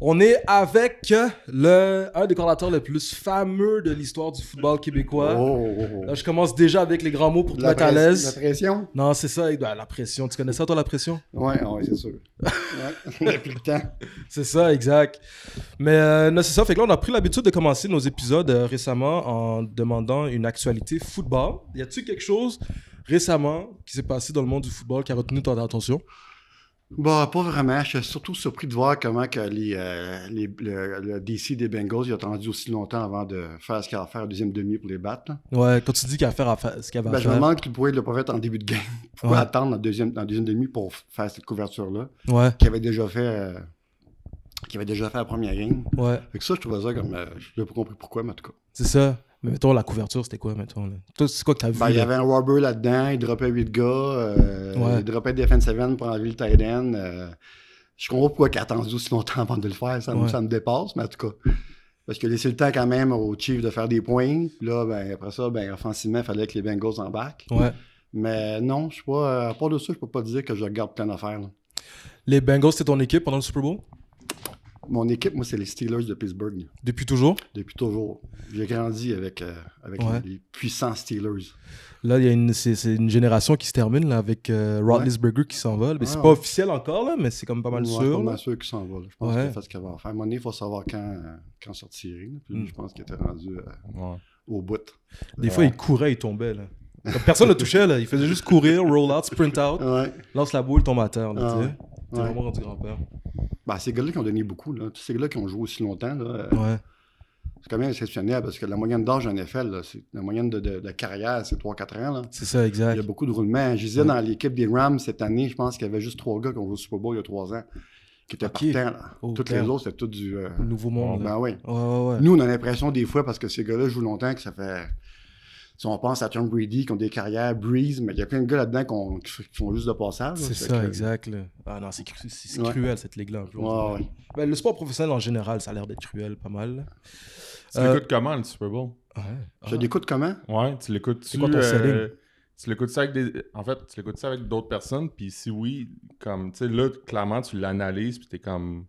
On est avec le, un des le les plus fameux de l'histoire du football québécois. Oh, oh, oh, je commence déjà avec les grands mots pour te mettre à l'aise. La pression? Non, c'est ça, doit ben, la pression. Tu connais ça, toi, la pression? Oui, ouais, c'est sûr. ouais, plus le temps. C'est ça, exact. Mais euh, c'est ça. Fait que là, on a pris l'habitude de commencer nos épisodes euh, récemment en demandant une actualité football. Y a-t-il quelque chose récemment qui s'est passé dans le monde du football qui a retenu ton attention? Bah, pas vraiment. Je suis surtout surpris de voir comment que les, euh, le, DC des Bengals, a attendu aussi longtemps avant de faire ce qu'il a à faire au deuxième demi pour les battre. Ouais, quand tu dis qu'il a à faire ce qu'il avait faire. Ben, je me demande qu'il pourrait le pas en début de game. Pourquoi attendre en deuxième, deuxième demi pour faire cette couverture-là Ouais. Qu'il avait déjà fait. Euh, avait déjà fait la première game. Ouais. Fait ça, je trouvais ça comme. Euh, je n'ai pas compris pourquoi, mais en tout cas. C'est ça. Mais mettons, la couverture, c'était quoi, mettons? c'est quoi que t'as vu? Ben, il y avait un Robber là-dedans, il dropait 8 gars, euh, il dropait Defensive 7 pour enlever le tight end. Euh, je comprends pourquoi qu'il a attendu aussi longtemps avant de le faire, ça, ça me dépasse, mais en tout cas... Parce que laisser le temps quand même au Chief de faire des points. là, ben, après ça, ben, offensivement, il fallait que les Bengals embarquent. Ouais. Mais non, je suis pas. À part de ça, je peux pas dire que je regarde plein d'affaires. Les Bengals, c'était ton équipe pendant le Super Bowl? Mon équipe, moi, c'est les Steelers de Pittsburgh. Depuis toujours? Depuis toujours. J'ai grandi avec, euh, les, puissants Steelers. Là, il y a une, c'est, une génération qui se termine avec euh, Rod Lisberger qui s'envole. Mais c'est pas officiel encore, là, mais c'est comme pas mal sûr. C'est pas mal sûr qu'il s'envole. Je pense qu'il faire ce qu'il va faire. À un moment donné, il faut savoir quand, euh, sortir. Hmm. je pense qu'il était rendu au bout. Des fois, il courait, il tombait. Personne ne le touchait. Il faisait juste courir, roll out, sprint out, lance la boule, tombe à terre. C'est vraiment rendu grand-père. Ben, ces gars-là qui ont donné beaucoup, là. Tous ces gars-là qui ont joué aussi longtemps, là. Euh, ouais. C'est quand même exceptionnel parce que la moyenne d'âge en NFL, c'est la moyenne de, carrière, c'est 3-4 ans. C'est ça, exact. Il y a beaucoup de roulements. Je disais dans l'équipe des Rams cette année, je pense qu'il y avait juste trois gars qui ont joué au Super Bowl il y a 3 ans qui étaient okay. partants. Oh, Toutes les autres, c'était tout du. Euh, Nouveau monde. Ben oui. ouais. Nous, on a l'impression des fois, parce que ces gars-là jouent longtemps, que ça fait si on pense à Tom Brady qui ont des carrières breeze, mais il y a plein de gars là-dedans qui, font juste de passage. C'est ça, exact. Ah non, c'est cruel cette ligue-là. Ben, le sport professionnel en général, ça a l'air d'être cruel pas mal. Tu l'écoutes euh, comment le Super Bowl Je l'écoute comment Ouais, tu l'écoutes. C'est quoi ton euh, Tu l'écoutes ça avec des... En fait, tu l'écoutes ça avec d'autres personnes, puis si oui, comme, tu sais, là, clairement, tu l'analyses, puis t'es comme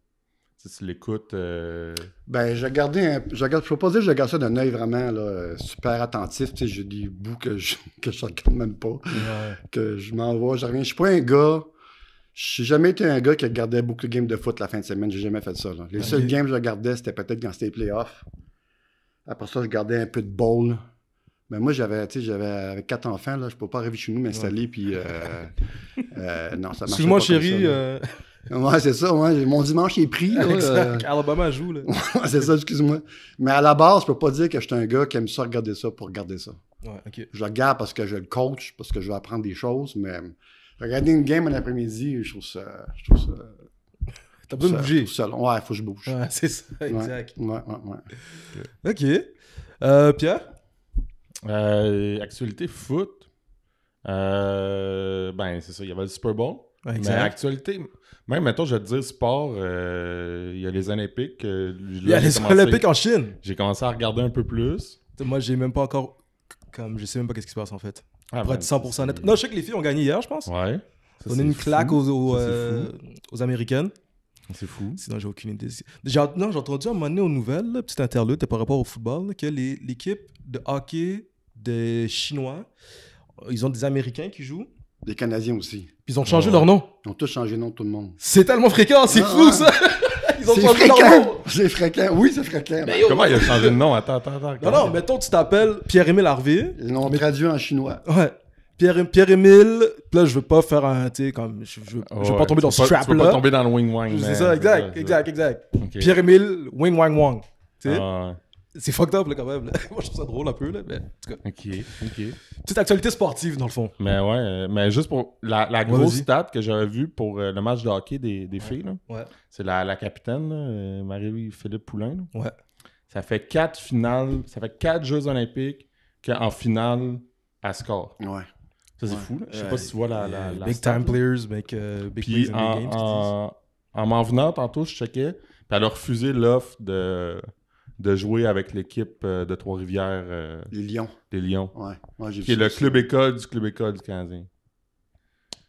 si tu l'écoutes. Euh, ben, je gardé un... je regarde, peux pas dire que je garde ça d'un œil vraiment super attentif. Tu sais, j'ai des bouts que je, que regarde même pas, que je m'envoie, je reviens. Je suis pas un gars. Je n'ai jamais été un gars qui regardait beaucoup de games de foot la fin de semaine. J'ai jamais fait ça. Les seuls games que je regardais, c'était peut-être quand c'était les playoffs. Après ça, je gardais un peu de bowl. Mais moi, j'avais, tu sais, j'avais quatre enfants, là, je ne peux pas arriver chez nous, m'installer, puis... Euh, euh, non, ça Excuse-moi, chérie. Ouais, c'est ça, Mon dimanche est pris. Euh, Alabama joue, là. c'est ça, excuse-moi. Mais à la base, je peux pas dire que je suis un gars qui aime ça regarder ça pour regarder ça. Ouais, Je regarde parce que je le coach, parce que je veux apprendre des choses, mais hum, regarder une game en après-midi, je trouve ça. Je trouve ça. T'as besoin de bouger. Seul. Ouais, faut que je bouge. c'est ça, exact. Ouais, ouais, ouais. OK. Euh, Pierre? Euh, actualité foot. ben, c'est ça, il y avait le Super Bowl. Mais actualité, même maintenant je vais te dire sport, euh, il y a les Olympiques. Euh, il y a les Olympiques en Chine. J'ai commencé à regarder un peu plus. Moi, j'ai même pas encore. Comme, je sais même pas ce qui se passe en fait. Ah, 100% ben, net. Non, je sais que les filles ont gagné hier, je pense. Ouais. On a une claque aux, euh, aux, Américaines. C'est fou. Sinon, j'ai aucune idée. J'ai, non, j'ai entendu un moment donné aux nouvelles, petit petite interlude par rapport au football, que l'équipe de hockey des Chinois, ils ont des Américains qui jouent. Des Canadiens aussi ils ont changé leur nom. Ils ont tous changé de nom, tout le monde. C'est tellement fréquent, c'est ah, fou, ça! Ils ont changé fréquent. leur nom. C'est fréquent, oui, c'est fréquent. Ben, Comment il a changé de nom? Attends, attends, attends. Non, non, mettons, tu t'appelles Pierre-Émile Harvey. Ils l'ont traduit en chinois. Ouais. Pierre, Pierre Émile, là je veux pas faire un, tu sais comme je, je, veux pas tomber dans ce trap là. Je veux pas tomber dans le wing wang. C'est ça, exact, exact, exact. Pierre Émile, wing wang wang. Tu sais. Ah, c'est fucked up là, quand même. Moi, je trouve ça drôle un peu, là, mais en tout cas. OK, OK. Petite actualité sportive, dans le fond. Mais ouais, euh, mais juste pour la, grosse stat que j'avais vue pour euh, le match de hockey des, des filles, là. ouais. c'est la, capitaine, euh, Marie-Philippe Poulain. Ouais. Ça fait quatre finales, ça fait quatre Jeux olympiques qu'en finale, elle score. Ouais. Ça, c'est fou. Là. Je sais pas si tu vois la, la, Big time players, make, uh, big Puis en, games. En m'en venant, tantôt, je checkais, puis elle a refusé l'offre de de jouer avec l'équipe euh, de Trois-Rivières. Euh, les Lions. Les Lions. Ouais. qui est le club école du club école du Canadien.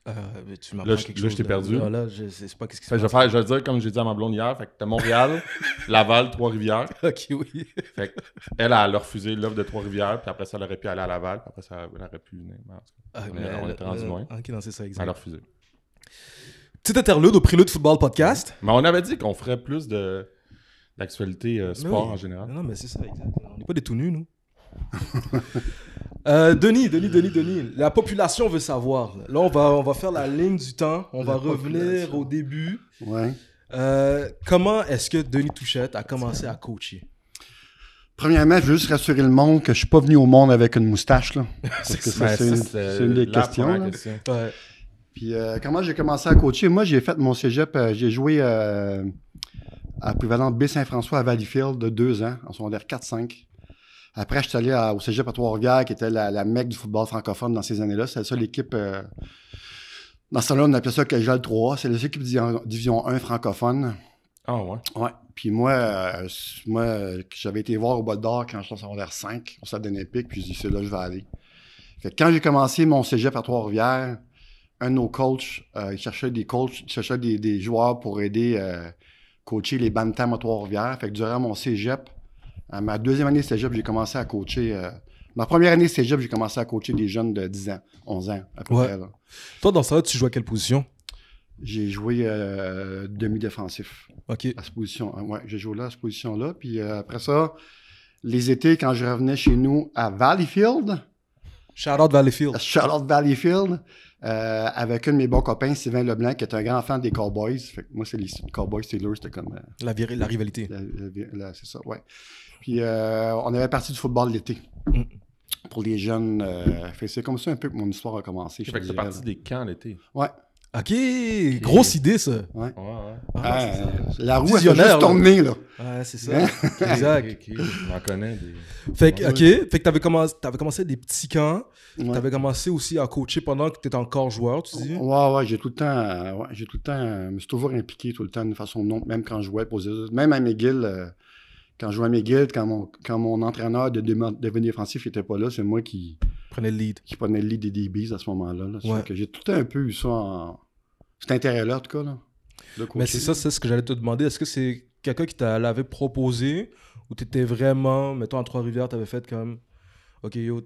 Euh, tu là, je, là, je t'ai perdu. Ah, là, je sais pas ce qui se passe. Je, vais faire, dire comme j'ai dit à ma blonde hier, fait que Montréal, Laval, Trois-Rivières. ok, oui. Fait elle, a refusé l'offre de Trois-Rivières, puis après ça, elle aurait pu aller à Laval, puis après ça, elle aurait pu venir. Ah, on, est, rendu loin. Ok, non, c'est ça, exact. Elle a refusé. Petite interlude au prélude football podcast. Mais on avait dit qu'on ferait plus de l'actualité euh, sport en général. Non, mais c'est ça, exactement On n'est pas des tout nus, nous. Euh, Denis, Denis, Denis, Denis, la population veut savoir. Là, on va, on va faire la ligne du temps. On va revenir au début. Euh, comment est-ce que Denis Touchette a commencé à coacher? Premièrement, je veux juste rassurer le monde que je suis pas venu au monde avec une moustache. Là, c'est une, des questions. Puis comment j'ai commencé à coacher? Moi, j'ai fait mon cégep, j'ai joué à Prévalent B-Saint-François à Valleyfield de deux ans, en secondaire 4-5. Après, je suis allé au Cégep à Trois-Rivières, qui était la, la, mecque du football francophone dans ces années-là. C'est ça l'équipe. Euh, dans ce temps-là, on appelait ça Cajal 3. C'est l'équipe Division 1 francophone. Ah ouais? Ouais. Puis moi, euh, moi j'avais été voir au Bol d'Or quand suis en secondaire 5, au Stade olympique, puis je dit, c'est là je vais aller. quand j'ai commencé mon cégep à Trois-Rivières, un de nos coachs, euh, il cherchait des coachs, il cherchait des, des joueurs pour aider Coacher les Bantam à Trois-Rivières. Fait que durant mon cégep, ma deuxième année de cégep, j'ai commencé à coacher. Euh, ma première année de cégep, j'ai commencé à coacher des jeunes de 10 ans, 11 ans à peu près. Toi, dans ça, tu jouais à quelle position J'ai joué euh, demi-défensif. OK. À cette position. Euh, ouais, j'ai joué là, à cette position-là. Puis après ça, les étés, quand je revenais chez nous à Valleyfield, charlotte Valleyfield. charlotte Valleyfield. Euh, avec un de mes bons copains, Sylvain Leblanc, qui est un grand fan des Cowboys. moi, c'est les Cowboys Steelers, c'était comme. Euh, la, virée, la rivalité. c'est ça, ouais. Puis euh, on avait parti du football l'été. Mm. Pour les jeunes. c'est comme ça un peu que mon histoire a commencé. Fait c'est parti des camps l'été. Ouais. OK, grosse idée, ça. Ouais. ouais, Ah, ah la roue, elle juste nez là. Ouais, c'est ça. Hein? exact. Je okay. connais. Des... Fait que, OK, fait que t'avais commencé, avais commencé des petits camps. T'avais commencé aussi à coacher pendant que t'étais encore joueur, tu dis? Ouais, ouais, j'ai tout le temps, Je j'ai tout le temps, me suis toujours impliqué tout le temps de façon non, même quand je jouais pour Même à McGill, euh, quand je jouais à McGill, quand mon, quand mon entraîneur de devenir défensif n'était pas là, c'est moi qui lead. Qui prenait le lead des DBs à ce moment-là. J'ai tout un peu eu ça en... Cet intérêt-là, en tout cas. Là, Mais c'est ça, c'est ce que j'allais te demander. Est-ce que c'est quelqu'un qui t'avait proposé ou tu étais vraiment, mettons, en Trois-Rivières, t'avais fait comme, OK, yo,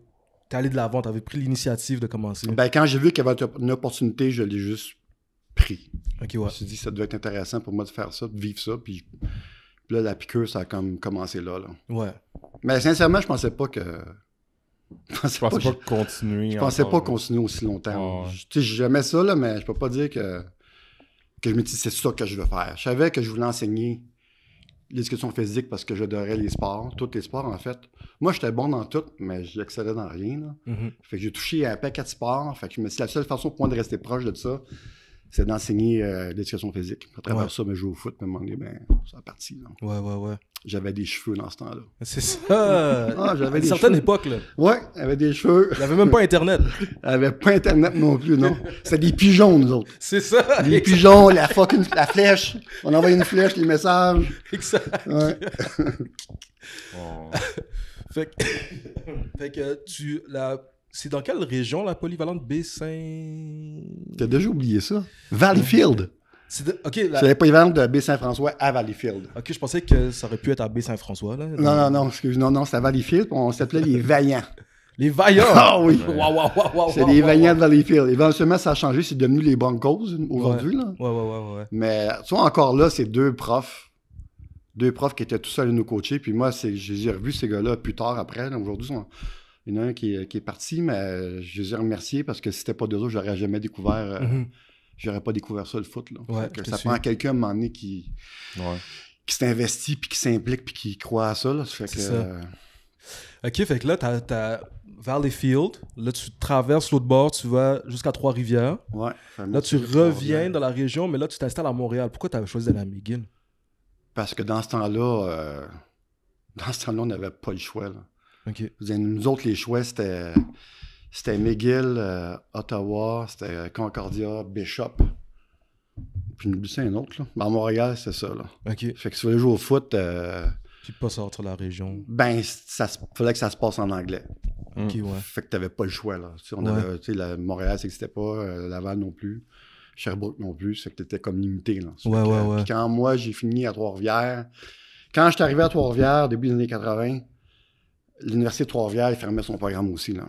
t'es allé de l'avant, t'avais pris l'initiative de commencer? Ben, quand j'ai vu qu'il y avait une opportunité, je l'ai juste pris. Ok, ouais. Je me suis dit, ça devait être intéressant pour moi de faire ça, de vivre ça, puis... là, la piqûre, ça a comme commencé là, là. Ouais. Mais sincèrement, je pensais pas que Je pensais, pas, continuer. Je pensais pas continuer aussi longtemps. J'aimais ça, mais je peux pas dire que, que je me disais c'est ça que je veux faire. Je savais que je voulais enseigner l'éducation physique parce que j'adorais les sports, tous les sports en fait. Moi, j'étais bon dans tout, mais j'excellais dans rien. Mm-hmm. Fait que j'ai touché à un paquet de sports. Fait que je me suis la seule façon pour moi de rester proche de ça, c'est d'enseigner euh, l'éducation physique. À travers ça, je joue au foot, me ben, ça a parti. Ouais, ouais, ouais. J'avais des cheveux dans ce temps-là. C'est ça! ah, j'avais des certaine époque, là. Ouais, j'avais des cheveux. J'avais même pas Internet. j'avais pas Internet non plus, non. C'était des pigeons, nous autres. C'est ça! Des pigeons, la fucking, la flèche. On envoyait une flèche, les messages. Exact. Ouais. fait, que, fait que tu, la, c'est dans quelle région la polyvalente B5 T'as déjà oublié ça Valleyfield. De, pas la... C'est de Baie-Saint-François à Valleyfield. OK, je pensais que ça aurait pu être à Baie-Saint-François. Là, Non, non, non, Non, non, c'est à Valleyfield. On s'appelait les Vaillants. les Vaillants? Ah oui! c'est les Vaillants de Valleyfield. Éventuellement, ça a changé. C'est devenu les Broncos aujourd'hui. Ouais. Là. Ouais, ouais, ouais, Mais tu encore là, c'est deux profs. Deux profs qui étaient tout seuls à nous coacher. Puis moi, j'ai revu ces gars-là plus tard après. Aujourd'hui, il y en a un qui, est parti, mais euh, je les ai remerciés parce que si c'était pas d'eux autres, j'aurais jamais découvert. Euh, mm-hmm j'aurais pas découvert ça le foot. Là. ça prend quelqu'un à un moment donné qui, qui s'investit, puis qui s'implique, puis qui croit à ça. Là. fait que, euh, Ok, fait que là, tu as Valley Field, là tu traverses l'autre bord, tu vas jusqu'à Trois-Rivières. Ouais, là tu reviens dans la région, mais là tu t'installes à Montréal. Pourquoi tu avais choisi d'aller à McGill? Parce que dans ce temps-là, euh, dans ce temps-là, on n'avait pas le choix. Nous autres, les choix, c'était c'était McGill, euh, Ottawa, c'était euh, Concordia, Bishop. Puis une c'est un autre. Là. Montréal, c'est ça. Là. Fait que si vous voulez jouer au foot. Euh, tu peux pas sortir de la région. Ben, ça fallait que ça se passe en anglais. OK, hmm. ouais. Fait que tu n'avais pas le choix. Là. Montréal, ça n'existait pas. Laval non plus. Sherbrooke non plus. Fait que étais comme limité. Là. Ouais, Puis quand moi, j'ai fini à Trois-Rivières. Quand je suis arrivé à Trois-Rivières, début des années 80, l'Université de Trois-Rivières fermait son programme aussi. Là.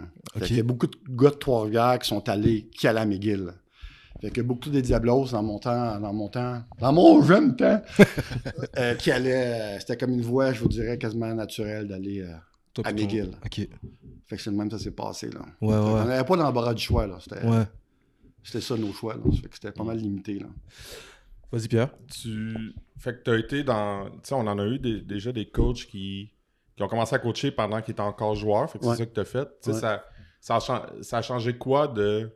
Il y a beaucoup de gars de Trois-Rivières qui sont allés, qui allaient à McGill. Fait que beaucoup de Diablos dans mon temps, dans mon temps, dans mon jeune temps, euh, qui allaient. Euh, c'était comme une voie, je vous dirais, quasiment naturelle d'aller euh, à McGill. ok Fait que c'est le même ça s'est passé, là. On n'avait pas d'embarras du choix, là. C'était, ça nos choix, là. c'était pas mal limité, là. Vas-y, Pierre. Tu... Fait que as été dans... Tu sais, on en a eu déjà des coachs qui qui ont commencé à coacher pendant qu'il était encore joueur. c'est ça que tu as fait. Ça, a, changé quoi de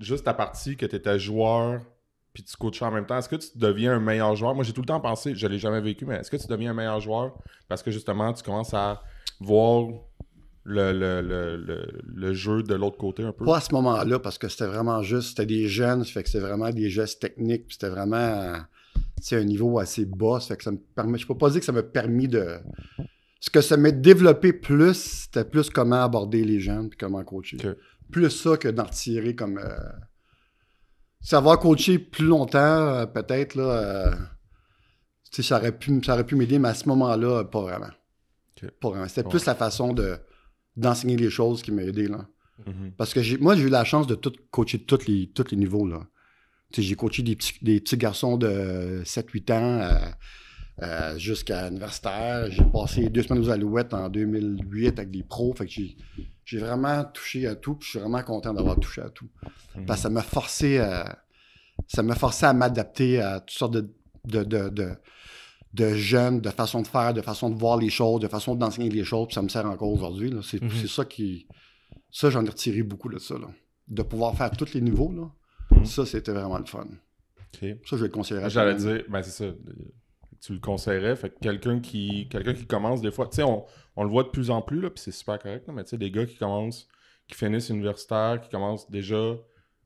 juste ta partie que tu étais joueur puis tu coachais en même temps? Est-ce que tu deviens un meilleur joueur? Moi, j'ai tout le temps pensé, je ne l'ai jamais vécu, mais est-ce que tu deviens un meilleur joueur parce que justement, tu commences à voir le, jeu de l'autre côté un peu? Pas à ce moment-là, parce que c'était vraiment juste, c'était des jeunes, fait que c'était vraiment des gestes techniques, c'était vraiment un niveau assez bas, fait que ça me permet, je peux pas dire que ça m'a permis de, ce que ça m'a développé plus, c'était plus comment aborder les gens et comment coacher. Plus ça que d'en tirer comme. Euh, savoir coacher plus longtemps, euh, peut-être, là. Euh, ça aurait pu, pu m'aider, mais à ce moment-là, pas vraiment. C'était plus la façon de, d'enseigner les choses qui m'a aidé, là. Mm-hmm. Parce que moi, j'ai eu la chance de tout coacher de tous les, tous les niveaux, là. j'ai coaché des petits, garçons de 7-8 ans euh, jusqu'à universitaire. J'ai passé deux semaines aux Alouettes en 2008 avec des pros. Fait que j'ai vraiment touché à tout. je suis vraiment content d'avoir touché à tout. Mmh. ça m'a forcé à, euh, ça m'a forcé à m'adapter à toutes sortes de, de, de, jeunes, de façon de faire, de façon de voir les choses, de façon d'enseigner les choses. ça me sert encore aujourd'hui. Mmh. C'est ça qui. Ça, j'en ai retiré beaucoup de ça. De pouvoir faire tous les niveaux, là. Mmh. ça, c'était vraiment le fun. Ça, je vais le considérer. J'allais dire, ben, c'est ça tu le conseillerais? Fait quelqu'un qui, quelqu'un qui commence des fois, tu sais, on, le voit de plus en plus, là, puis c'est super correct, mais des gars qui commencent, qui finissent universitaire, qui commencent déjà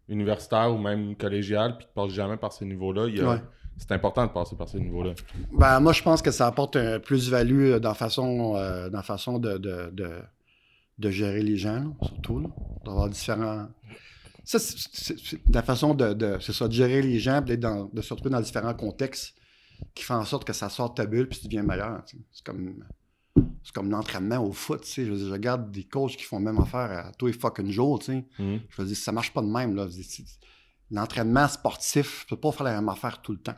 universitaire ou même collégial, puis qui passent jamais par ces niveaux-là, c'est important de passer par ces niveaux-là. Ben, moi, je pense que ça apporte plus plus-value dans la façon, dans façon euh, de, de, gérer les gens, surtout. D'avoir différents. Ça, c'est la façon de, de, ça, de gérer les gens, et de se retrouver dans différents contextes qui fait en sorte que ça sort de ta bulle puis tu deviens meilleur. C'est comme, c'est comme l'entraînement au foot. Je, je, regarde des coachs qui font même affaire à tous les fucking jours. Mm-hmm. Je veux dire, ça marche pas de même. L'entraînement sportif, tu peux pas faire la même affaire tout le temps.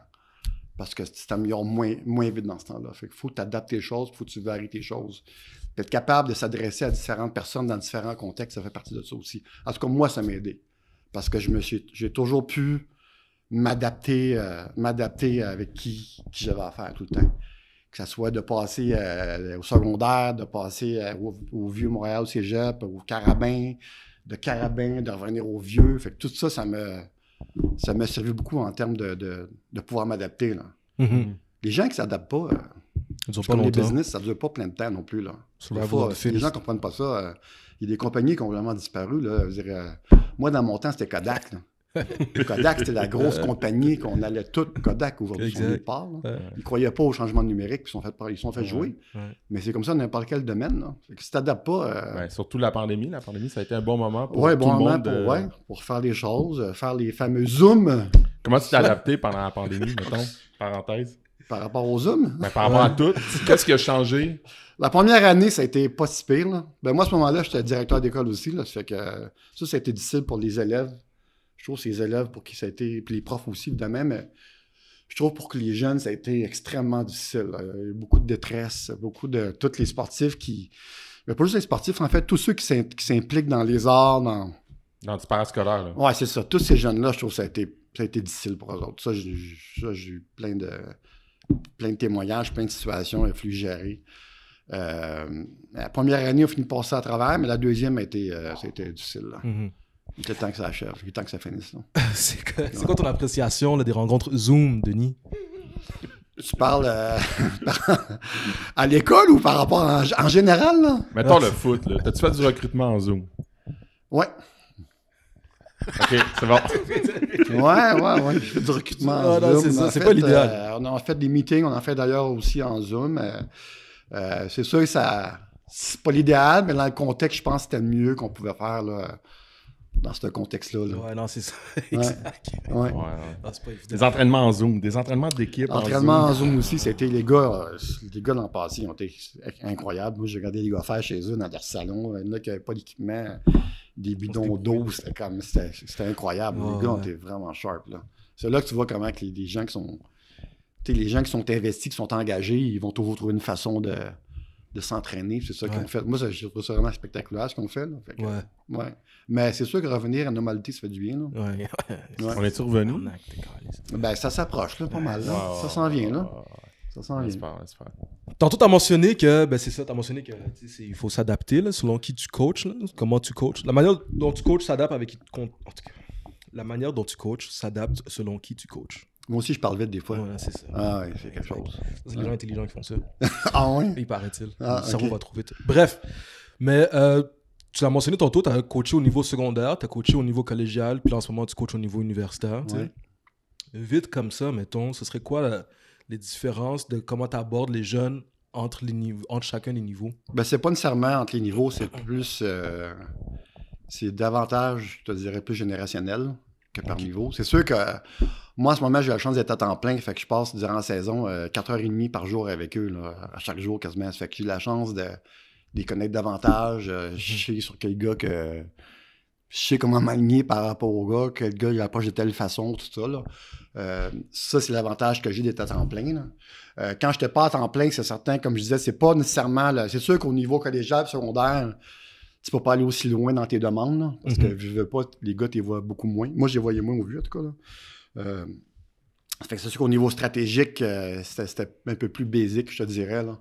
Parce que tu t'améliores moins, moins vite dans ce temps-là. Fait faut que tu adaptes tes choses, faut que tu varies tes choses. D'être capable de s'adresser à différentes personnes dans différents contextes, ça fait partie de ça aussi. En tout cas, moi, ça m'a aidé. Parce que je me j'ai toujours pu m'adapter, euh, m'adapter avec qui, j'avais affaire tout le temps. Que ce soit de passer euh, au secondaire, de passer euh, au, Vieux Montréal, au Cégep, au Carabin, de Carabin, de revenir au Vieux. Fait que tout ça, ça me ça m'a servi beaucoup en termes de, pouvoir m'adapter. Là. Mm-hmm. Les gens qui ne s'adaptent pas, ça pas les business, ça ne dure pas plein de temps non plus. Là. fois, les gens ne comprennent pas ça. Il y a des compagnies qui ont vraiment disparu. Là. moi, dans mon temps, c'était Kodak. Kodak, c'était la grosse euh, compagnie qu'on allait toute Kodak aujourd'hui sur Ils ne croyaient pas au changement numérique, ils sont fait, ils sont fait jouer. Mais c'est comme ça dans n'importe quel domaine. si tu n'adaptes pas. Euh, surtout la pandémie. La pandémie, ça a été un bon moment pour. bon moment euh, pour, faire les choses, faire les fameux Zooms. Comment tu t'es adapté pendant la pandémie, mettons, parenthèse? Par rapport au Zoom. Ben, par rapport à tout. Qu'est-ce qui a changé? La première année, ça a été pas si pire. Ben, moi, à ce moment-là, j'étais directeur d'école aussi. Là. Ça fait que ça, ça a été difficile pour les élèves ces élèves pour qui ça a été, puis les profs aussi de même je trouve pour que les jeunes, ça a été extrêmement difficile. Euh, beaucoup de détresse, beaucoup de. Tous les sportifs qui. Mais pas juste les sportifs, en fait, tous ceux qui s'impliquent dans les arts, dans. Dans du scolaire. ouais c'est ça. Tous ces jeunes-là, je trouve que ça a été, ça a difficile pour eux autres. Ça, j'ai eu plein de, plein de témoignages, plein de situations, il a gérer. Euh, la première année, on finit de passer à travers, mais la deuxième a été, euh, difficile. Mm-hmm. Il était temps que ça achève, il était temps que ça finisse. c'est quoi ton appréciation des rencontres Zoom, Denis tu parles euh, à l'école ou par rapport en, général? Là? Mettons le foot. T'as-tu fait du recrutement en Zoom? Ouais. OK, c'est bon. ouais, ouais, ouais. du recrutement en ah, Zoom. C'est pas l'idéal. Euh, on a fait des meetings, on en fait d'ailleurs aussi en Zoom. Euh, c'est sûr que ça, c'est pas l'idéal, mais dans le contexte, je pense que c'était mieux qu'on pouvait faire. Là, dans ce contexte-là. Là. Ouais, non, c'est ça. exact. Ouais. c'est pas évident. Des entraînements en Zoom, des entraînements d'équipe. Entraînements en Zoom, aussi, c'était les gars, euh, les gars l'an passé, ils ont été incroyables. Moi, j'ai regardé les gars faire chez eux dans leur salon. Il y en a qui n'avaient pas d'équipement, des bidons d'eau, c'était comme, c'était, incroyable. les gars, ont été vraiment sharp. Là. C'est là que tu vois comment les, gens qui sont. les gens qui sont investis, qui sont engagés, ils vont toujours trouver une façon de, de s'entraîner. C'est ça qu'on fait. Moi, je trouve ça vraiment spectaculaire ce qu'on fait. ouais. ouais. Mais c'est sûr que revenir à normalité, ça fait du bien. Ouais. On est toujours revenu? Ben, ça s'approche, là, pas mal. ça s'en vient, là. ça s'en vient. Tantôt, tu as mentionné que, ben, c'est ça, tu mentionné que il faut s'adapter selon qui tu coaches, là, comment tu coaches. La manière dont tu coaches s'adapte avec qui tu En tout cas, la manière dont tu coaches s'adapte selon qui tu coaches. Moi aussi, je parle vite des fois. Oui, c'est ça. Ah c'est quelque chose. les gens ah. intelligents qui font ça. ah ouais? Il paraît-il. Ah, va Bref, mais euh, tu l'as mentionné tantôt, tu as coaché au niveau secondaire, tu as coaché au niveau collégial, puis en ce moment, tu coaches au niveau universitaire. Vite comme ça, mettons, ce serait quoi les différences de comment tu abordes les jeunes entre, les niveaux, entre chacun des niveaux? Ben, c'est pas nécessairement entre les niveaux, c'est plus. Euh, c'est davantage, je te dirais, plus générationnel que par niveau. C'est sûr que moi, en ce moment, j'ai la chance d'être à temps plein, fait que je passe durant la saison 4h30 euh, par jour avec eux, à chaque jour quasiment. Ça fait que j'ai la chance de, les connaître davantage. Euh, mhm. je sais sur quel gars que. Je sais comment manier par rapport au gars, quel gars il approche de telle façon, tout ça. Euh, ça, c'est l'avantage que j'ai d'être à temps plein. quand je n'étais pas à temps plein, c'est certain, comme je disais, c'est pas nécessairement. C'est sûr qu'au niveau collégial, secondaire, tu peux pas aller aussi loin dans tes demandes, parce que mhm. je veux pas, les gars, tu voient beaucoup moins. Moi, je les voyais moins au vu, en tout cas. Euh, fait que c'est sûr qu'au niveau stratégique, euh, c'était un peu plus basique, je te dirais. Là.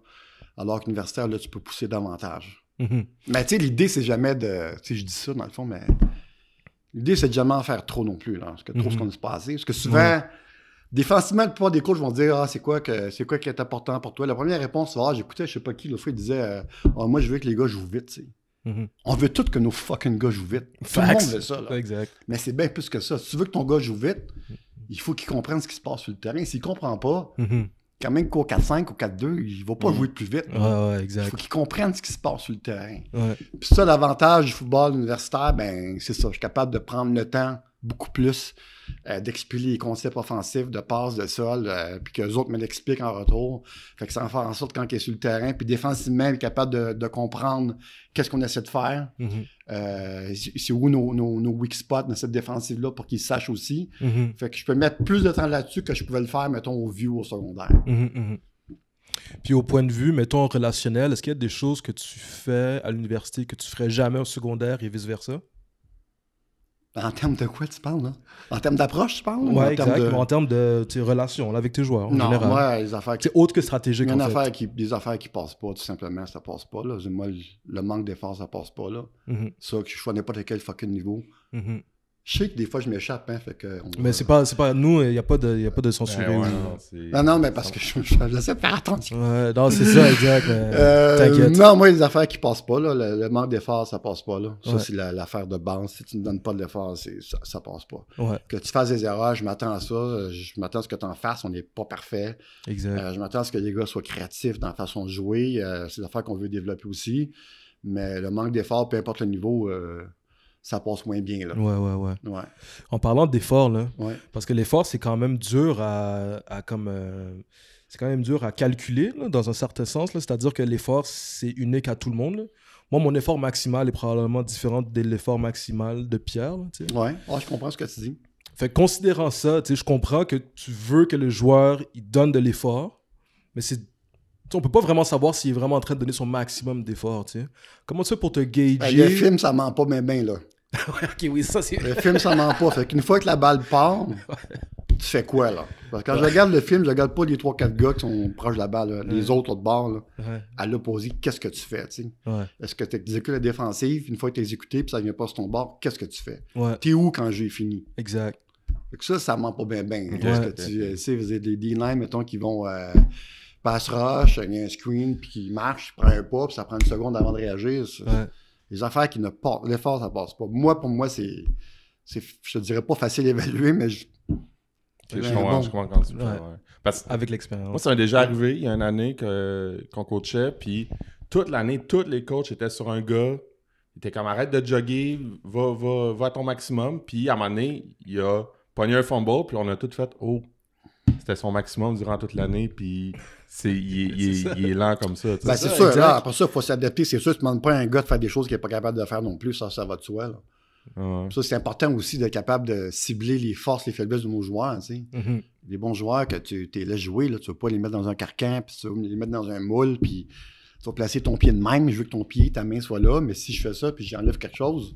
Alors qu'universitaire, là, tu peux pousser davantage. Mhm. Mais tu sais, l'idée, c'est jamais de. Tu je dis ça dans le fond, mais l'idée, c'est de jamais en faire trop non plus, là, parce que trop ce mhm. qu'on a se Parce que souvent, défensivement, la plupart des coachs vont dire Ah, c'est quoi, que, c'est quoi qui est important pour toi La première réponse, c'est Ah, j'écoutais, je sais pas qui, l'autre fois, il disait euh, ah, Moi, je veux que les gars jouent vite, on veut tous que nos fucking gars jouent vite. Tout le monde veut ça. Mais c'est bien plus que ça. Si tu veux que ton gars joue vite, il faut qu'il comprenne ce qui se passe sur le terrain. S'il ne comprend pas, quand même qu'au 4-5 ou 4-2, il ne va pas jouer plus vite. Il faut qu'il comprenne ce qui se passe sur le terrain. Ouais. Puis ça, l'avantage du football universitaire, ben c'est ça. Je suis capable de prendre le temps beaucoup plus euh, les concepts offensifs de passe, de sol, euh, puis que les autres me l'expliquent en retour. Fait que ça en faire en sorte quand il est sur le terrain, puis défensivement, il capable de, comprendre qu'est-ce qu'on essaie de faire. Mhm. Euh, c'est où nos, nos, weak spots dans cette défensive-là pour qu'ils sachent aussi. Mhm. Fait que je peux mettre plus de temps là-dessus que je pouvais le faire, mettons, au view au secondaire. Mhm, puis au point de vue, mettons, relationnel, est-ce qu'il y a des choses que tu fais à l'université que tu ferais jamais au secondaire et vice-versa? Ben, en termes de quoi tu parles, là? En termes d'approche, tu parles? Oui, en Termes de... En de relations là, avec tes joueurs, non, Ouais, les affaires qui... C'est autre que stratégique, en des affaires qui passent pas, tout simplement, ça passe pas, là. Moi, le manque d'efforts ça passe pas, là. Mhm. Ça, que je sois n'importe quel fucking niveau, mhm. Je sais que des fois, je m'échappe. Hein, fait que mais c'est pas, pas nous, il n'y a pas de, y a de ben non, non, mais parce que je, je, faire attention. non, c'est ça, exact. Euh, t'inquiète. Non, moi, les affaires qui passent pas, là, le, manque d'effort, ça passe pas. Là. Ça, c'est l'affaire de base. Si tu ne donnes pas de l'effort, ça, ne passe pas. Que tu fasses des erreurs, je m'attends à ça. Je m'attends à ce que tu en fasses. On n'est pas parfait. Exact. Euh, je m'attends à ce que les gars soient créatifs dans la façon de jouer. Euh, c'est des affaires qu'on veut développer aussi. Mais le manque d'effort, peu importe le niveau, ça passe moins bien. Ouais, ouais, ouais. En parlant d'effort, parce que l'effort, c'est quand même dur à, comme. Euh, c'est quand même dur à calculer dans un certain sens. C'est-à-dire que l'effort, c'est unique à tout le monde. Moi, mon effort maximal est probablement différent de l'effort maximal de Pierre. ouais, ah, je comprends ce que tu dis. Fait considérant ça, je comprends que tu veux que le joueur il donne de l'effort, mais c'est on peut pas vraiment savoir s'il est vraiment en train de donner son maximum d'effort. Comment tu fais pour te gager ben, Le film, ça ment pas mes mains. Ben, là. Ah oui, ça c'est. le film, ça ment pas. Fait qu'une fois que la balle part, tu fais quoi, là? Parce que quand je regarde le film, je regarde pas les 3-4 gars qui sont proches de la balle, les autres de bord, là, à l'opposé, qu'est-ce que tu fais, Est-ce que tu exécutes la défensive, une fois que tu exécuté, puis ça vient pas sur ton bord, qu'est-ce que tu fais? T'es où quand j'ai fini? Exact. Fait ça, ça ment pas bien, bien. Parce que euh, tu sais, vous des d mettons, qui vont. Euh, passe rush, il y a un screen, puis il marche, il prend un pas, puis ça prend une seconde avant de réagir les affaires qui ne portent l'effort, ça passe pas. Moi, pour moi, c'est, c'est je te dirais pas facile à évaluer, mais je, je, quand tu Avec l'expérience. Moi, ça m'est déjà arrivé il y a une année qu'on coachait, puis toute l'année, tous les coachs étaient sur un gars. Ils étaient comme arrête de jogger, va, va, va à ton maximum. Puis à un moment donné, il a pogné un fumble, puis on a tout fait oh, c'était son maximum durant toute l'année, puis c'est, il, est lent comme ça. Ben, c'est sûr, là, après ça, il faut s'adapter. C'est sûr, tu ne demandes pas à un gars de faire des choses qu'il n'est pas capable de faire non plus, ça, ça va de soi. Ça, c'est important aussi d'être capable de cibler les forces, les faiblesses de nos joueurs. Mm-hmm. Les bons joueurs que tu les laisses jouer, tu ne veux pas les mettre dans un carcan, puis tu veux les mettre dans un moule, puis tu vas placer ton pied de même. Je veux que ton pied, ta main soit là, mais si je fais ça, puis j'enlève quelque chose,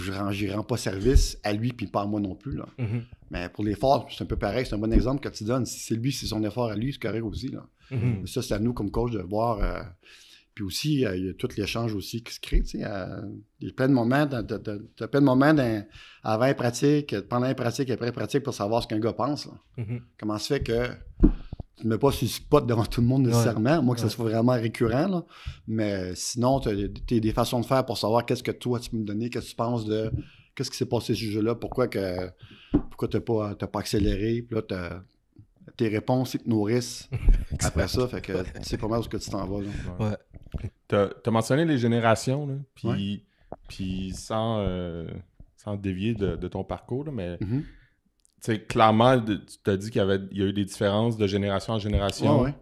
je ne rends pas service à lui puis pas à moi non plus. Mm-hmm. Mais pour l'effort, c'est un peu pareil, c'est un bon exemple que tu donnes. Si c'est lui, c'est son effort à lui, c'est carrière aussi. Mm-hmm. Ça, c'est à nous comme coach de voir. Euh, puis aussi, euh, il y a tout l'échange aussi qui se crée. Euh, il y a plein de moments, plein de moments avant les pratiques, pendant les pratiques, après pratique pour savoir ce qu'un gars pense. Mm-hmm. Comment se fait que tu ne mets pas sur spot devant tout le monde nécessairement, moi que ça soit vraiment récurrent. Mais sinon, tu as, des façons de faire pour savoir qu'est-ce que toi tu peux me donner, qu'est-ce que tu penses de qu'est-ce qui s'est passé ce jeu-là, pourquoi que pourquoi tu n'as pas, pas accéléré, puis là, tes réponses, ils te nourrissent après ça, fait que tu sais pas mal ce que tu t'en vas. Ouais. Tu as, mentionné les générations, puis, puis sans, euh, sans dévier de, ton parcours, mais. Mm-hmm sais, clairement, tu t'as dit qu'il y, avait, a eu des différences de génération en génération.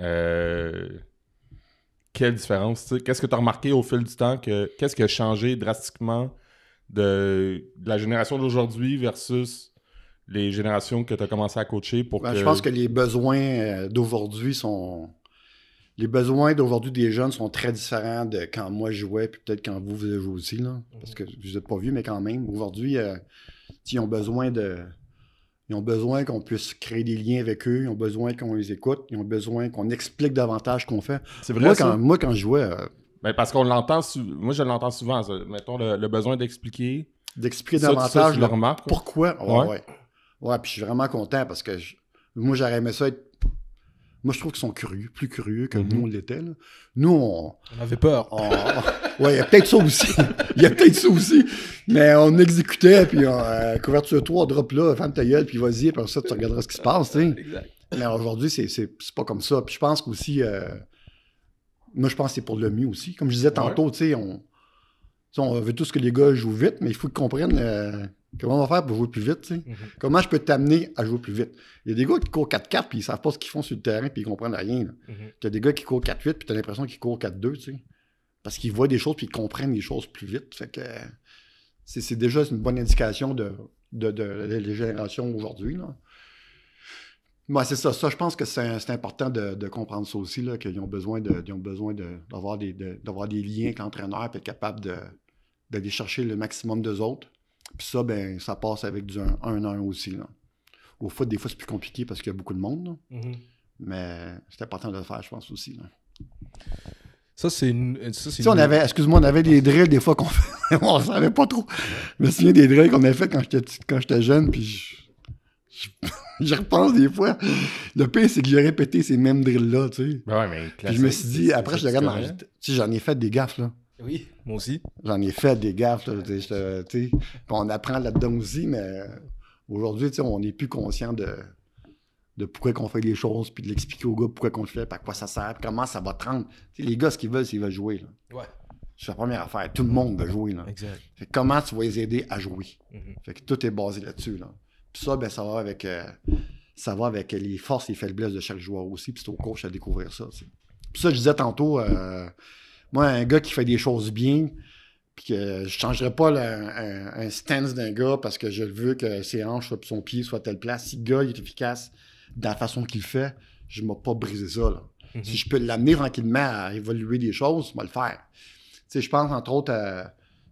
Euh, quelle différence, Qu'est-ce que tu as remarqué au fil du temps? Que, qu'est-ce qui a changé drastiquement de, la génération d'aujourd'hui versus les générations que tu as commencé à coacher pour ben, Je pense que les besoins euh, d'aujourd'hui sont... Les besoins d'aujourd'hui des jeunes sont très différents de quand moi je jouais, puis peut-être quand vous, vous avez joué aussi, là. Parce mhm. que vous n'êtes pas vu, mais quand même, aujourd'hui, euh, ils ont besoin de ils ont besoin qu'on puisse créer des liens avec eux, ils ont besoin qu'on les écoute, ils ont besoin qu'on explique davantage ce qu'on fait. C'est vrai. Moi, Quand, moi, quand je jouais. Euh, ben, parce qu'on l'entend, moi je l'entends souvent, mettons le, besoin d'expliquer. D'expliquer davantage ça, pourquoi. ouais. ouais. puis je suis vraiment content parce que moi j'aurais aimé ça être moi, je trouve qu'ils sont curieux, plus curieux que mhm. nous, on l'était. Nous, on... on... avait peur. ouais, il y a peut-être ça aussi. Il y a peut-être ça aussi. Mais on exécutait, puis on, euh, couverture 3, drop là, femme ta gueule, puis vas-y, puis ça, tu regarderas ce qui se passe. Exact. Mais aujourd'hui, c'est pas comme ça. Puis je pense qu'aussi, euh, moi, je pense que c'est pour le mieux aussi. Comme je disais tantôt, tu sais, on... on veut tous que les gars jouent vite, mais il faut qu'ils comprennent... Euh, Comment on va faire pour jouer plus vite? Mhm. Comment je peux t'amener à jouer plus vite? Il y a des gars qui courent 4-4 puis ils ne savent pas ce qu'ils font sur le terrain puis ils comprennent rien. Il y a des gars qui courent 4-8 puis tu as l'impression qu'ils courent 4-2 parce qu'ils voient des choses puis ils comprennent les choses plus vite. que c'est déjà une bonne indication de, de, générations aujourd'hui. Moi c'est ça. Ça, je pense que c'est important de, comprendre ça aussi, qu'ils ont besoin d'avoir des, liens avec l'entraîneur et être capable d'aller chercher le maximum d'eux autres puis ça, ben, ça passe avec du 1-1 aussi. Là. Au foot, des fois, c'est plus compliqué parce qu'il y a beaucoup de monde. Mm-hmm. Mais c'est important de le faire, je pense aussi. Ça, c'est une. Ça, on avait, excuse-moi, on avait des drills des fois qu'on fait. on savait pas trop. Je me souviens des drills qu'on avait fait quand j'étais, jeune, puis je... Je repense des fois. Le pire, c'est que j'ai répété ces mêmes drills-là, tu sais. Ben puis je me suis dit, après, je regarde, hein. tu sais, j'en ai fait des gaffes, là. Oui. Moi aussi. J'en ai fait des gaffes. on apprend là-dedans aussi, mais aujourd'hui, on n'est plus conscient de, de pourquoi on fait les choses, puis de l'expliquer aux gars pourquoi on le fait, à quoi ça sert, comment ça va te rendre. les gars, ce qu'ils veulent, c'est qu'ils veulent jouer. C'est la première affaire. Tout le monde veut jouer. Exact. comment tu vas les aider à jouer? Mm-hmm. Fait tout est basé là-dessus. Puis ça, ben, ça va avec. Euh, avec les forces et les faiblesses de chaque joueur aussi, puis c'est au coach à découvrir ça. Puis ça, je disais tantôt, euh, moi, un gars qui fait des choses bien, puis que je changerais pas un, stance d'un gars parce que je veux que ses hanches, son pied soit à telle place. Si le gars est efficace dans la façon qu'il fait, je ne pas brisé ça. Mhm. Si je peux l'amener tranquillement à évoluer des choses, je vais le faire. Tu je pense entre autres à. Euh,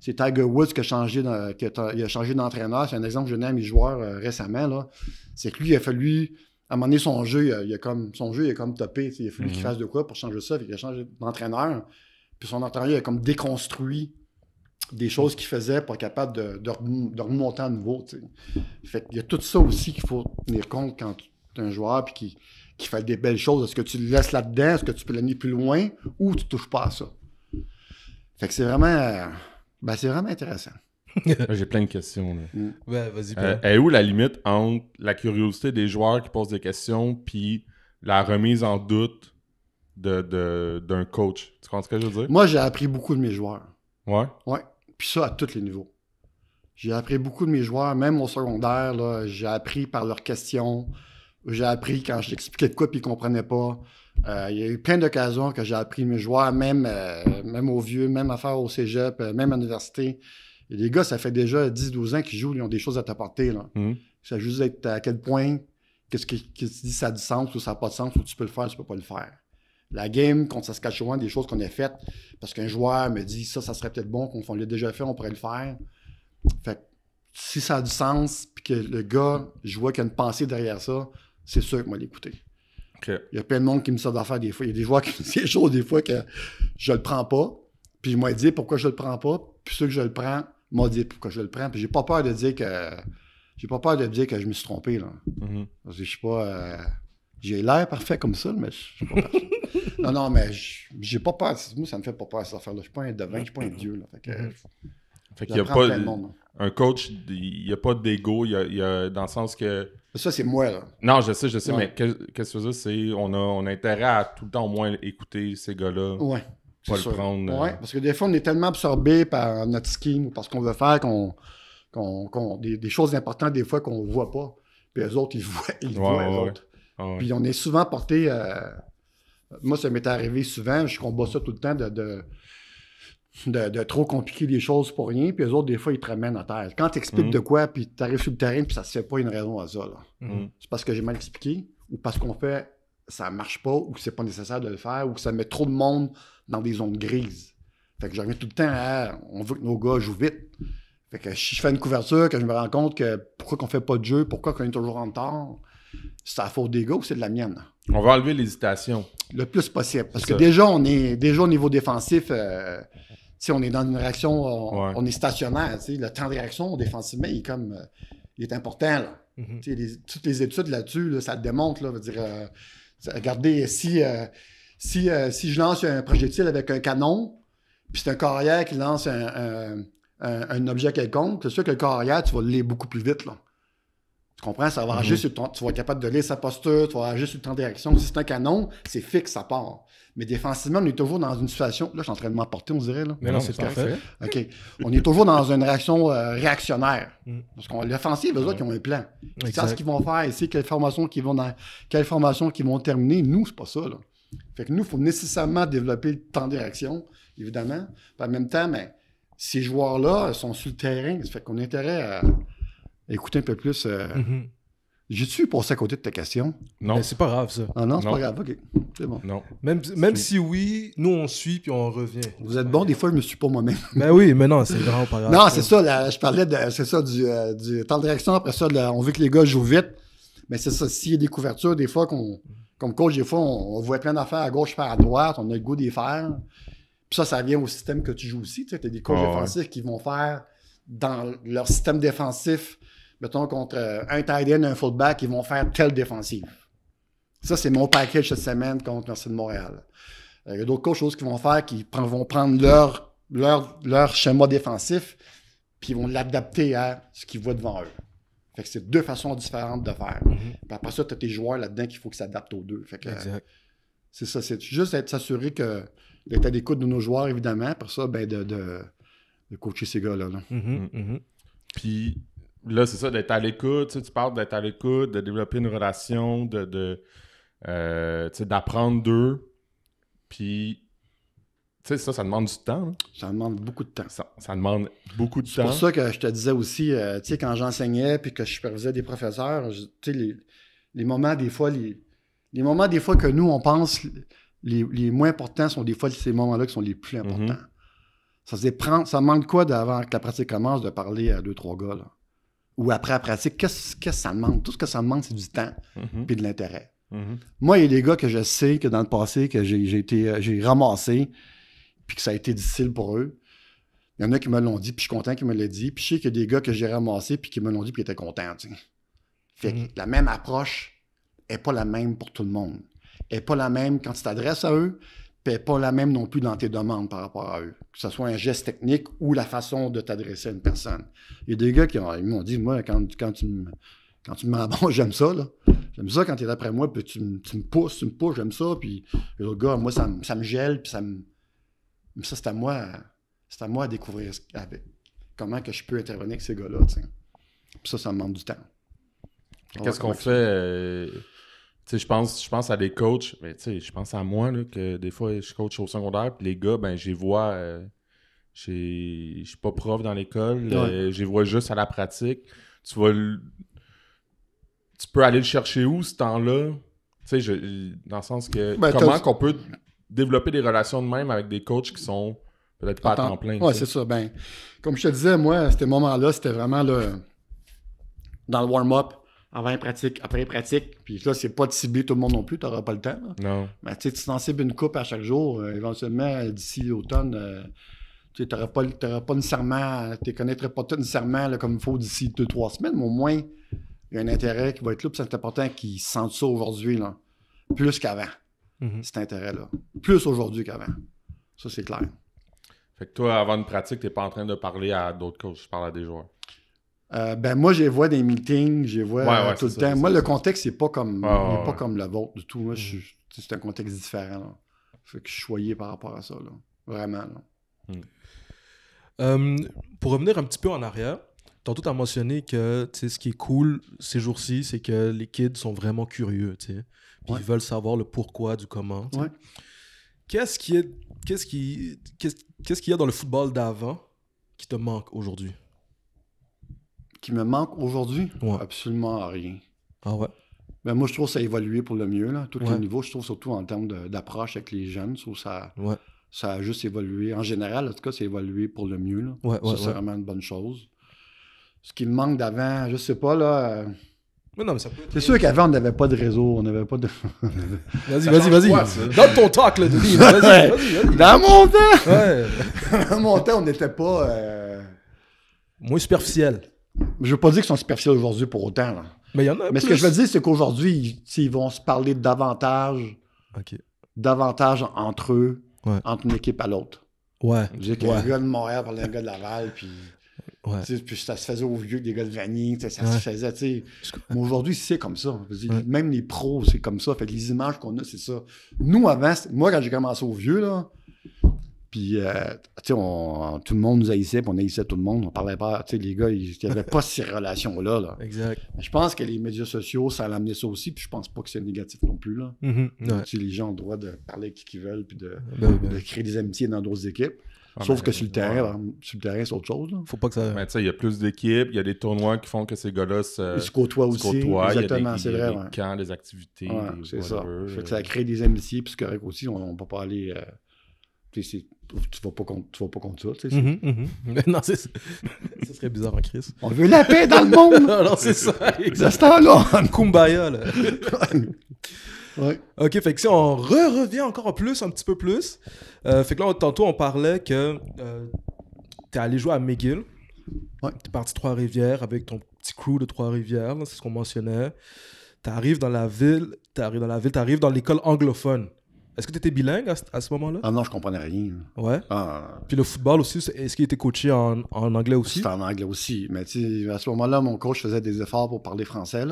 c'est Tiger Woods qui a changé, changé d'entraîneur. C'est un exemple que je donnais à mes joueurs euh, récemment. C'est que lui, il a fallu. À un son jeu, il a, comme, son jeu, il comme topé. Il a fallu mhm. qu'il fasse de quoi pour changer ça. il a changé d'entraîneur. Puis son entraîneur, a comme déconstruit des choses qu'il faisait pour être capable de, remonter à nouveau. Fait il y a tout ça aussi qu'il faut tenir compte quand tu es un joueur et qui, fait des belles choses. Est-ce que tu le laisses là-dedans? Est-ce que tu peux l'amener plus loin ou tu touches pas à ça? Fait que c'est vraiment, euh, ben, c'est vraiment intéressant. J'ai plein de questions. Là. Mm. Ben, euh, est où la limite entre la curiosité des joueurs qui posent des questions puis la remise en doute d'un coach. Tu comprends ce que je veux dire? Moi, j'ai appris beaucoup de mes joueurs. Ouais? Ouais. Puis ça, à tous les niveaux. J'ai appris beaucoup de mes joueurs, même au secondaire. J'ai appris par leurs questions. J'ai appris quand j'expliquais de quoi puis ils ne comprenaient pas. Euh, il y a eu plein d'occasions que j'ai appris mes joueurs, même, euh, même au vieux, même à faire au cégep, euh, même à l'université. Les gars, ça fait déjà 10-12 ans qu'ils jouent, ils ont des choses à t'apporter. Là. Mm-hmm. Ça juste à quel point, qu'est-ce qui, qui, dit ça a du sens ou ça n'a pas de sens, ou tu peux le faire, ou tu ne peux pas le faire la game contre Saskatchewan, des choses qu'on a faites, parce qu'un joueur me dit ça, ça serait peut-être bon, qu'on l'a déjà fait, on pourrait le faire. Fait que, si ça a du sens, puis que le gars, je vois qu'il y a une pensée derrière ça, c'est sûr que moi l'écouter. Il y a plein de monde qui me sort d'affaires des fois. Il y a des joueurs qui me disent des choses des fois que je le prends pas, puis ils m'ont dit pourquoi je le prends pas, puis ceux que je le prends m'ont dit pourquoi je le prends, puis j'ai pas peur de dire que. J'ai pas peur de dire que je me suis trompé, là. Mm-hmm. je suis pas. Euh, j'ai l'air parfait comme ça, mais je pas non, non, mais j'ai pas peur. Moi, ça me fait pas peur, cette affaire-là. Je suis pas un devin, je suis pas un dieu. Là. Fait que, mhm. a pas de, un coach, il n'y a pas d'ego, il, il y a, dans le sens que. Ça, c'est moi, là. Non, je sais, je sais, mais qu'est-ce que c'est on a, on a intérêt à tout le temps au moins écouter ces gars-là. Ouais. Pas le sûr. prendre. Euh, ouais, parce que des fois, on est tellement absorbé par notre skin ou par ce qu'on veut faire qu'on. qu'on, des, choses importantes, des fois, qu'on ne voit pas. Puis eux autres, ils voient, ils voient autres. Ah puis on est souvent porté. Euh, moi, ça m'est arrivé souvent, je combat ça tout le temps de, de, trop compliquer les choses pour rien. Puis les autres, des fois, ils te ramènent à terre. Quand tu expliques mm. de quoi, puis tu arrives sur le terrain, puis ça se fait pas une raison à ça. Mm. Mm. C'est parce que j'ai mal expliqué ou parce qu'on fait ça marche pas ou que c'est pas nécessaire de le faire ou que ça met trop de monde dans des zones grises. Fait que je reviens tout le temps à on veut que nos gars jouent vite. Fait que si je fais une couverture, que je me rends compte que pourquoi qu'on fait pas de jeu, pourquoi qu'on est toujours en retard, c'est à faute d'ego ou c'est de la mienne? On va enlever l'hésitation. Le plus possible. Parce que déjà, on est déjà au niveau défensif, euh, si on est dans une réaction, on, est stationnaire. Le temps de réaction défensivement, il est comme euh, il est important. Mm-hmm. toutes les études là-dessus, ça le démontre. dire, euh, regardez, si, si, si je lance un projectile avec un canon, puis c'est un carrière qui lance un, objet quelconque, c'est sûr que le carrière, tu vas l'aller beaucoup plus vite. Là. Tu comprends? Ça va agir mhm. tu vas être capable de laisser sa posture, tu vas agir sur le temps direction. Si c'est un canon, c'est fixe, ça part. Mais défensivement, on est toujours dans une situation. Là, je suis en train de m'emporter, on dirait. Là. Mais non, c'est parfait. OK. On est toujours dans une réaction euh, réactionnaire. Mm. Parce qu'on l'offensive, eux autres, ont un plan. C'est ça ce qu'ils vont faire, ici, quelle formation qu'ils vont, quelle formation vont terminer. Nous, c'est pas ça. Fait que nous, il faut nécessairement développer le temps de évidemment. Puis en même temps, mais ben, ces joueurs-là sont sur le terrain. Ça fait qu'on a intérêt à écouter un peu plus. Euh, mhm. J'ai-tu passé à côté de ta question? Non. c'est pas grave, ça. Ah non, c'est pas grave. OK. C'est bon. Non. Même, si oui, nous, on suit puis on revient. Vous êtes bon, des fois, je me suis pas moi-même. Ben oui, mais non, c'est grave. Non, c'est ça. je parlais de, c'est ça, du, euh, temps de réaction. Après ça, on veut que les gars jouent vite. Mais c'est ça. S'il y a des couvertures, des fois, qu'on, comme coach, des fois, on, voit plein d'affaires à gauche, faire à droite. On a le goût des faire. Puis ça, ça vient au système que tu joues aussi. Tu as des coachs défensifs qui vont faire dans leur système défensif mettons, contre euh, un tight end, un fullback, ils vont faire telle défensive. Ça, c'est mon package cette semaine contre Merci de Montréal. Il euh, y a d'autres choses qu'ils vont faire, qui vont prendre leur, leur, schéma défensif, puis ils vont l'adapter à ce qu'ils voient devant eux. Fait que c'est deux façons différentes de faire. Mm-hmm. après ça, tu as tes joueurs là-dedans qu'il faut qu'ils s'adaptent aux deux. Euh, c'est ça, c'est juste être s'assurer que l'état l'écoute de nos joueurs, évidemment, pour ça, ben de, coacher ces gars-là. Là. Mm-hmm. Mm-hmm. Puis là, c'est ça, d'être à l'écoute. Tu parles d'être à l'écoute, de développer une relation, de, de euh, d'apprendre d'eux. Puis, tu sais, ça, ça demande du temps. Hein. Ça demande beaucoup de temps. Ça, demande beaucoup de temps. C'est pour ça que je te disais aussi, euh, tu sais, quand j'enseignais puis que je supervisais des professeurs, tu sais, les, moments, des fois, les, moments, des fois, que nous, on pense les, moins importants sont des fois ces moments-là qui sont les plus mhm. importants. Ça se ça manque quoi d'avant que la pratique commence de parler à deux, trois gars, là? ou après la pratique, qu'est-ce que ça demande? Tout ce que ça demande, c'est du temps et mhm. de l'intérêt. Mhm. Moi, il y a des gars que je sais que dans le passé, que j'ai été euh, j'ai ramassé, puis que ça a été difficile pour eux. Il y en a qui me l'ont dit, puis je suis content qu'ils me l'aient dit. Puis je sais qu'il y a des gars que j'ai ramassés, puis qui me l'ont dit, puis qui étaient contents. Fait mhm. que la même approche n'est pas la même pour tout le monde. Elle n'est pas la même quand tu t'adresses à eux, pas la même non plus dans tes demandes par rapport à eux, que ce soit un geste technique ou la façon de t'adresser à une personne. Il y a des gars qui m'ont dit, moi, quand, quand tu me... Quand tu me j'aime ça, là. J'aime ça quand tu es d'après moi, puis tu, me pousses, tu me pousses, j'aime ça. Puis les autres gars, moi, ça, me gèle, puis ça me. Mais ça, c'est à moi, c'est à moi à découvrir comment que je peux intervenir avec ces gars-là, tu ça, ça me demande du temps. Qu'est-ce qu'on fait? je pense, je pense à des coachs, mais je pense à moi, que des fois, je coach au secondaire, puis les gars, ben, je les vois. Euh, j'ai je suis pas prof dans l'école, je les euh, vois juste à la pratique. Tu Tu peux aller le chercher où, ce temps-là? Tu dans le sens que. Ben, comment qu'on peut développer des relations de même avec des coachs qui sont peut-être pas à temps plein? Oui, c'est ça. Ben, comme je te disais, moi, à ce moment-là, c'était vraiment le. Dans le warm-up, avant les pratiques, après les pratiques. Puis là, c'est pas de cibler tout le monde non plus, tu n'auras pas le temps. Non. Mais tu t'en cibles une coupe à chaque jour. Euh, éventuellement, euh, d'ici l'automne, euh, tu n'auras pas, pas, nécessairement, tu connaîtrais pas tout nécessairement comme il faut d'ici deux, trois semaines, mais au moins, il y a un intérêt qui va être là. Puis c'est important qu'ils sentent ça aujourd'hui, là, plus qu'avant, mm-hmm. cet intérêt-là. Plus aujourd'hui qu'avant. Ça, c'est clair. Fait que toi, avant une pratique, tu n'es pas en train de parler à d'autres coachs, tu parles à des joueurs. Euh, ben moi, je vois des meetings, je vois euh, tout le temps. Moi, le contexte n'est pas, comme, pas comme le vôtre du tout. Moi, mm. c'est un contexte différent. Fait que je suis choyé par rapport à ça. Vraiment. Mm. Hum, pour revenir un petit peu en arrière, tantôt, tu as mentionné que ce qui est cool ces jours-ci, c'est que les kids sont vraiment curieux. Puis ils veulent savoir le pourquoi du comment. Qu'est-ce qui est, quest qui, qu'est-ce qu'il y a dans le football d'avant qui te manque aujourd'hui? qui me manque aujourd'hui? Absolument rien. Ah ouais? Ben moi, je trouve que ça a évolué pour le mieux, là, tous les niveaux. Je trouve surtout en termes d'approche avec les jeunes, ça, ça a juste évolué. En général, en tout cas, ça a évolué pour le mieux. c'est vraiment une bonne chose. Ce qui me manque d'avant, je sais pas, là... Euh, c'est sûr qu'avant, on n'avait pas de réseau, on n'avait pas de. vas-y, vas-y, vas-y. Donne ton talk, là, Vas-y, Dans mon temps! Dans mon temps, on n'était pas. Euh, Moins superficiel. Je veux pas dire qu'ils sont superficiels aujourd'hui pour autant. Mais y en a. Mais ce que je veux dire, c'est qu'aujourd'hui, ils, vont se parler davantage, davantage entre eux, entre une équipe à l'autre. Ouais. J'ai un gars de Montréal parlait un gars de Laval, puis. Puis ça se faisait au vieux des gars de Vanille. ça se faisait. Mais aujourd'hui, c'est comme ça. Même les pros, c'est comme ça. Fait que les images qu'on a, c'est ça. Nous, avant, moi, quand j'ai commencé au vieux, là, puis, euh, tu sais, tout le monde nous haïssait, puis on haïssait tout le monde. On parlait pas, tu sais, les gars, il n'avaient avait pas ces relations-là. Là. Exact. je pense que les médias sociaux, ça a amené ça aussi, puis je pense pas que c'est négatif non plus. Là. Mm-hmm. tu sais, les gens ont le droit de parler avec qui qu'ils veulent, puis de, ben ben créer des amitiés dans d'autres équipes. Ah, ben Sauf que sur le terrain, terrain, c'est autre chose. Là. Faut pas que ça. Mais tu sais, il y a plus d'équipes, il y a des tournois qui font que ces gars-là se. Ils se côtoient aussi. Se côtoient. Exactement, c'est vrai. Il y a des, camps, des activités. c'est ça. ça crée des amitiés, puis aussi. On, ne peut pas aller. Euh, c'est tu vas pas tu vas pas contre ça, tu sais. Mhm, mhm. ça. serait bizarre en crise. On veut la paix dans le monde! non, c'est ça, exactement. là Kumbaya, là. Ok, fait que si on re revient encore plus, un petit peu plus, euh, fait que là, tantôt, on parlait que tu euh, t'es allé jouer à McGill. Tu es parti Trois-Rivières avec ton petit crew de Trois-Rivières, c'est ce qu'on mentionnait. arrives dans la ville, t'arrives dans la ville, t'arrives dans l'école anglophone. Est-ce que tu étais bilingue à, ce moment-là Ah non, je comprenais rien. Ouais. Ah. Puis le football aussi, est-ce qu'il était coaché en, anglais aussi C'était en anglais aussi. Mais tu à ce moment-là, mon coach faisait des efforts pour parler français.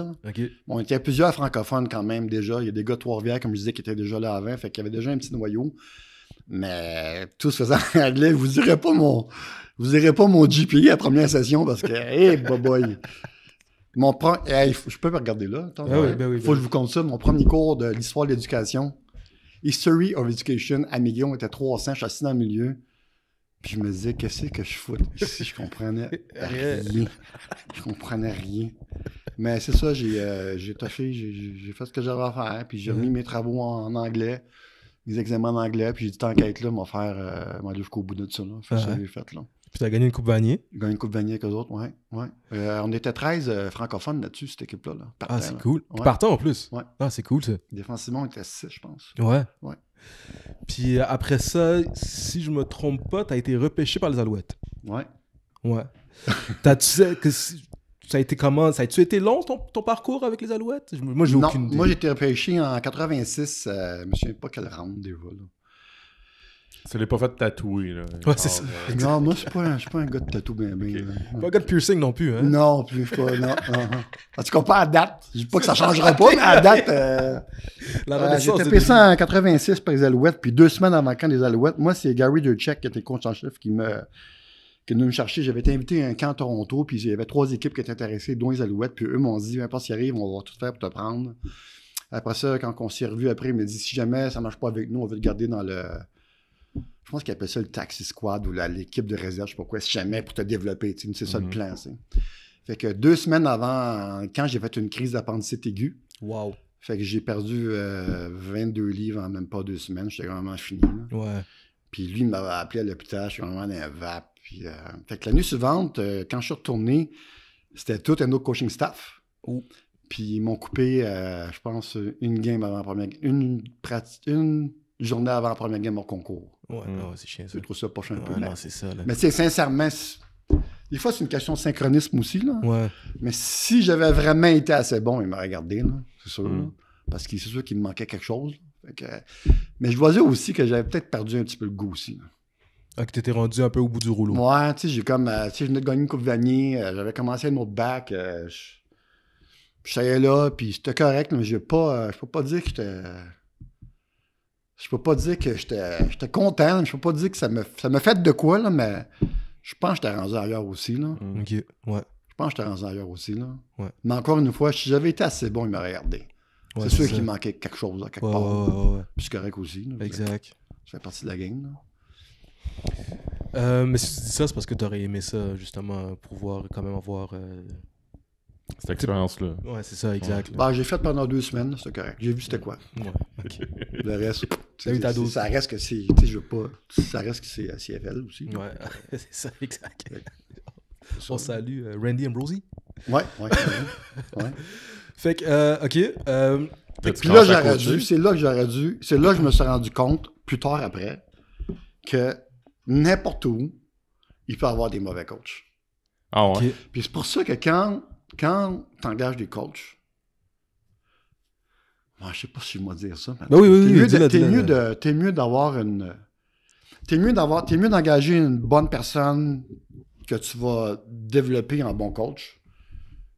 Bon, il y a plusieurs francophones quand même déjà. Il y a des gars de Trois-Rivières, comme je disais, qui étaient déjà là avant. Fait qu'il y avait déjà un petit noyau. Mais tout ce faisait en anglais. Vous irez pas mon, vous irez pas mon GPA e à première session parce que, hey, boy. Mon je peux me regarder là. Ah oui, ben ben Faut que je vous compte ça. Mon premier cours de l'histoire de l'éducation History of Education à Million était 300, je suis assis dans le milieu. Puis je me disais, qu'est-ce que je fous si je comprenais rien. je comprenais rien. Mais c'est ça, j'ai euh, touché, j'ai fait ce que j'avais à faire, puis j'ai remis mm-hmm. mes travaux en, anglais, mes examens en anglais, puis j'ai dit, tant qu'à être là, m'en faire, euh, jusqu'au bout de ça, là. Fait ah ça, j'ai fait, là. Puis tu as gagné une Coupe Vanier. Gagné une Coupe Vanier avec eux autres, ouais. ouais. Euh, on était 13 euh, francophones là-dessus, cette équipe-là. ah, c'est cool. Ouais. Partant en plus. Ouais. Ah, c'est cool ça. Défensivement, on était 6, je pense. Ouais. ouais. Puis euh, après ça, si je me trompe pas, tu as été repêché par les Alouettes. Ouais. Ouais. T'as, tu sais que ça a été comment Ça a-tu été long ton, ton, parcours avec les Alouettes Moi, j'ai aucune idée. Moi, j'ai été repêché en 86. je ne me souviens pas quelle round déjà. Là. Tu l'as pas fait tatouer, là. Euh, non, moi, je suis pas, pas un gars de tatou, Pas un gars de piercing non plus, hein. Non, plus, pas. Non. En tout cas, pas à date. Je dis pas que ça changera pas, mais à date. J'ai euh, euh J'étais en 86 par les Alouettes, puis deux semaines avant le camp des Alouettes. Moi, c'est Gary Durchek, qui était coach en chef, qui me qui nous me chercher. J'avais été invité à un camp à Toronto, puis il y avait trois équipes qui étaient intéressées, dont les Alouettes. Puis eux m'ont dit, ben, pas s'ils arrivent, on va tout faire pour te prendre. Après ça, quand on s'est revu après, il m'a dit, si jamais ça marche pas avec nous, on veut te garder dans le, je pense qu'il appelle ça le taxi squad ou l'équipe de réserve, je sais pas si jamais pour te développer. C'est ça le mhm. plan. Fait que deux semaines avant, quand j'ai fait une crise d'appendicite aiguë, fait que j'ai perdu 22 euh, livres en même pas deux semaines. J'étais vraiment fini. Puis lui, il m'avait appelé à l'hôpital. Je suis vraiment dans un vape. Euh, fait que la nuit suivante, euh, quand je suis retourné, c'était tout un autre coaching staff. Puis ils m'ont coupé, je pense, une game avant la première... Une, une journée avant la première game mon concours. Ouais, non mm. ah c'est chiant Je trouve ça poche un peu. Non, c'est ça. Mais c'est sincèrement, des fois, c'est une question de synchronisme aussi. Là. Ouais. Mais si j'avais vraiment été assez bon, il m'aurait regardé, c'est sûr. Mm. parce qu'il c'est sûr qu'il me manquait quelque chose. Mais je vois aussi que j'avais peut-être perdu un petit peu le goût aussi. Là. Ah, que t'étais rendu un peu au bout du rouleau. Ouais, tu sais, j'ai comme. Euh, tu sais, je venais de gagner une Coupe Vanier, euh, j'avais commencé un autre bac. Euh, je... là, puis c'était correct, mais je ne peux pas dire que j'étais je peux pas dire que j'étais content, je peux pas dire que ça me, ça me fait de quoi, là, mais je pense que j'étais rendu ailleurs aussi. Mm. OK, ouais. Je pense que j'étais rendu ailleurs aussi. Là. Mais encore une fois, si j'avais été assez bon, il m'aurait regardé. c'est sûr qu'il manquait quelque chose, à quelque part. Puis c'est correct aussi. exact. Je fais partie de la gang. Euh, mais si tu dis ça, c'est parce que tu aurais aimé ça, justement, pouvoir quand même avoir euh, cette expérience-là. Ouais, c'est ça, exact. bah j'ai fait pendant deux semaines, c'est correct. J'ai vu c'était quoi. Ouais. Le reste, ça reste que c'est. Tu sais, je veux pas. Ça reste que c'est à CFL aussi. Ouais, c'est ça, exact. On salue euh, Randy Ambrosi. Ouais, ouais. ouais. Fait que, euh, OK. puis euh, là, j'aurais dû. C'est là que j'aurais dû. C'est là que je me suis rendu compte, plus tard après, que n'importe où, il peut y avoir des mauvais coachs. Ah ouais. Puis c'est pour ça que quand quand tu engages des coachs, moi, je sais pas si je vais dire ça. Ben oui, oui, t'es mieux, mieux d'avoir une. T'es mieux d'avoir. mieux d'engager une bonne personne que tu vas développer en bon coach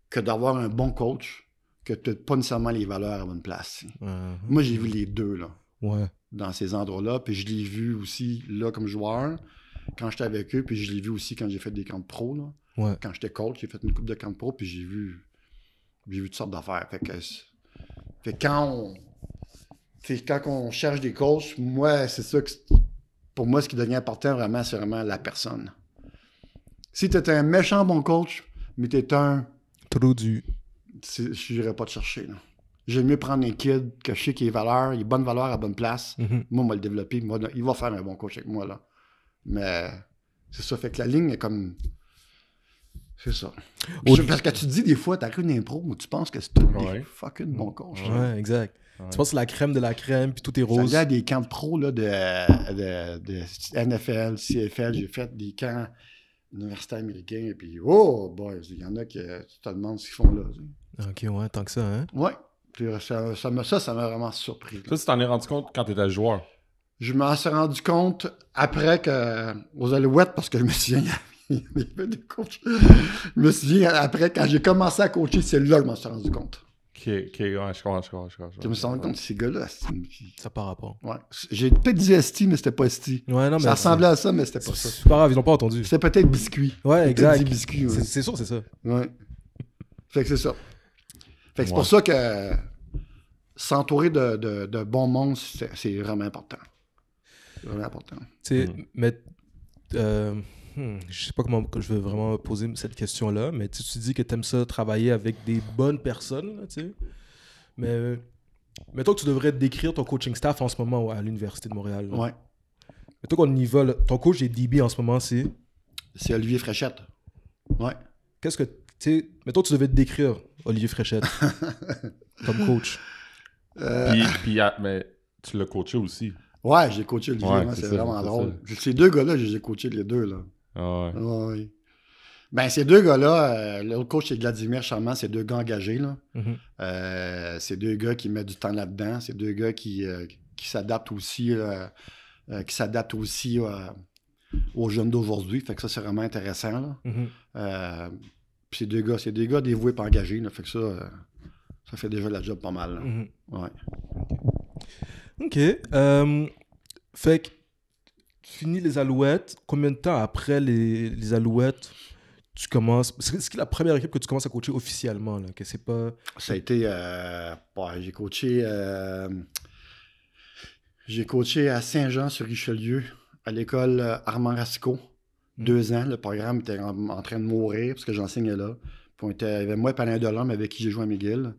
que d'avoir un bon coach que tu n'as pas nécessairement les valeurs à la bonne place. Moi, j'ai vu les deux là. Dans ces endroits-là. Puis je l'ai vu aussi là comme joueur quand j'étais avec eux. Puis je l'ai vu aussi quand j'ai fait des camps pro. Là. Quand j'étais coach, j'ai fait une coupe de camp pro, puis j'ai vu, vu toutes sortes d'affaires. Fait que, quand on, quand on cherche des coachs, moi, c'est ça que pour moi, ce qui devient important vraiment, c'est vraiment la personne. Si tu es un méchant bon coach, mais tu un. trop du. Je n'irais pas te chercher. J'aime mieux prendre un kid que je sais qu'il est valeur, il est bonne valeur à bonne place. Mhm. Moi, on va le développer. il va faire un bon coach avec moi. là. Mais c'est ça. Fait que la ligne est comme. C'est ça. Parce que tu dis des fois, cru une impro où tu penses que c'est tout des fucking bon con. Ouais, exact. Tu penses que c'est la crème de la crème, puis tout est rose. J'ai fait des camps de pro là, de, de, NFL, CFL, j'ai fait des camps universitaires américains, et puis oh boy, il y en a qui tu te demandes ce qu'ils font là. Ok, ouais, tant que ça, hein? Ouais. Puis euh, ça, ça, m'a vraiment surpris. Ça, tu t'en es rendu compte quand t'étais joueur? Je m'en suis rendu compte après que aux Alouettes, parce que je me suis Je me souviens, après, quand j'ai commencé à coacher, c'est là que je me suis rendu compte. je crois je crois je crois Je me suis rendu compte que ces gars-là. Ça par rapport. Ouais. J'ai peut-être dit esti, mais c'était pas esti. Ouais, non, mais ça ressemblait à ça, mais c'était pas ça. C'est pas grave, ils ont pas entendu. C'était peut-être biscuit. Ouais, exact. C'est sûr, c'est ça. Ouais. fait que c'est ça. Fait que c'est pour ça que euh, s'entourer de, de, de bons monstres, c'est vraiment important. C'est vraiment important. Tu sais, mm. mais. Euh, Hmm, je sais pas comment je veux vraiment poser cette question-là, mais tu dis que tu aimes ça travailler avec des bonnes personnes, tu sais. Mais euh, mettons tu devrais décrire ton coaching staff en ce moment à l'Université de Montréal. Ouais. qu'on y Ton coach est DB en ce moment, c'est. C'est Olivier Fréchette. Ouais. Qu'est-ce que. Tu mettons toi, tu devais te décrire Olivier Fréchette comme coach. Euh. Puis, ah, mais tu l'as coaché aussi. Ouais, j'ai coaché Olivier, ouais, c'est vraiment drôle. Ces deux gars-là, j'ai coaché les deux. là. Ah oui Ben, ces deux gars-là, euh, le coach, c'est Vladimir Charmant, c'est deux gars engagés. Mm-hmm. Euh, c'est deux gars qui mettent du temps là-dedans. C'est deux gars qui, euh, qui s'adaptent aussi, qui s'adaptent aussi aux jeunes d'aujourd'hui. Fait que ça, c'est vraiment intéressant. Là. Mm-hmm. deux gars, c'est deux gars dévoués et engagés. Fait que ça, ça fait déjà la job pas mal. Mm-hmm. Ouais. OK. fait que tu finis les Alouettes, combien de temps après les, Alouettes tu commences C'est la première équipe que tu commences à coacher officiellement là, que c'est pas... Ça a été. Euh, bah, j'ai coaché. Euh, j'ai coaché à Saint-Jean-sur-Richelieu, à l'école euh, Armand Rascot, mm. deux ans. Le programme était en, train de mourir parce que j'enseignais là. Puis il y avait moi et Palin mais avec qui j'ai joué à McGill.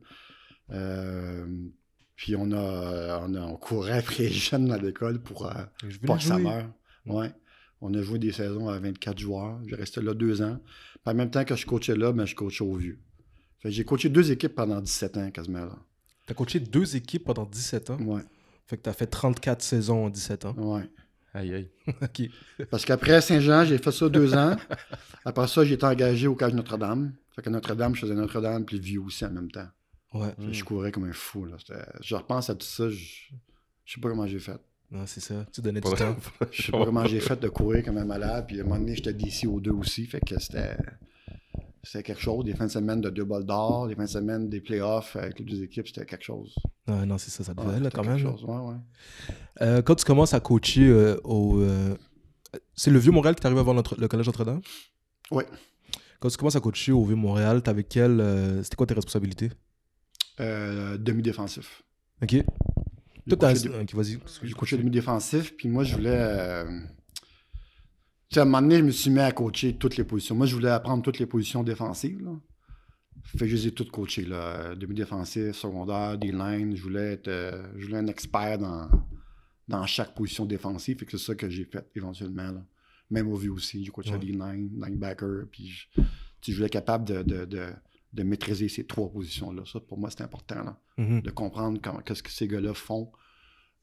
Puis on a, euh, on a courait après les jeunes dans l'école pour pas que ça meure. Ouais. On a joué des saisons à 24 joueurs. J'ai resté là deux ans. Puis en même temps que je coachais là, ben, je coachais au vieux. j'ai coaché deux équipes pendant 17 ans, quasiment. Tu as coaché deux équipes pendant 17 ans? Ouais. Fait que tu as fait 34 saisons en 17 ans. Oui. Aïe, aïe. OK. Parce qu'après Saint-Jean, j'ai fait ça deux ans. Après ça, j'ai été engagé au Cage Notre-Dame. Fait que Notre-Dame, je faisais Notre-Dame puis vieux aussi en même temps. Je courais comme un fou. Là. Je repense à tout ça, je, sais pas comment j'ai fait. Non, c'est ça. Tu donnais du temps. je sais pas comment j'ai fait de courir comme un malade. Puis à un moment donné, j'étais d'ici aux deux aussi. Fait que c'était. quelque chose, des fins de semaine de deux balles d'or, des fins de semaine des playoffs avec les deux équipes, c'était quelque chose. Non, non, c'est ça, ça devait quand même. quand tu commences à coacher au. C'est le vieux Montréal qui t'arrive avant le collège d'Entraîneur Oui. Quand tu commences à coacher au vieux Montréal, t'avais quel. Euh, c'était quoi tes responsabilités euh, demi-défensif. OK. Toi, t'as... Ok, vas-y. J'ai coaché demi-défensif, puis moi, je voulais. Euh, tu à un moment donné, je me suis mis à coacher toutes les positions. Moi, je voulais apprendre toutes les positions défensives. Fait que je les ai toutes coachées. Demi-défensif, secondaire, D-line. Je voulais être euh, je voulais un expert dans, dans chaque position défensive. et c'est ça que j'ai fait éventuellement. Même au VU aussi, j'ai coaché ouais. D-line, linebacker. Puis je... je voulais être capable de de maîtriser ces trois positions-là. Ça, pour moi, c'est important, mm-hmm. de comprendre comment, qu'est-ce que ces gars-là font,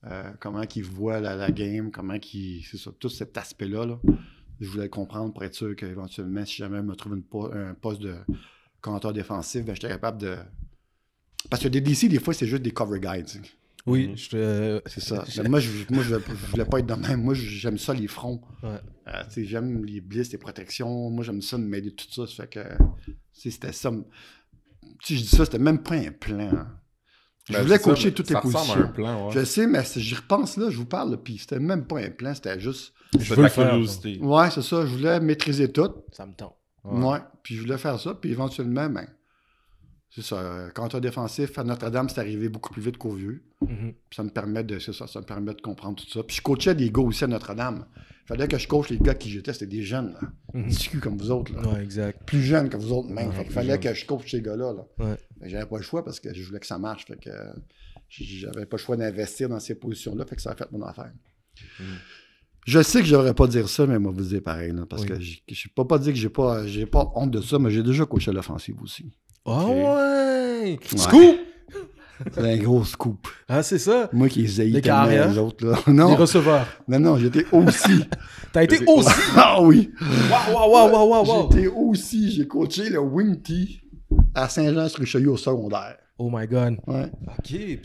euh, comment ils voient la, game, comment ils... C'est ça, tout cet aspect-là, là, je voulais comprendre pour être sûr qu'éventuellement, si jamais je me trouve un poste de compteur défensif, ben, j'étais capable de... Parce que des DC, des fois, c'est juste des cover guides. Oui, mhm. euh, c'est ça. Moi, je, moi, je, voulais pas être le même. Moi, j'aime ça les fronts. Euh, j'aime les blisses, les protections. Moi, j'aime ça de m'aider, tout ça. ça fait que c'était ça. Si je dis ça, c'était même pas un plan. Je ben, voulais coacher toutes les positions. Je sais, mais j'y repense là, je vous parle, puis c'était même pas un plan, c'était juste. Je veux la curiosité. Ouais, c'est ça. Je voulais maîtriser tout. Ça me tombe. Ouais. Puis je voulais faire ça, puis éventuellement, ben, c'est ça, euh, contre-défensif à Notre-Dame, c'est arrivé beaucoup plus vite qu'au vieux. Mhm. Ça me permet de ça, me permet de comprendre tout ça. Puis je coachais des gars aussi à Notre-Dame. Il Fallait que je coache les gars qui j'étais, c'était des jeunes, là. Mhm. comme vous autres. Plus jeunes que vous autres même. fallait que je coache ces gars-là. Là. J'avais pas le choix parce que je voulais que ça marche. que j'avais pas le choix d'investir dans ces positions-là. Fait que ça a fait mon affaire. Mhm. Je sais que je n'aurais pas dire ça, mais moi, vous dire pareil, parce que je ne peux pas dire que j'ai pas, pas honte de ça, mais j'ai déjà coaché l'offensive aussi. Ah ouais! Scoop! C'est un gros scoop. Ah, c'est ça? Moi qui ai les autres, là. Non. Les receveurs. Non, non, j'étais aussi. T'as été aussi? ah oui! Waouh, waouh, waouh, waouh, waouh! J'étais aussi, j'ai coaché le Wing T à Saint-Jean-sur-Richelieu au secondaire. Oh my God. Ouais. OK. Puis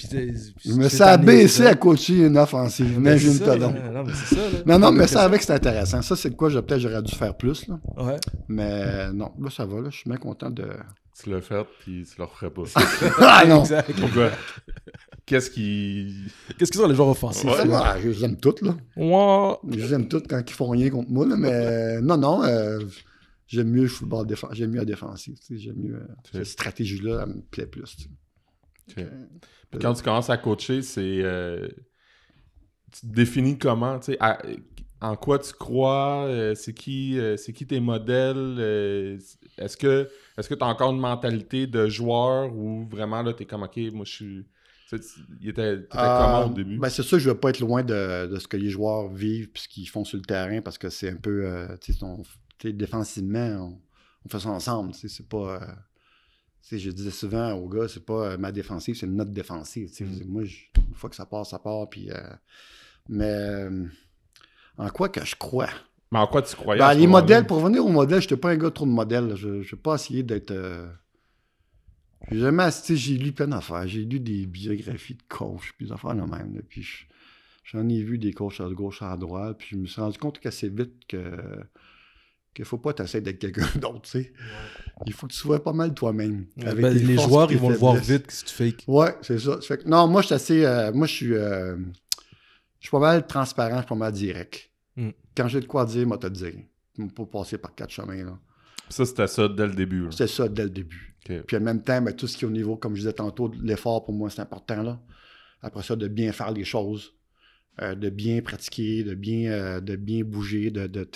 je me suis abaissé à coacher une offensive. Ben, Imagine toi donc. Non, mais c'est ça. Là. Non, non, mais ça avec, c'est intéressant. Ça, c'est de quoi peut-être j'aurais dû faire plus. Là. Ouais. Mais non, là, ça va. Là, je suis bien content de. Tu l'as fait, puis tu le referais pas. ah non! Qu'est-ce qui. Qu'est-ce qu'ils ont les joueurs offensifs? je les aime toutes, là. Je les aime toutes quand ils font rien contre moi, là, mais non, non. Euh, j'aime mieux le football défensif. J'aime mieux la défensive. J'aime mieux euh, cette stratégie-là, elle me plaît plus. Quand tu commences à coacher, c'est. Euh, tu te définis comment? Tu sais, en quoi tu crois? c'est qui, c'est qui tes modèles? est-ce que est-ce que tu as encore une mentalité de joueur ou vraiment là, tu es comme OK, moi je suis. Il était, comment au euh, début? Ben, c'est sûr je ne veux pas être loin de, ce que les joueurs vivent et ce qu'ils font sur le terrain parce que c'est un peu. Euh, on, défensivement, on, fait ça ensemble. C'est pas. Euh, sais, je disais souvent aux gars, c'est pas euh, ma défensive, c'est notre défensive. Mm. Moi, une fois que ça part, ça part. Puis, mais en quoi que je crois, mais en quoi tu croyais ben, Les modèles, pour revenir aux modèles, je n'étais pas un gars trop de modèles. Je n'ai pas essayé d'être. Euh, j'ai jamais j'ai lu plein d'affaires. J'ai lu des biographies de coachs, puis des affaires de même. j'en ai vu des coachs à gauche, à droite. Puis je me suis rendu compte qu'assez vite que qu'il faut pas t'essayer d'être quelqu'un d'autre, tu Il faut que tu sois pas mal toi-même. Ben, les joueurs, ils vont le voir vite si tu fais. Ouais, c'est ça. non, moi, je suis assez... Euh, moi, je suis... Euh, je suis pas mal transparent, je suis pas mal direct. Mm. Quand j'ai de quoi dire, moi, te le dire. Pour passer par quatre chemins. Là. Ça, c'était ça dès le début. C'est ça dès le début. Puis en même temps, ben, tout ce qui est au niveau, comme je disais tantôt, l'effort pour moi, c'est important. Là. Après ça, de bien faire les choses, euh, de bien pratiquer, de bien, euh, de bien bouger, de, de,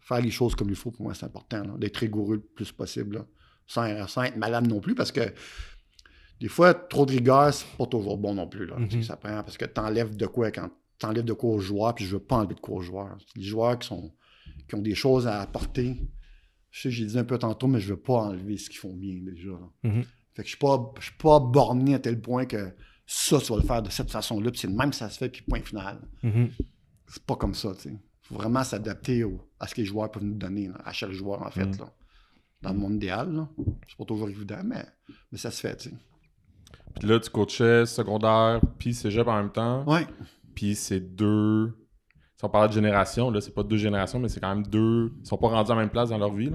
faire les choses comme il faut, pour moi, c'est important. D'être rigoureux le plus possible. Sans, être malade non plus, parce que des fois, trop de rigueur, c'est pas toujours bon non plus. Mm-hmm. prend, parce que tu enlèves de quoi quand enlève de quoi aux joueurs, puis je veux pas enlever de quoi aux joueurs. Les joueurs qui, sont, qui ont des choses à apporter, je sais, j'ai dit un peu tantôt, mais je veux pas enlever ce qu'ils font bien déjà. Mm-hmm. Fait que je ne suis pas borné à tel point que ça, tu vas le faire de cette façon-là, puis c'est le même que ça se fait, puis point final. Mm-hmm. C'est pas comme ça, tu sais. faut vraiment s'adapter à ce que les joueurs peuvent nous donner, à chaque joueur, en fait. Mm. Dans le monde idéal, ne c'est pas toujours évident, mais, mais ça se fait, tu sais. Puis là, tu coachais secondaire, puis cégep en même temps. Oui. Puis c'est deux. Si on parlait de génération, là, c'est pas deux générations, mais c'est quand même deux. Ils sont pas rendus à la même place dans leur vie.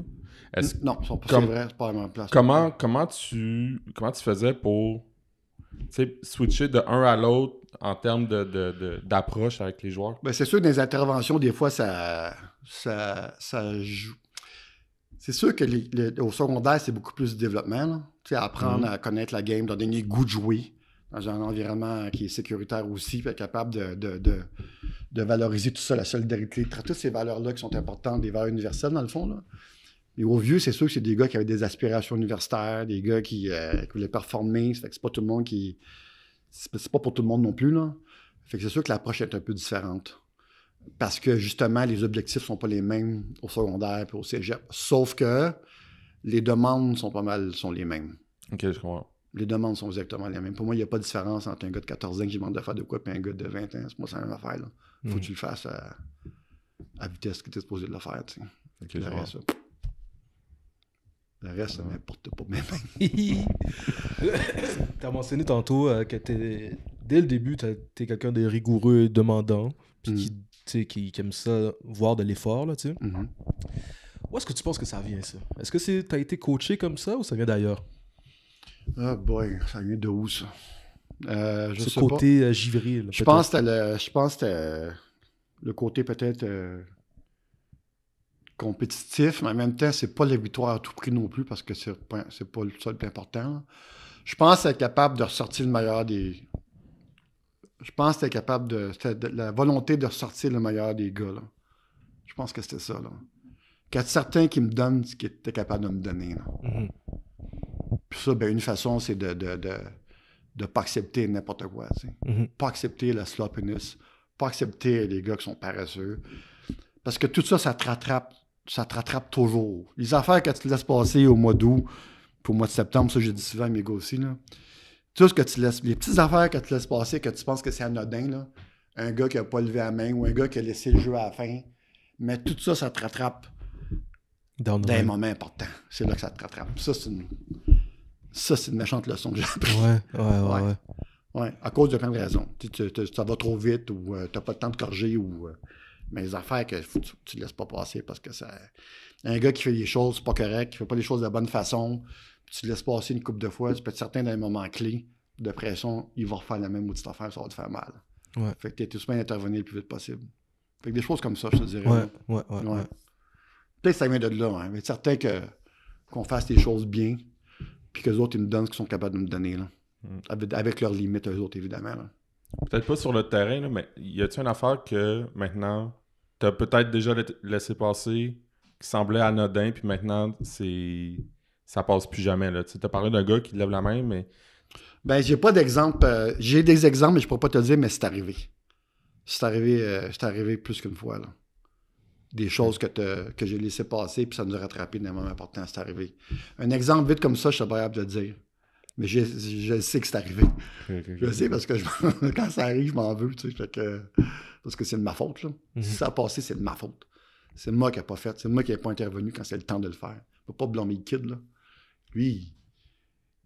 Non, ils sont pas, c'est vrai, c'est pas à la même place. Comment, comment, tu, comment tu faisais pour switcher de un à l'autre en termes de, d'approche avec les joueurs? Ben, c'est sûr, que des interventions, des fois, ça, ça, joue. C'est sûr que au secondaire, c'est beaucoup plus de développement. Là. Apprendre mm-hmm. à connaître la game, donner des goût de jouer dans un environnement qui est sécuritaire aussi, être capable de, de, valoriser tout ça, la solidarité, toutes ces valeurs-là qui sont importantes, des valeurs universelles dans le fond. Là. au vieux, c'est sûr que c'est des gars qui avaient des aspirations universitaires, des gars qui, euh, voulaient performer. c'est pas tout le monde qui. C'est pas pour tout le monde non plus, là. Fait que c'est sûr que l'approche est un peu différente. Parce que justement, les objectifs sont pas les mêmes au secondaire et au cégep. Sauf que les demandes sont pas mal, sont les mêmes. OK, je comprends les demandes sont exactement les mêmes. Pour moi, il n'y a pas de différence entre un gars de 14 ans qui demande de faire de quoi et un gars de 20 ans. C'est moi, c'est la même affaire. Il Faut hmm. que tu le fasses à, à vitesse que tu es supposé de le faire. le, reste, ça. le, ça m'importe pas même. tu as mentionné tantôt euh, que dès le début, tu es quelqu'un de rigoureux et demandant, puis hmm. qui, aime ça, voir de l'effort. Là, mm-hmm. Où est-ce que tu penses que ça vient, ça? Est-ce que tu as été coaché comme ça ou ça vient d'ailleurs? Ah boy, ça vient de où ça? Euh, ce côté euh, givré. je, pense le, je pense que le, euh, le côté peut-être compétitif, mais en même temps, c'est pas la victoire à tout prix non plus parce que c'est pas, pas le plus important. Je pense être capable de ressortir le meilleur des. Je pense être capable de, La volonté de ressortir le meilleur des gars. Là. Je pense que c'était ça. Là. y a certains qui me donnent ce qu'ils étaient capables de me donner. Là. Mm-hmm. Ben, une façon, c'est de ne pas accepter n'importe quoi. Mm-hmm. Pas accepter la sloppiness, pas accepter les gars qui sont paresseux. Parce que tout ça, ça te rattrape, ça te rattrape toujours. Les affaires que tu laisses passer au mois d'août, pour au mois de septembre, ça, j'ai dit souvent à mes gars aussi, tout ce que tu laisses, les petites affaires que tu laisses passer, que tu penses que c'est anodin, un gars qui n'a pas levé la main ou un gars qui a laissé le jeu à la fin, mais tout ça, ça te rattrape dans, des moments importants. C'est là que ça te rattrape. Ça, c'est une, ça, c'est une méchante leçon que j'ai appris. Ouais, ouais, ouais. ouais. à cause de plein de raisons. Tu, ça va trop vite ou euh, tu n'as pas le temps de corriger ou. Euh, mais les affaires que tu ne laisses pas passer parce que ça. Un gars qui fait les choses pas correctes, qui fait pas les choses de la bonne façon, tu le laisses passer une coupe de fois, tu peux être certain d'un moment clé de pression, il va refaire la même petite affaire, ça va te faire mal. Ouais. Fait que tu es tout semaine intervenir le plus vite possible. Fait que des choses comme ça, je te dirais. Ouais, ouais, ouais, Peut-être que ça vient de là, hein, mais certain que qu'on fasse les choses bien, puis que autres, ils nous donnent ce qu'ils sont capables de me donner. Là. Mm. Avec, leurs limites, eux autres, évidemment. Peut-être pas sur le terrain, là, mais y a-t-il une affaire que maintenant, t'as peut-être déjà laissé passer, qui semblait anodin, puis maintenant, c'est ça passe plus jamais. là, Tu as parlé d'un gars qui lève la main, mais. Ben, j'ai pas d'exemple. Euh, j'ai des exemples, mais je pourrais pas te le dire, mais c'est arrivé. C'est arrivé, euh, arrivé plus qu'une fois. Là des choses que, j'ai laissé passer, puis ça nous a rattrapé d'un moment important, c'est arrivé. Un exemple vite comme ça, je suis pas capable de le dire. Mais je, je sais que c'est arrivé. Je sais parce que quand ça arrive, je m'en veux, tu sais, parce que c'est de ma faute. Mhm. Si ça a passé, c'est de ma faute. C'est moi qui n'ai pas fait, c'est moi qui n'ai pas intervenu quand c'est le temps de le faire. Je ne pas blâmer le kid. Là. Lui,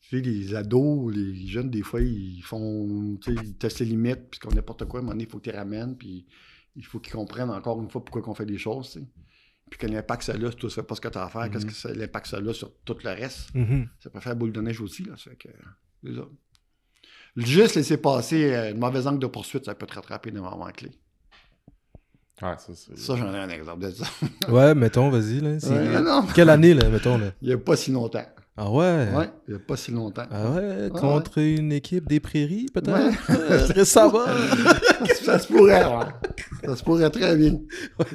tu sais, les ados, les jeunes, des fois, ils font, tu sais, ils testent les limites, puis qu'on n'importe quoi, à un moment il faut que tu ramènes, puis il faut qu'ils comprennent encore une fois pourquoi on fait des choses. Puis que l'impact ça a, si tu ne fais pas ce que tu as à faire, qu'est-ce mhm. que l'impact ça a sur tout le reste. Mhm. Ça peut faire boule de neige aussi. Là, fait que, Juste laisser passer euh, une mauvaise angle de poursuite, ça peut te rattraper des moment clés. Ah, ça, ça j'en ai un exemple de ça. ouais, mettons, vas-y. Là, Quelle année, là, mettons? Là? Il n'y a pas si longtemps. Ah ouais? il n'y a pas si longtemps. Ah ouais? contre une équipe des prairies, peut-être? Ouais. va. Euh, ça se pourrait, Ça se pourrait très bien.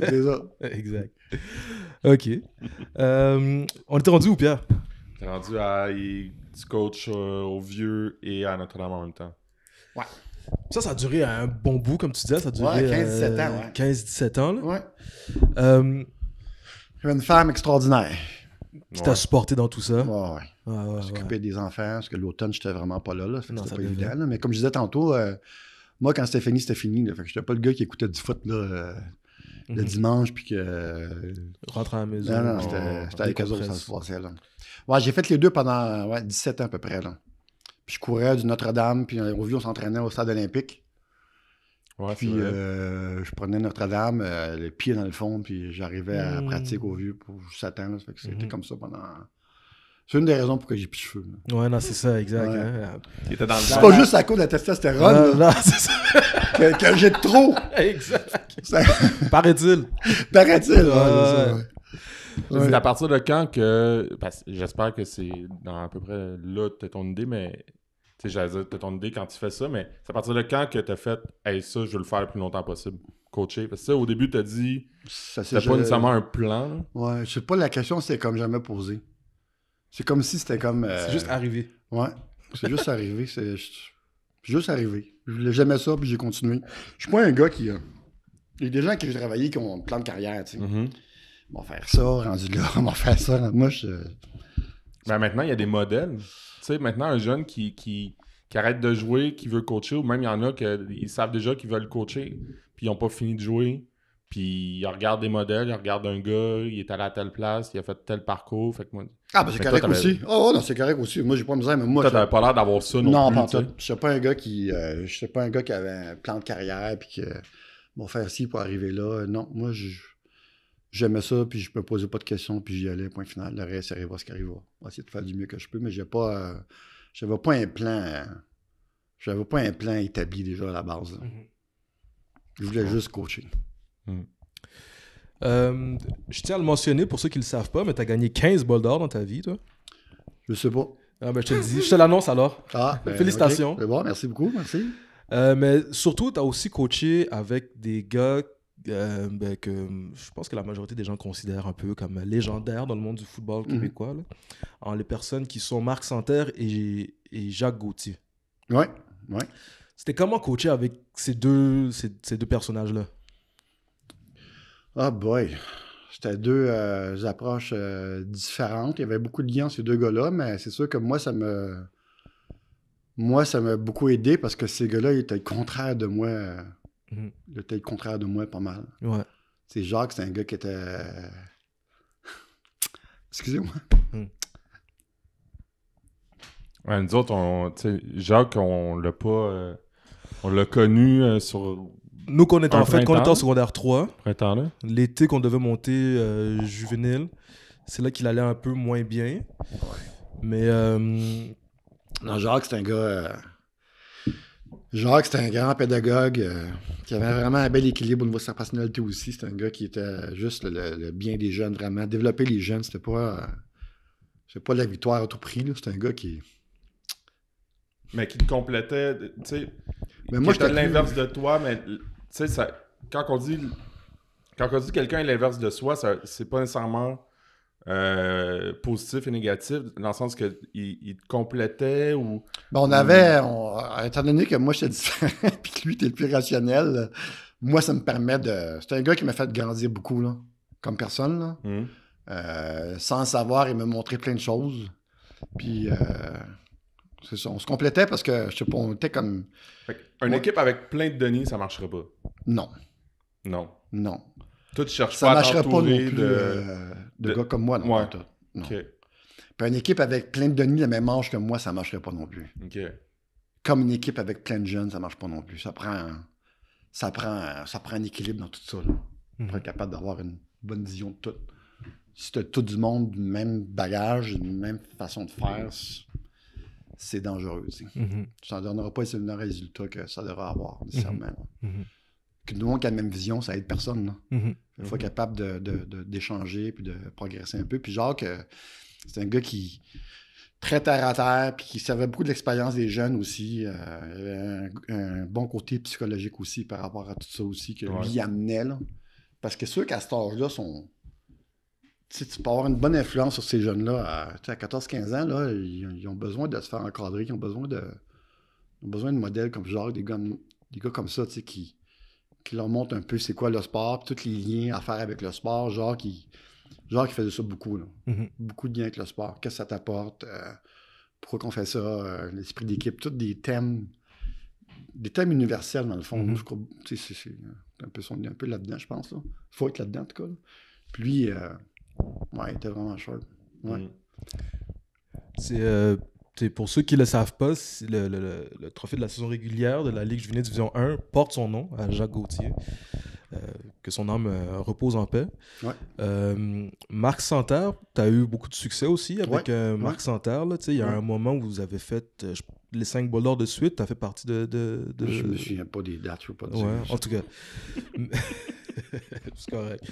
Déjà, Exact. OK. Euh, on était rendu où, Pierre? On était rendu à du coach euh, au Vieux et à Notre-Dame en même temps. Ouais. Ça, ça a duré un bon bout, comme tu disais. Ça a duré 15-17 ans. Ouais. 15-17 ans, là. Ouais. une femme extraordinaire qui t'a supporté dans tout ça. Ouais, ouais. Ah, S'occuper des enfants, parce que l'automne, j'étais vraiment pas là. là c'était pas évident. Mais comme je disais tantôt, euh, moi, quand c'était fini, c'était fini. je fait que j'étais pas le gars qui écoutait du foot euh, le mhm. dimanche, puis que. Rentre à la maison. Non, non, c'était, avec eux autres ça se passait. Là. Ouais, j'ai fait les deux pendant 17 ans à peu près. Là. Puis je courais du Notre-Dame, puis vieux on s'entraînait au stade olympique puis euh, je prenais Notre-Dame, euh, les pieds dans le fond, puis j'arrivais à hmm. pratiquer au vieux pour Satan. ça fait que c'était hmm. comme ça pendant. C'est une des raisons pour j'ai plus de cheveux. Ouais, non, c'est ça, exact. Hein. C'est pas juste à cause de la testostérone. Non, c'est ça. que, j'ai trop. exact. Paraît-il. Paraît-il. Ouais, C'est à partir de quand que. J'espère que c'est dans à peu près là, tu as ton idée, mais tu sais, t'as ton idée quand tu fais ça, mais c'est à partir de quand que t'as fait, hey, ça, je veux le faire le plus longtemps possible, coacher? Parce que ça, au début, t'as dit, ça t'as pas nécessairement un plan. Ouais, je sais pas, la question, c'était comme jamais posé C'est comme si c'était comme. C'est euh, juste arrivé. Ouais, c'est juste arrivé. C'est juste arrivé. Je voulais jamais ça, puis j'ai continué. Je suis pas un gars qui. Il y a des gens qui j'ai travaillé qui ont un plan de carrière, tu sais. Ils mm-hmm. vont faire ça, rendu là, On va faire ça. Moi, je. Ben maintenant, il y a des modèles maintenant, un jeune qui, arrête de jouer, qui veut coacher, ou même il y en a qui savent déjà qu'ils veulent coacher, puis ils n'ont pas fini de jouer, puis ils regardent des modèles, ils regardent un gars, il est allé à telle place, il a fait tel parcours. Fait que Ah, ben c'est correct aussi. Oh, oh, non, c'est correct aussi. Moi, j'ai pas besoin. mais moi. pas l'air d'avoir ça non, non plus. Non, je suis pas un gars qui. Euh, pas un gars qui avait un plan de carrière, puis que. Bon, faire ci pour arriver là. Non, moi, je j'aimais ça, puis je me posais pas de questions, puis j'y allais, point final. Le reste arrivera ce qui arrivera. On va essayer de faire du mieux que je peux, mais j'ai pas. Euh, j'avais pas un plan. Euh, j'avais pas un plan établi déjà à la base. Mhm. Je voulais juste coacher. Hmm. Euh, je tiens à le mentionner pour ceux qui ne le savent pas, mais tu as gagné 15 bols d'or dans ta vie, toi. Je sais pas. Ah, ben, je te l'annonce alors. Ah, ben, Félicitations. C'est ben, Bon, merci beaucoup, merci. mais surtout, tu as aussi coaché avec des gars euh, ben, que je pense que la majorité des gens considèrent un peu comme légendaire dans le monde du football mhm. québécois, en les personnes qui sont Marc Santerre et, Jacques Gauthier. Ouais, ouais. C'était comment coacher avec ces deux, ces, deux personnages-là? Ah boy! C'était deux euh, approches euh, différentes. Il y avait beaucoup de liens entre ces deux gars-là, mais c'est sûr que moi, ça me. Moi, ça m'a beaucoup aidé parce que ces gars-là ils étaient le contraire de moi Mhm. le Il contraire de moi pas mal. C'est Jacques, c'est un gars qui était. Euh, excusez-moi. Mhm. nous autres, Jacques, on l'a pas. Euh, on l'a connu euh, sur. Nous, qu'on en fait, qu'on était en secondaire 3. L'été qu'on devait monter juvénile, c'est là qu'il allait un peu moins bien. Mais. non, Jacques, c'est un gars Jacques, c'était un grand pédagogue euh, qui avait vraiment un bel équilibre au niveau de sa personnalité aussi. C'était un gars qui était juste le, bien des jeunes, vraiment. Développer les jeunes, c'était pas, euh, pas la victoire à tout prix. C'était un gars qui. Mais qui complétait, tu sais. Mais moi, j'étais l'inverse de toi, mais tu sais, ça, quand on dit. Quand on dit quelqu'un est l'inverse de soi, c'est pas nécessairement euh, positif et négatif, dans le sens qu'il il te complétaient ou. Ben on avait, étant donné que moi j'étais différent puis que lui t'es le plus rationnel, moi ça me permet de. C'est un gars qui m'a fait grandir beaucoup, comme personne, là, hmm. euh, sans savoir et me montrer plein de choses. Puis. Euh, c'est ça, on se complétait parce que, je sais pas, on était comme. Une équipe avec plein de Denis, ça marcherait pas. Non. Non. Non. Ça tu cherches pas non plus euh, de... gars comme moi. Non, ouais. tout. une équipe avec plein de Denis la même âge que moi, ça marcherait pas non plus. Comme une équipe avec plein de jeunes, ça marche pas non plus. Ça prend un, ça prend, ça prend un équilibre dans tout ça. Là. Pour mhm. être capable d'avoir une bonne vision de tout. Si tu as tout du monde du même bagage, la même façon de faire, c'est dangereux. Tu ne -hmm. n'en donneras pas les résultats que ça devrait avoir, nécessairement. Mhm. Mhm que nous qui a la même vision, ça aide personne. Il faut être capable d'échanger puis de progresser un peu. Puis genre que c'est un gars qui très terre à terre, puis qui savait beaucoup de l'expérience des jeunes aussi. Euh, un, un, bon côté psychologique aussi par rapport à tout ça aussi que lui amenait. Parce que ceux à cet âge-là sont. Tu, peux avoir une bonne influence sur ces jeunes-là. À, 14-15 ans, là, ils, ont besoin de se faire encadrer, ils ont besoin de, ont besoin de modèles comme genre des gars, des comme ça, tu qui, qui leur montre un peu c'est quoi le sport, tous les liens à faire avec le sport, genre qui, genre qui faisait ça beaucoup. Mhm. Beaucoup de liens avec le sport. Qu'est-ce que ça t'apporte? Euh, pourquoi qu'on fait ça? Euh, l'esprit d'équipe, tous des thèmes, des thèmes universels dans le fond. Mhm. Je crois, c'est euh, un peu, un peu là-dedans, je pense. Il faut être là-dedans, en tout cas. Puis ouais, il était vraiment short. Ouais. Mhm. C'est pour ceux qui ne le savent pas, le, trophée de la saison régulière de la Ligue juvénile Division 1 porte son nom à Jacques Gauthier. Euh, que son âme euh, repose en paix. Euh, Marc Santerre, tu as eu beaucoup de succès aussi avec Marc ouais. Santerre. Il y a un moment où vous avez fait les cinq d'or de suite. Tu as fait partie de, Je me souviens pas des dates, je ne pas en tout cas. C'est correct.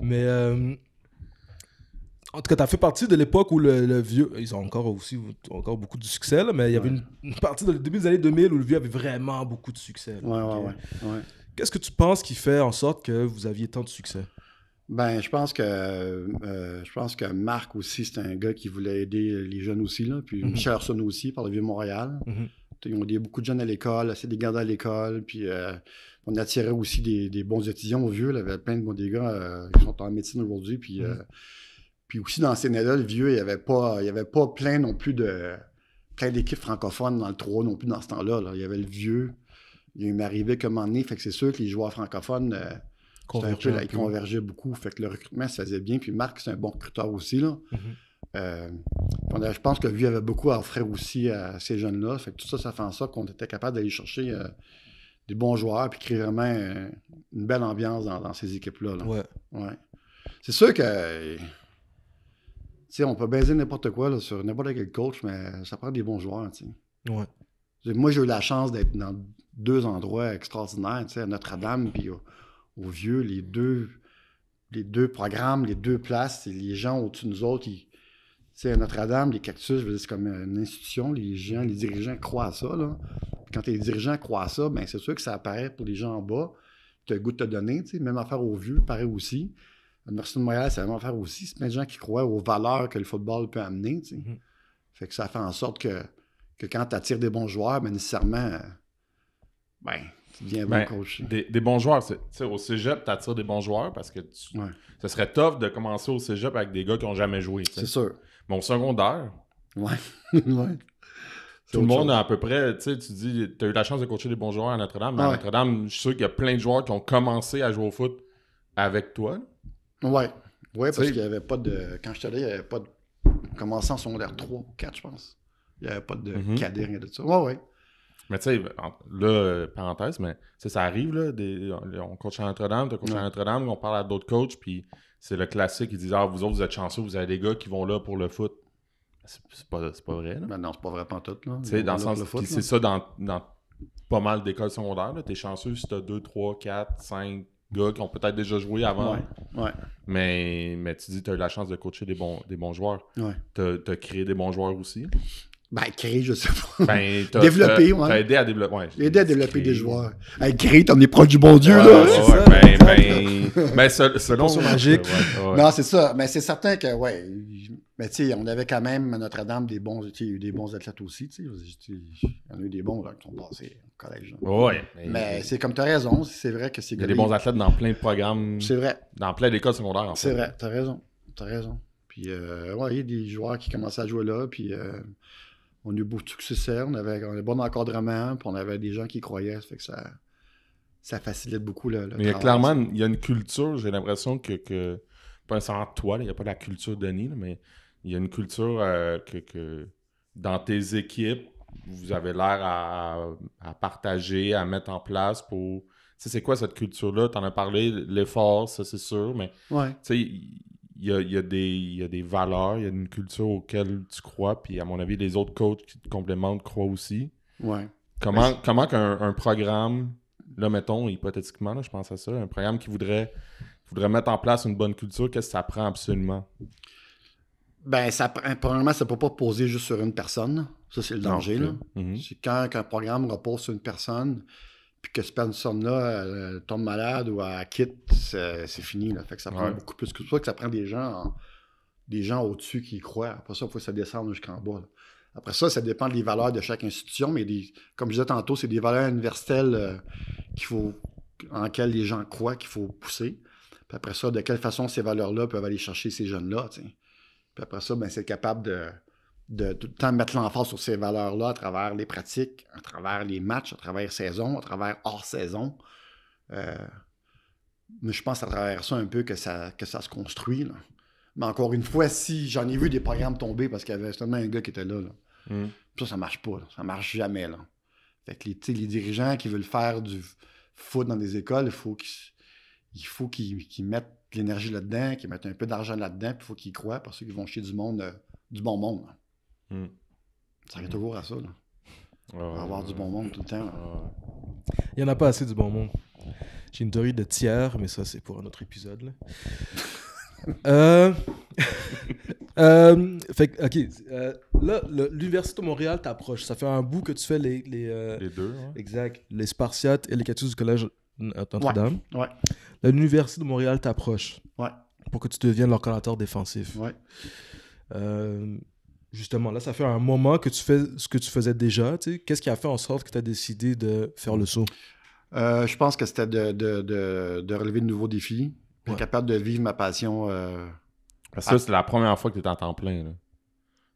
Mais en tout cas, tu as fait partie de l'époque où le, vieux. Ils ont encore aussi encore beaucoup de succès, mais il y avait une, partie, le début des années 2000, où le vieux avait vraiment beaucoup de succès. ouais, Qu'est-ce que tu penses qui fait en sorte que vous aviez tant de succès? Ben, je pense que euh, je pense que Marc aussi, c'est un gars qui voulait aider les jeunes aussi, là. Puis mhm. Michel Arsenault aussi, par le Vieux-Montréal. On mhm. Ils ont beaucoup de jeunes à l'école, assez des gardes à l'école. Puis euh, on attirait aussi des, bons étudiants au vieux. Il y avait plein de bons dégâts gars euh, qui sont en médecine aujourd'hui. Puis mhm. Puis aussi dans Sénégal, le vieux, il n'y avait, pas, avait pas plein non plus de plein d'équipes francophones dans le 3 non plus dans ce temps-là. Là. Il y avait le vieux. Il m'est arrivé comme un fait que c'est sûr que les joueurs francophones euh, ils convergeaient beaucoup. Fait que le recrutement se faisait bien. Puis Marc, c'est un bon recruteur aussi. Là. Mm-hmm. Euh, je pense que lui avait beaucoup à offrir aussi à ces jeunes-là. Fait que tout ça, ça fait en sorte qu'on était capable d'aller chercher euh, des bons joueurs puis créer vraiment une belle ambiance dans, ces équipes-là. Là. Ouais. Ouais. C'est sûr que on peut baiser n'importe quoi là, sur n'importe quel coach, mais ça prend des bons joueurs. Ouais. Moi, j'ai eu la chance d'être dans deux endroits extraordinaires, à Notre-Dame puis au, Vieux, les deux, les deux programmes, les deux places, les gens au-dessus de nous autres, à Notre-Dame, les cactus, je veux dire, c'est comme une institution, les gens, les dirigeants croient à ça. Là. Quand les dirigeants croient à ça, ben, c'est sûr que ça apparaît pour les gens en bas. Tu as le goût de te donner, même affaire aux Vieux, pareil aussi. L'Université de Montréal, c'est la faire aussi. C'est plein de gens qui croient aux valeurs que le football peut amener. Mhm. Fait que ça fait en sorte que, que quand tu attires des bons joueurs, ben, nécessairement, euh, ben, tu deviens ben, bon coach. Hein. Des, bons joueurs, au cégep, tu attires des bons joueurs parce que ce serait tough de commencer au cégep avec des gars qui n'ont jamais joué. C'est sûr. Mais secondaire, ouais. Tout le monde a à peu près, tu sais, tu dis, tu as eu la chance de coacher des bons joueurs à Notre-Dame. À Notre-Dame, je suis sûr qu'il y a plein de joueurs qui ont commencé à jouer au foot avec toi. Ouais. Ouais, parce qu'il n'y avait pas de. Quand je suis allé, il n'y avait pas de. Commençant en secondaire 3 ou 4, je pense. Il n'y avait pas de mm cadet, rien de ça. Ouais, ouais. Mais tu sais, là, euh, parenthèse, mais ça arrive, là, on coach à Notre-Dame, tu coach à notre on parle à d'autres coachs, puis c'est le classique, ils disent « Ah, vous autres, vous êtes chanceux, vous avez des gars qui vont là pour le foot. » C'est pas, pas vrai, là. Ben non, c'est pas vrai tout là. Tu sais, dans le sens, c'est ça dans, dans, pas mal d'écoles secondaires, là, t'es chanceux si t'as 2, 3, 4, 5, gars qui ont peut-être déjà joué avant. Mais, mais tu dis, tu as eu la chance de coacher des bons, des bons joueurs. Ouais. Tu as, créé des bons joueurs aussi. Ben, créé, je sais pas. Ben, développer, ouais. T'as aidé à développer. Ouais, aidé à développer des joueurs. Hey, créer, t'en es proche du bon Dieu, là. ben, ben, ben, selon. magique. non, c'est ça. Mais c'est certain que, ouais, mais tu sais, on avait quand même à Notre-Dame des bons, des bons athlètes aussi. Il y en a eu des bons qui sont passés au collège. Oui. Mais, c'est comme tu as raison, c'est vrai que c'est. Il y a des bons athlètes dans plein de programmes. C'est vrai. Dans plein d'écoles secondaires. En fait. C'est vrai, tu as raison. Tu as raison. Puis, euh, il y a des joueurs qui commençaient à jouer là. Puis, euh, on a eu beaucoup de succès. On avait un bon encadrement. Puis, on avait des gens qui croyaient. Ça fait que ça, ça facilite beaucoup le. mais clairement, il y a une culture, j'ai l'impression que. que pas toi, il n'y a pas la culture Denis, là, mais il y a une culture euh, que, dans tes équipes, vous avez l'air à, partager, à mettre en place pour. Tu sais, c'est quoi cette culture-là? Tu en as parlé, l'effort, ça c'est sûr, mais tu sais, il y a, des valeurs, il y a une culture auquel tu crois, puis à mon avis, les autres coachs qui te complémentent croient aussi. Ouais. Comment, ben, comment qu'un programme, là, mettons, hypothétiquement, je pense à ça, un programme qui voudrait, qui voudrait mettre en place une bonne culture, qu'est-ce que ça prend absolument? Ben, ça, premièrement, ça ne peut pas poser juste sur une personne. Ça, c'est le danger. Mhm. c'est quand, un programme repose sur une personne, puis que cette personne-là tombe malade ou elle quitte, c'est fini. Là. Fait ça prend beaucoup plus que ça, que ça prend des gens, des gens au-dessus qui croient. Après ça, il faut que ça descende jusqu'en bas. Après ça, ça dépend des valeurs de chaque institution, mais des, comme je disais tantôt, c'est des valeurs universelles euh, qu'il faut, en lesquelles les gens croient qu'il faut pousser. Puis après ça, de quelle façon ces valeurs-là peuvent aller chercher ces jeunes-là après ça, ben, c'est capable de, tout le temps mettre l'emphase sur ces valeurs-là à travers les pratiques, à travers les matchs, à travers saison, à travers hors saison. Euh, mais je pense à travers ça un peu que ça, que ça se construit. Là. Mais encore une fois, si j'en ai vu des programmes tomber parce qu'il y avait seulement un gars qui était là, là. Mm. ça, ne marche pas. Ça marche jamais. Là. Fait que les, les dirigeants qui veulent faire du foot dans des écoles, il faut qu'ils faut qu'ils mettent de l'énergie là-dedans, qu'ils mettent un peu d'argent là-dedans, puis il faut qu'ils croient parce qu'ils vont chier du monde, euh, du bon monde. Hmm. Ça revient toujours à ça. Là. avoir du bon monde tout le temps. Il n'y en a pas assez du bon monde. J'ai une théorie de tiers, mais ça, c'est pour un autre épisode. Là. Euh, euh, ok. là, l'Université de Montréal t'approche. Ça fait un bout que tu fais les. Les, deux. Exact. Les Spartiates et les Catus du Collège notre-Dame. L'Université de Montréal t'approche pour que tu deviennes leur défensif. Euh, justement, là, ça fait un moment que tu fais ce que tu faisais déjà. Qu'est-ce qui a fait en sorte que tu as décidé de faire le saut? Euh, je pense que c'était de, relever de nouveaux défis, Être capable de vivre ma passion. Euh, Parce que c'est la première fois que tu es en temps plein.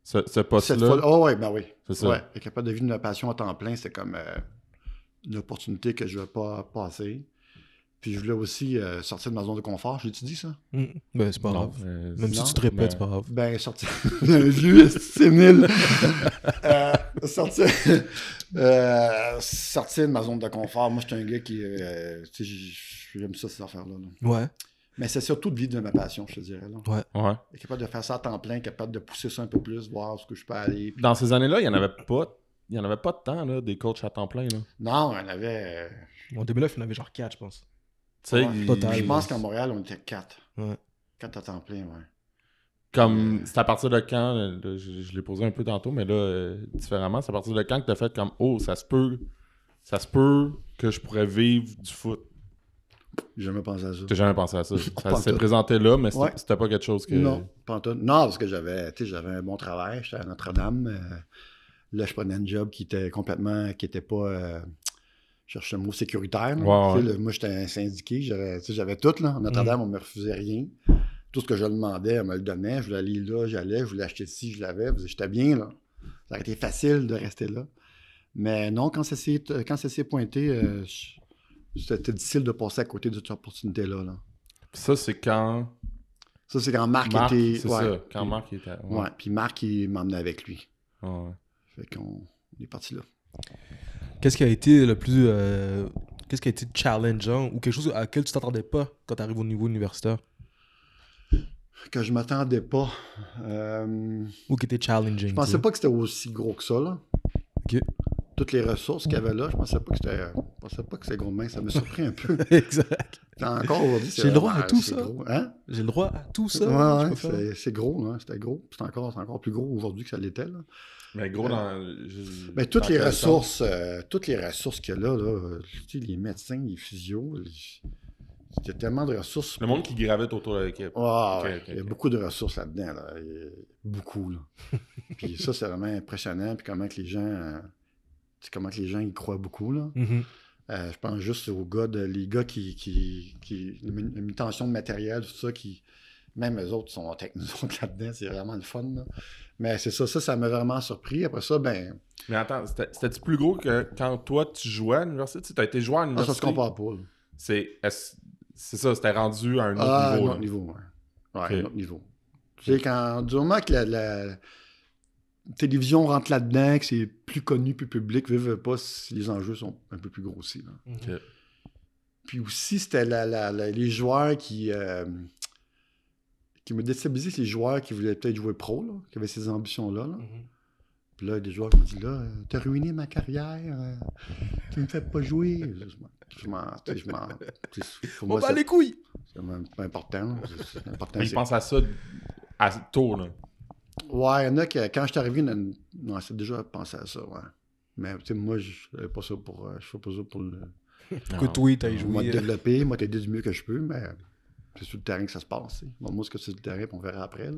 C'est Ce, Oh, oui, ben oui. C'est ça. capable de vivre ma passion en temps plein, c'est comme. Euh, une opportunité que je ne vais pas passer. Puis je voulais aussi euh, sortir de ma zone de confort. J'ai-tu dit ça? Mm. Ben, c'est pas grave. Euh, Même si tu te répètes, c'est pas grave. Ben, sortir. Euh, sortir... sortir de ma zone de confort. Moi, je suis un gars qui. Tu sais, j'aime ça, ces affaires-là. Ouais. Mais c'est surtout de vivre de ma passion, je te dirais. Là. Ouais. ouais. capable de faire ça à temps plein, capable de pousser ça un peu plus, voir ce que je peux aller. Dans ces années-là, il n'y en avait pas il n'y en avait pas de temps, là, des coachs à temps plein. Là. Non, il y en avait. En euh, 2009, il y en avait genre 4, je pense. tu sais je pense qu'en Montréal, on était quatre. Quatre à temps plein, ouais. Comme, euh, c'est à partir de quand, je, l'ai posé un peu tantôt, mais là, euh, différemment, c'est à partir de quand que tu as fait comme, oh, ça se peut, ça se peut que je pourrais vivre du foot. J'ai jamais pensé à ça. T'as jamais pensé à ça. ça s'est présenté là, mais c'était pas quelque chose que. Non, Non, parce que j'avais, j'avais un bon travail, j'étais à Notre-Dame. Là, je prenais un job qui était complètement, qui n'était pas, euh, je cherche le mot sécuritaire. moi, j'étais un syndiqué, j'avais tout. Là. En attendant, mm. on ne me refusait rien. Tout ce que je demandais, on me le donnait. Je voulais aller là, j'allais. Je voulais acheter ici, je l'avais. J'étais bien là. Ça aurait été facile de rester là. Mais non, quand ça s'est, quand ça s'est pointé, euh, c'était difficile de passer à côté de cette opportunité-là. Ça, c'est quand. Ça, c'est quand Marc, était. C'est ça, quand Marc était. Ouais. puis Marc, il m'emmenait avec lui. Fait qu'on est parti là. Qu'est-ce qui a été le plus. Euh, qu'est-ce qui a été challengeant ou quelque chose à laquelle tu t'attendais pas quand tu arrives au niveau universitaire? Que je m'attendais pas. Euh, ou qui était challenging. Je pensais pas que c'était aussi gros que ça. Là. Toutes les ressources qu'il y avait là, je pensais pas que c'était. Je pensais pas que c'était gros de main. Ça me surprit un peu. exact. J'ai le droit à tout ça. J'ai le droit à tout ça. c'est gros, là. C'était gros. C'est encore, encore plus gros aujourd'hui que ça l'était. Mais gros, euh, dans. mais euh, toutes, les ressources, qu'il toutes les ressources là, les médecins, les physios, il y a tellement de ressources. Le monde qui gravite autour de l'équipe. Ah, il y a beaucoup de ressources là-dedans. Beaucoup. puis ça, c'est vraiment impressionnant. Puis comment que les gens. Euh, comment que les gens y croient beaucoup. Mm-hmm. je pense juste aux gars, les gars qui. qui, qui une, tension de matériel, tout ça, qui. Même eux autres sont, technos là-dedans. C'est vraiment le fun. Là. Mais c'est ça, ça, ça m'a vraiment surpris. Après ça, ben. Mais attends, c'était-tu plus gros que quand toi tu jouais à l'université? Tu as été joueur à l'université. Ah, ça se compare pas. C'est ça, c'était rendu à un autre ah, niveau. Un autre niveau, ouais. un autre niveau. Tu sais, quand du moment que la, télévision rentre là-dedans, que c'est plus connu, plus public, vive pas si les enjeux sont un peu plus grossis. Là. Puis aussi, c'était la, les joueurs qui. Euh, qui me déstabilisait, c'est les joueurs qui voulaient peut-être jouer pro, là, qui avaient ces ambitions-là. Là. Mhm. il y a là, des joueurs qui m'ont dit Là, t'as ruiné ma carrière, euh, tu me fais pas jouer. Je m'en. Je m'en. On moi, les couilles C'est pas important. important Mais ils pensent à ça à tour, là. Ouais, il y en a qui, quand je suis arrivé, non, c'est déjà pensé à ça, ouais. Mais moi, je ne pas ça pour. Euh, je fais pas ça pour le. Coup de jouer t'as joué. Moi, développer, moi, du mieux que je peux, mais c'est sur le terrain que ça se passe. moi ce que c'est le terrain, on verra après.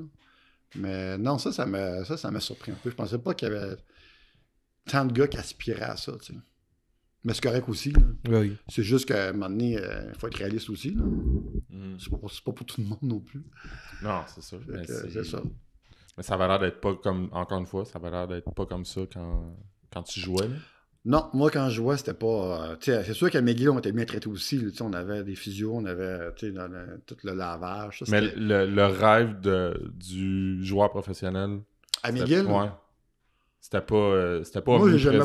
Mais non, ça, ça m'a ça, ça surpris un peu. Je pensais pas qu'il y avait tant de gars qui aspiraient à ça, Mais c'est correct aussi. Oui. C'est juste qu'à un moment donné, euh, il faut être réaliste aussi. Mm. C'est, pas pour, tout le monde non plus. Non, c'est ça. c'est... ça. Mais ça a l'air d'être pas comme. Encore une fois, ça a l'air d'être pas comme ça quand, quand tu jouais. Là. Non, moi, quand je jouais, c'était pas. Euh, c'est sûr qu'à McGill, on était bien traités aussi. on avait des physios, on avait tout le lavage. Mais le, rêve du joueur professionnel. À McGill? C'était pas. Euh, c'était pas. Moi, j'ai jamais,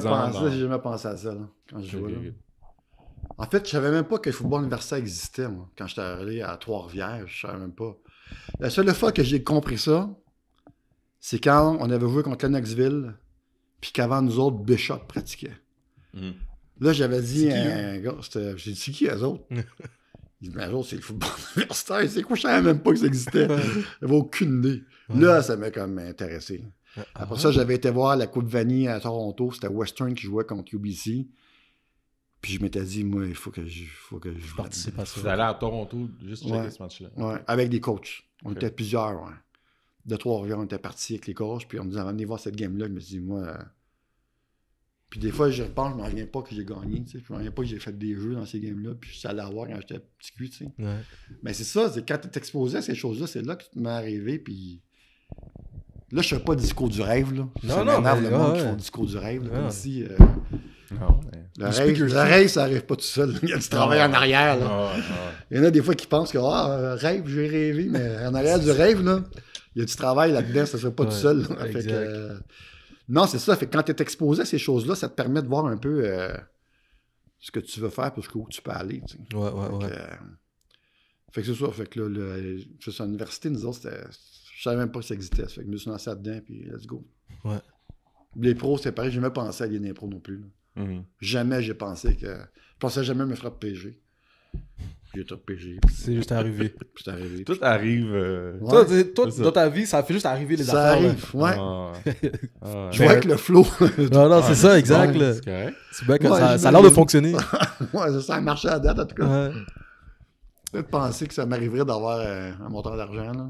jamais, pensé à ça quand je jouais. En fait, je savais même pas que le football universitaire existait, moi. Quand j'étais allé à Trois-Rivières, je savais même pas. La seule fois que j'ai compris ça, c'est quand on avait joué contre Knoxville, puis qu'avant nous autres, Bishop pratiquait. Mhm. Là, j'avais dit à hein? un gars, j'ai dit, c'est qui eux autres? Il dit, mais ben, eux autres, c'est le football universitaire. C'est quoi? Je savais même pas que ça existait. J'avais aucune idée. Là, ça m'a même intéressé. Après ça, ah. j'avais été voir la Coupe Vanille à Toronto. C'était Western qui jouait contre UBC. Puis je m'étais dit, moi, il faut que je, faut que je, participe à ça. J'allais à Toronto juste checker ce match-là. Ouais, avec des coachs. On était plusieurs. De Trois-Rivières, on était partis avec les coachs. Puis on nous a amené voir cette game-là. Je me suis dit, moi, euh, puis des fois, je repense, je m'en reviens pas que j'ai gagné. Je m'en reviens pas que j'ai fait des jeux dans ces games-là. Puis je suis allé avoir quand j'étais petit cul. Mais c'est ça, c'est quand tu exposé à ces choses-là, c'est là que tu m'es arrivé. Puis là, je fais pas discours du rêve. Là. Non, ça non, mais, le monde qui font discours du rêve. Là, si. Euh, non, Le, rêve, ça n'arrive pas tout seul. Il y a du travail ah, en arrière. Là. Ah, ah. Il y en a des fois qui pensent que ah, euh, rêve, j'ai rêvé, mais en arrière du rêve, là, il y a du travail là-dedans, ça ne se fait pas tout seul. Fait euh, non, c'est ça. Fait quand tu es exposé à ces choses-là, ça te permet de voir un peu euh, ce que tu veux faire, où tu peux aller. Tu oui, Ouais, fait ouais. Que, euh, fait que c'est ça. Fait que là, je suis à l'université, nous autres, je savais même pas que ça existait. Fait que je me suis lancé là-dedans, puis let's go. Ouais. Les pros, c'est pareil, j'ai jamais pensé à lire des pros non plus. -hmm. Jamais j'ai pensé que. Je pensais jamais me faire PG. J'ai tout pégé. C'est juste arrivé. c'est arrivé. Tout arrive. Euh, toi, dans ta vie, ça fait juste arriver les affaires. Ça arrive, ouais. Ah, ah, vois avec le flow. non, non, c'est ça, exact. c'est que ça, ça, a l'air de fonctionner. ouais, ça a marché à date, en tout cas. Peut-être penser que ça m'arriverait d'avoir euh, un montant d'argent, là.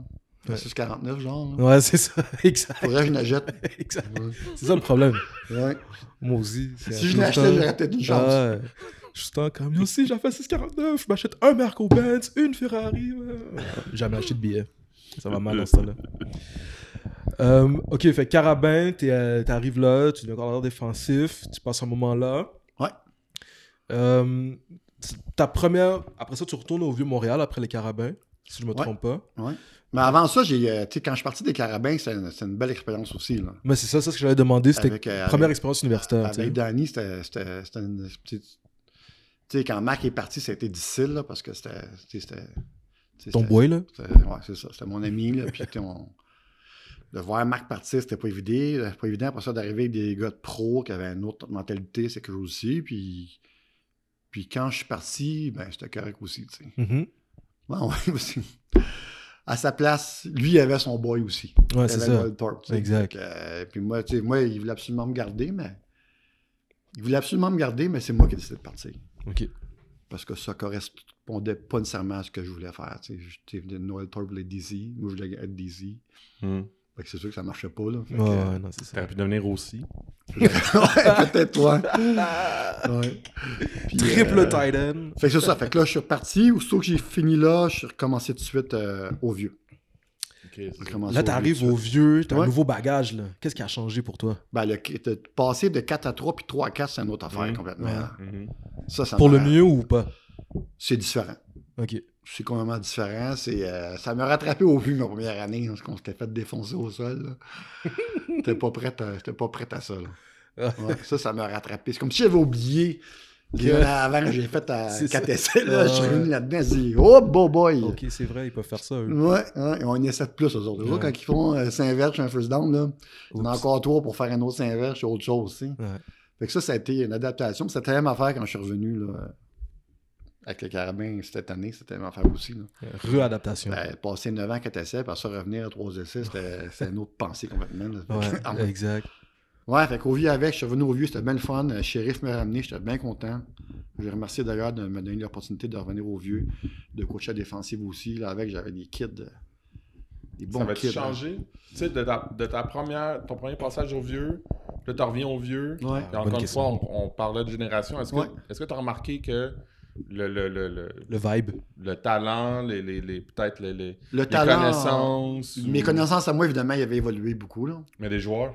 649, genre. Ouais, c'est ça, exact. Pourrais je l'achète. exact. C'est ça le problème. Ouais. Moi aussi. Si je l'achetais, j'aurais peut-être une chance. Je suis camion hein. aussi si 649, je m'achète un Merco-Benz, une Ferrari. Jamais acheté de billets. Ça va mal dans ce là euh, ok, fait carabin, euh, t'arrives là, tu deviens l'ordre défensif, tu passes un moment là. Ouais. Euh, ta première. Après ça, tu retournes au Vieux-Montréal après les carabins, si je me trompe pas. Ouais. Mais avant ça, j'ai, quand je suis parti des Carabins, c'est une, belle expérience aussi. Mais c'est ça, c'est ce que j'avais demandé, c'était première expérience universitaire. Avec Danny, c'était, une, sais, quand Mac est parti, ça a été difficile, parce que c'était. Ton boy, là? Ouais, c'est ça. C'était mon ami, là. Puis, de voir Mac partir, c'était pas évident. Euh, pas évident. Après ça, d'arriver avec des gars de pro qui avaient une autre mentalité, c'est que chose aussi. Puis, puis quand je suis parti, ben, j'étais correct aussi, mm-hmm. à sa place, lui, il avait son boy aussi. Ouais, c'est ça. exact. puis moi, moi, il voulait absolument me garder, mais... Il voulait absolument me garder, mais c'est moi qui ai décidé de partir. Parce que ça correspondait pas nécessairement à ce que je voulais faire. J'étais venu de Noël et Dizzy. Moi, je voulais être Dizzy. Hmm. c'est sûr que ça marchait pas. Là. Euh, ça. T'aurais pu devenir aussi. peut-être toi. Triple euh, Titan. Fait que c'est ça. Fait que là, je suis reparti. Aussitôt que j'ai fini là, je suis recommencé tout de suite euh, au vieux là, tu arrives au vieux, tu as un nouveau bagage. Là. Qu'est-ce qui a changé pour toi? Ben, le, passer de 4 à 3 puis 3 à 4, c'est une autre affaire mhm. complètement. Mhm. Ça, ça pour le mieux ou pas? C'est différent. OK. C'est complètement différent. C'est, euh, ça m'a rattrapé au vu ma première année, parce qu'on s'était fait défoncer au sol. J'étais pas, prêt à, pas prête à ça. Ah. ça, ça m'a rattrapé. C'est comme si j'avais oublié que... avant, j'ai fait à 4 essais, là, je suis ah revenu là-dedans, je dit « Oh, beau boy! » Ok, c'est vrai, ils peuvent faire ça, eux. Ouais, et on essaie de plus, eux autres. Quand ils font euh, Saint-Verge, un first down, là, on a encore trois pour faire un autre Saint-Verge, autre chose, aussi. Fait que ça, ça a été une adaptation. C'était la même affaire quand je suis revenu, là, avec le carabin cette année, c'était la même affaire aussi, là. Euh, adaptation. Ben, passer 9 ans à 4 essais, puis ça, revenir à 3 essais, c'était une autre pensée complètement. exact. Ouais, fait qu'au vieux avec, je suis revenu au vieux, c'était bien le fun. Le euh, shérif m'a ramené, j'étais bien content. Je remercié d'ailleurs de me donner l'opportunité de revenir au vieux, de coacher à défensive aussi. Là, avec, j'avais des kids. Euh, des bons ça va hein. changer. Tu sais, de, ta, première, ton premier passage au vieux, là, tu reviens au vieux. encore une fois, on, parlait de génération. Est-ce que tu as remarqué que. Le, le, le, le, vibe. Le talent, les, les, peut-être les, les, connaissances. Mes connaissances à moi, évidemment, il y avait évolué beaucoup. Mais des joueurs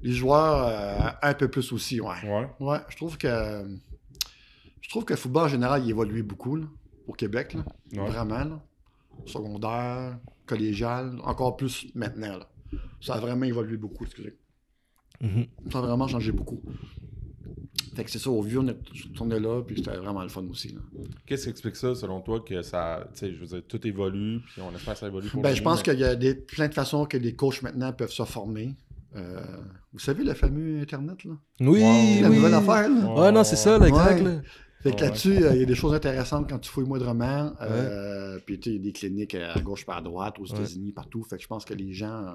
les joueurs euh, un peu plus aussi, ouais. je trouve que. Je trouve que le football en général, il évolue beaucoup au Québec, vraiment. secondaire, collégial, encore plus maintenant. Ça a vraiment évolué beaucoup, excusez. Mhm. Ça a vraiment changé beaucoup. c'est ça, au vieux, on est, là, puis c'était vraiment le fun aussi. Qu'est-ce qui explique ça, selon toi, que ça, tu sais, je veux dire, tout évolue, puis on espère que ça évolue Ben, je pense qu'il y a plein de façons que les coachs maintenant peuvent se former. Euh, vous savez le fameux Internet, là? Oui, La nouvelle affaire, là? Ouais, non, c'est ça, là, exact, là. Fait que là-dessus, euh, il y a des choses intéressantes quand tu fouilles moindrement. Euh, Puis, tu sais, il y a des cliniques euh, à gauche par à droite, aux États-Unis, partout. Fait que je pense que les gens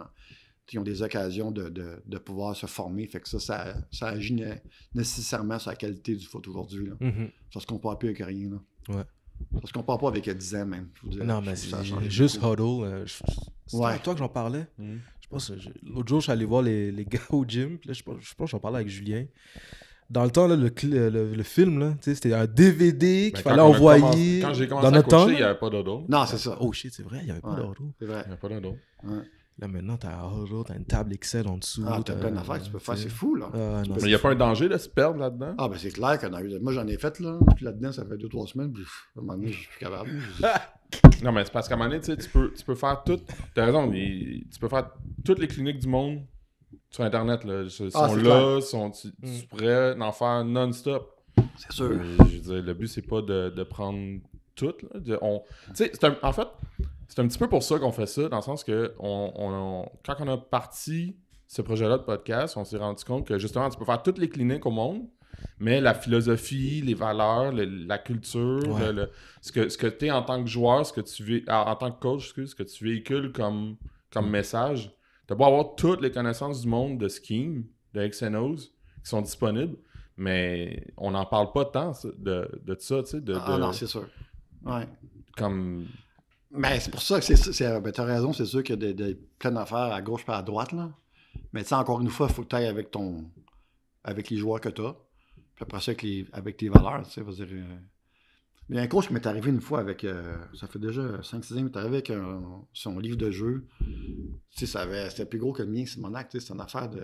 qui ont des occasions de, de, pouvoir se former. Fait que ça, ça, agit nécessairement sur la qualité du foot aujourd'hui. là. Mm-hmm. Ça se compare plus avec rien. Là. Ouais. Ça se compare pas avec 10 ans même. Non, mais c'est juste Huddle. C'est à toi que j'en parlais. Mm-hmm. L'autre jour, je suis allé voir les, les gars au gym. Là, je, pense, je pense j'en parlais avec Julien. Dans le temps, là, le, le, film, là, c'était un DVD qu'il fallait envoyer. quand j'ai commencé dans à coacher, il n'y avait pas d'odo. Non, c'est ça. Oh shit, c'est vrai, il n'y avait pas ouais, C'est vrai. Il n'y avait pas d'odo. Là, maintenant, t'as un t'as une table Excel en dessous. Ah, t'as plein d'affaires tu peux faire, c'est fou, là. Ah, mais il n'y a pas un danger de se perdre là-dedans? Ah, ben c'est clair qu'on a eu. Moi, j'en ai fait, là. là-dedans, ça fait deux, trois semaines. Puis, à un je suis plus capable. Non, mais c'est parce qu'à un moment donné, tu, peux, faire toutes. T'as raison, les, tu peux faire toutes les cliniques du monde sur Internet. Là, sont ah, là, sont, tu, mm. en faire non-stop. C'est sûr. Euh, le but, c'est pas de, prendre toutes. en fait, c'est un petit peu pour ça qu'on fait ça, dans le sens que on, quand on a parti ce projet-là de podcast, on s'est rendu compte que justement, tu peux faire toutes les cliniques au monde. Mais la philosophie, les valeurs, la culture, ce que, ce que tu es en tant que joueur, ce que tu en, tant que coach, ce que tu véhicules comme, comme message, tu beau avoir toutes les connaissances du monde de scheme, de XNOs qui sont disponibles, mais on n'en parle pas tant de, de, ça, tu De, ah non, c'est sûr. Ouais. Comme. Mais ben, c'est pour ça que c'est. tu ben, as raison, c'est sûr qu'il y a des, plein d'affaires à gauche et à droite, là. Mais tu encore une fois, il faut que tu ailles avec ton. avec les joueurs que tu as après ça avec, tes valeurs, tu sais, dire. Euh. Il y a un coach qui m'est arrivé une fois avec, euh, ça fait déjà 5-6 ans, m'est arrivé avec euh, son livre de jeu. Tu sais, ça avait, c'était plus gros que le mien, c'est mon acte, c'est une affaire de.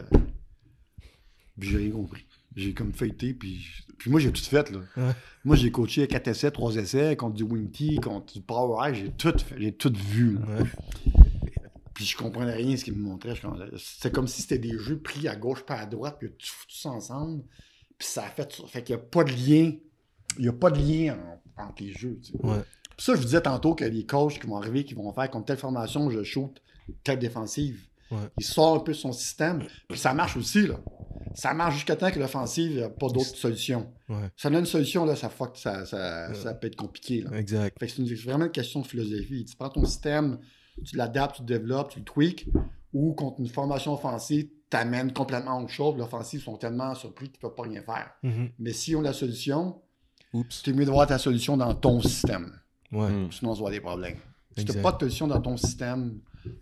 Puis j'ai rien compris. J'ai comme feuilleté, puis, puis moi j'ai tout fait. Là. Moi j'ai coaché 4 essais, 3 essais, contre du Winky, contre du Power j'ai tout, j'ai tout vu. Puis je comprenais rien ce qu'il me montrait. c'est comme si c'était des jeux pris à gauche, pas à droite, puis tout ensemble. Puis ça fait Fait qu'il n'y a pas de lien. Il a pas de lien entre les jeux. Puis ça, je vous disais tantôt que les coachs qui vont arriver, qui vont faire contre telle formation, je shoot telle défensive. Il sort un peu son système. Puis ça marche aussi, là. Ça marche jusqu'à temps que l'offensive n'a pas d'autre solution. Si Ça donne une solution, là, ça fuck, ça, ça, peut être compliqué. Exact. c'est vraiment une question de philosophie. Tu prends ton système, tu l'adaptes, tu le développes, tu le tweaks, ou contre une formation offensive, t'amènes complètement autre chose. L'offensive sont tellement surpris qu'ils ne peuvent pas rien faire. Mhm. Mais si on la solution, c'est mieux de voir ta solution dans ton système. Hmm. Sinon, on se voit des problèmes. Si tu n'as pas de solution dans ton système,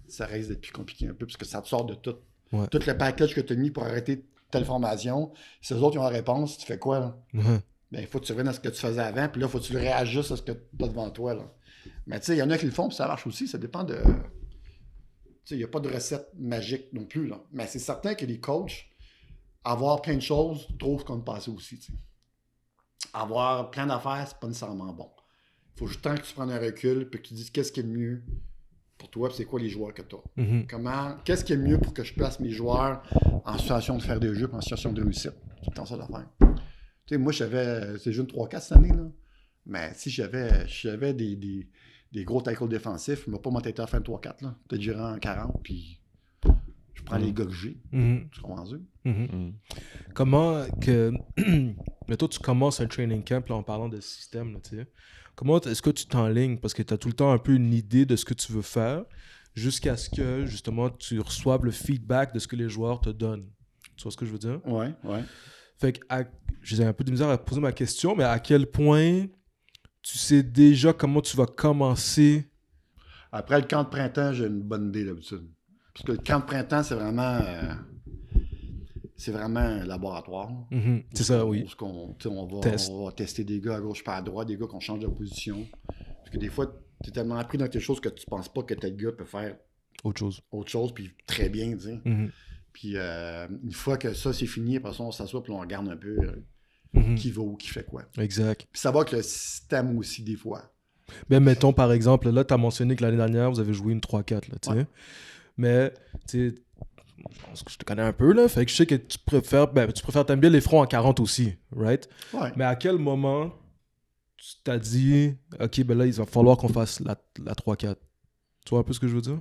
ça risque d'être plus compliqué un peu parce que ça te sort de tout. Tout le package que tu as mis pour arrêter telle formation, si les autres ont la réponse, tu fais quoi? Là? il ben, faut que tu reviennes à ce que tu faisais avant, puis là, il faut que tu réajustes à ce que tu as devant toi. Mais tu sais, il y en a qui le font, puis ça marche aussi. Ça dépend de il n'y a pas de recette magique non plus. Là. Mais c'est certain que les coachs, avoir plein de choses, trouvent qu'on passe aussi. Avoir plein d'affaires, c'est pas nécessairement bon. Il faut juste que tu prennes un recul et que tu dises qu'est-ce qui est mieux pour toi, c'est quoi les joueurs que tu as. Mm-hmm. Comment, qu'est-ce qui est mieux pour que je place mes joueurs en situation de faire des jeux, en situation de réussite. C'est ça d'affaires. Tu moi, j'avais, c'est jeune 3-4 cette là. Mais si j'avais, j'avais des, des gros tackles défensifs. mais ne mon pas à fin 3-4, là. tu être j'irai en 40, puis je prends les mm. gars que j'ai. Mm-hmm. Mm-hmm. Mm. Comment que. Mais toi, tu commences un training camp en parlant de système, tu sais. Comment est-ce que tu t'enlignes? Parce que tu as tout le temps un peu une idée de ce que tu veux faire jusqu'à ce que, justement, tu reçoives le feedback de ce que les joueurs te donnent. Tu vois ce que je veux dire? Ouais, ouais. Fait que j'ai un peu de misère à poser ma question, mais à quel point tu sais déjà comment tu vas commencer. Après le camp de printemps, j'ai une bonne idée d'habitude. Parce que le camp de printemps, c'est vraiment. Euh, c'est vraiment un laboratoire. Mhm, c'est ça, oui. on, va, tester des gars à gauche pas à droite, des gars qu'on change de position. Parce que des fois, tu es tellement appris dans quelque chose que tu penses pas que tel gars peut faire autre chose. Autre chose, puis très bien, tu mhm. Puis euh, une fois que ça, c'est fini, après ça, on s'assoit, puis on regarde un peu. Euh, Mhm. qui va ou qui fait quoi. Exact. Puis savoir que le système aussi, des fois. Ben, mettons, par exemple, là, tu as mentionné que l'année dernière, vous avez joué une 3-4, là, tu sais. Mais, tu sais, je te connais un peu, là. Fait que je sais que tu préfères, ben, tu préfères, t'aimes bien les fronts en 40 aussi, right? Ouais. Mais à quel moment tu t'as dit, OK, ben là, il va falloir qu'on fasse la, la 3-4? Tu vois un peu ce que je veux dire?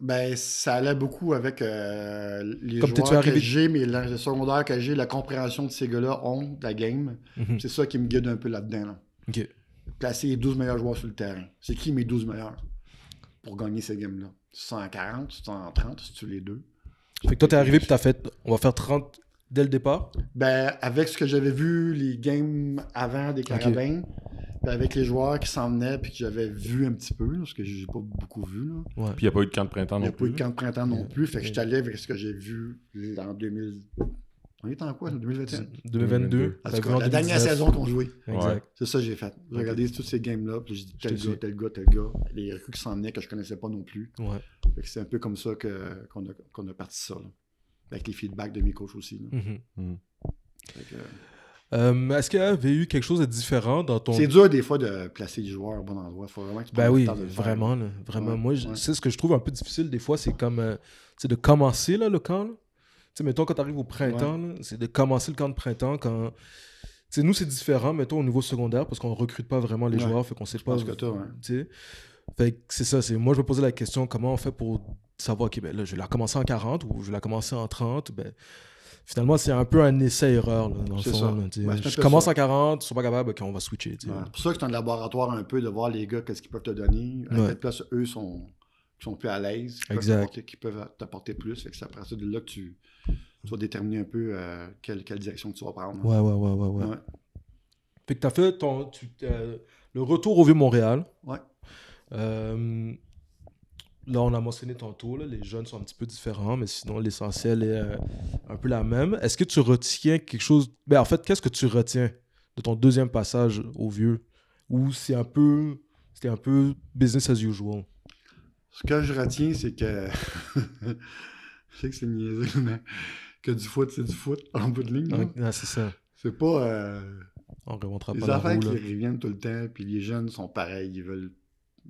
Ben, ça allait beaucoup avec euh, les joueurs que j'ai, mais le secondaire que j'ai, la compréhension de ces gars-là ont de la game. Mhm. C'est ça qui me guide un peu là-dedans. Placer les 12 meilleurs joueurs sur le terrain. C'est qui mes 12 meilleurs pour gagner cette game là 140, en si tu les deux. Fait que toi, t'es arrivé tu t'as fait, on va faire 30 dès le départ? Ben, avec ce que j'avais vu les games avant des Carabins, ben avec les joueurs qui s'en venaient puis que j'avais vu un petit peu, parce que j'ai pas beaucoup vu. Là. Puis il n'y a pas eu de camp de printemps non plus. Il n'y a pas eu de camp de printemps non plus. Fait que je allé avec ce que j'ai vu en 2000. On est en quoi, en 2021? 2022. En cas, la dernière saison qu'on jouait. Exact. C'est ça que j'ai fait. J'ai regardé tous ces games-là, puis j'ai dit tel gars, tel gars, tel gars. Les recrues qui s'en venaient que je connaissais pas non plus. Ouais. c'est un peu comme ça qu'on, a, qu'on a parti ça. Là avec les feedbacks de mes coachs aussi. Mhm. Mm. Euh, est-ce qu'il y avait eu quelque chose de différent dans ton. C'est dur des fois de placer les joueurs au bon endroit. Faut vraiment que tu ben oui, vraiment, vraiment. Moi, c'est ce que je trouve un peu difficile des fois, c'est comme euh, de commencer le camp. Mettons, quand tu arrives au printemps, c'est de commencer le camp de printemps quand. nous, c'est différent, mettons, au niveau secondaire, parce qu'on ne recrute pas vraiment les joueurs, fait qu'on sait pas. que fait que c'est ça, c'est moi je me posais la question comment on fait pour savoir, que ben là, je l'ai commencé en 40 ou je l'ai commencé en 30. Ben, finalement, c'est un peu un essai-erreur, dans le fond. Ben, je commence en 40, ils sont pas capable, ok, on va switcher. C'est pour ça que c'est un laboratoire un peu de voir les gars, qu'est-ce qu'ils peuvent te donner, à place eux sont, sont plus à l'aise, qui peuvent, t'apporter plus. Fait que c'est après ça de là que tu, tu vas déterminer un peu euh, quelle, quelle, direction tu vas prendre. Ouais, ouais, ouais, ouais. ouais. Fait que tu as fait ton, euh, le retour au Vieux-Montréal. Ouais. Euh, là, on a mentionné tantôt, là, les jeunes sont un petit peu différents, mais sinon, l'essentiel est euh, un peu la même. Est-ce que tu retiens quelque chose ben, En fait, qu'est-ce que tu retiens de ton deuxième passage au vieux Ou c'est un peu. C'était un peu business as usual. Ce que je retiens, c'est que. je sais que c'est niaisé mais que du foot, c'est du foot en bout de ligne. Ah, c'est ça. C'est pas. Euh, on remontera les pas affaires qui reviennent tout le temps, puis les jeunes sont pareils, ils veulent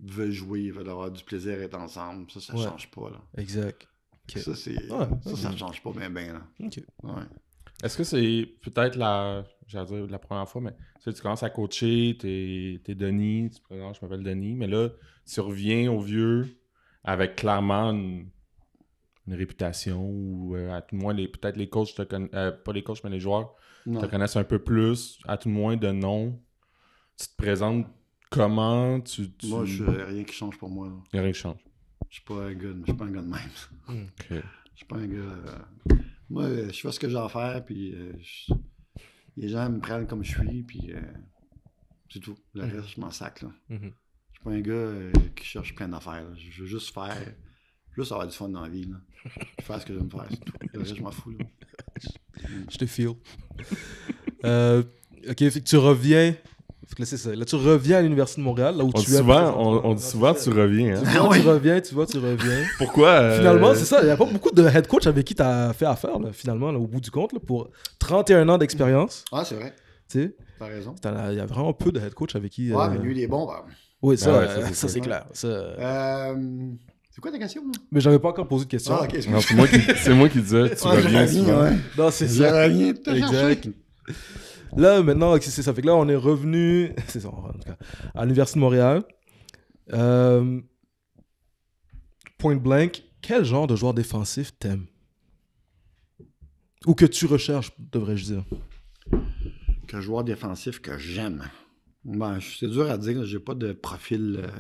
veulent jouer, veulent avoir du plaisir, être ensemble. Ça, ça ne change pas. Là. Exact. Ça, c'est, ça, ça ne change pas bien, bien. Est-ce que c'est peut-être la, dire la première fois, mais tu, commences à coacher, tu es Denis, tu présentes, je m'appelle Denis, mais là, tu reviens au vieux avec clairement une, réputation ou euh, à tout le moins, les, peut-être les coachs, te connaissent, euh, pas les coachs, mais les joueurs te connaissent un peu plus, à tout le moins de nom. Tu te présentes Comment tu. tu... Moi, je, rien qui change pour moi. a Rien qui change. Je suis pas un gars, je suis pas un gars de même. OK. Je suis pas un gars. Euh, moi, euh, je fais ce que j'ai à faire, puis euh, les gens me prennent comme je suis, puis c'est tout. Le mm. reste, je m'en sac. Là. ne mm-hmm. Je suis pas un gars qui cherche plein d'affaires. Je veux juste faire, juste avoir du fun dans la vie. Là. Je fais ce que j'aime faire, c'est tout. Le reste, je m'en fous. je te feel. ok, tu reviens là, tu reviens à l'Université de Montréal, là où on tu es. on, dit souvent, tu reviens. Hein. Ah tu, reviens, tu vois, tu reviens. Pourquoi euh, Finalement, c'est ça. Il n'y a pas beaucoup de head coach avec qui tu as fait affaire, finalement, au bout du compte, pour 31 ans d'expérience. Ah, c'est vrai. Tu sais T'as raison. Il y a vraiment peu de head coach avec qui. Ouais, euh, mais lui, il est bon. Bah... Oui, ah ça, ça, c'est clair. Euh, c'est quoi ta question? moi? Mais j'avais pas encore posé de question. Ah, c'est moi, qui disais, tu reviens. Non, c'est ça. Je reviens, exact. Là, maintenant, ça fait là, on est revenu à l'Université de Montréal. Euh, point blank, quel genre de joueur défensif t'aimes Ou que tu recherches, devrais-je dire Quel joueur défensif que j'aime ben, C'est dur à dire, j'ai pas de profil. Euh,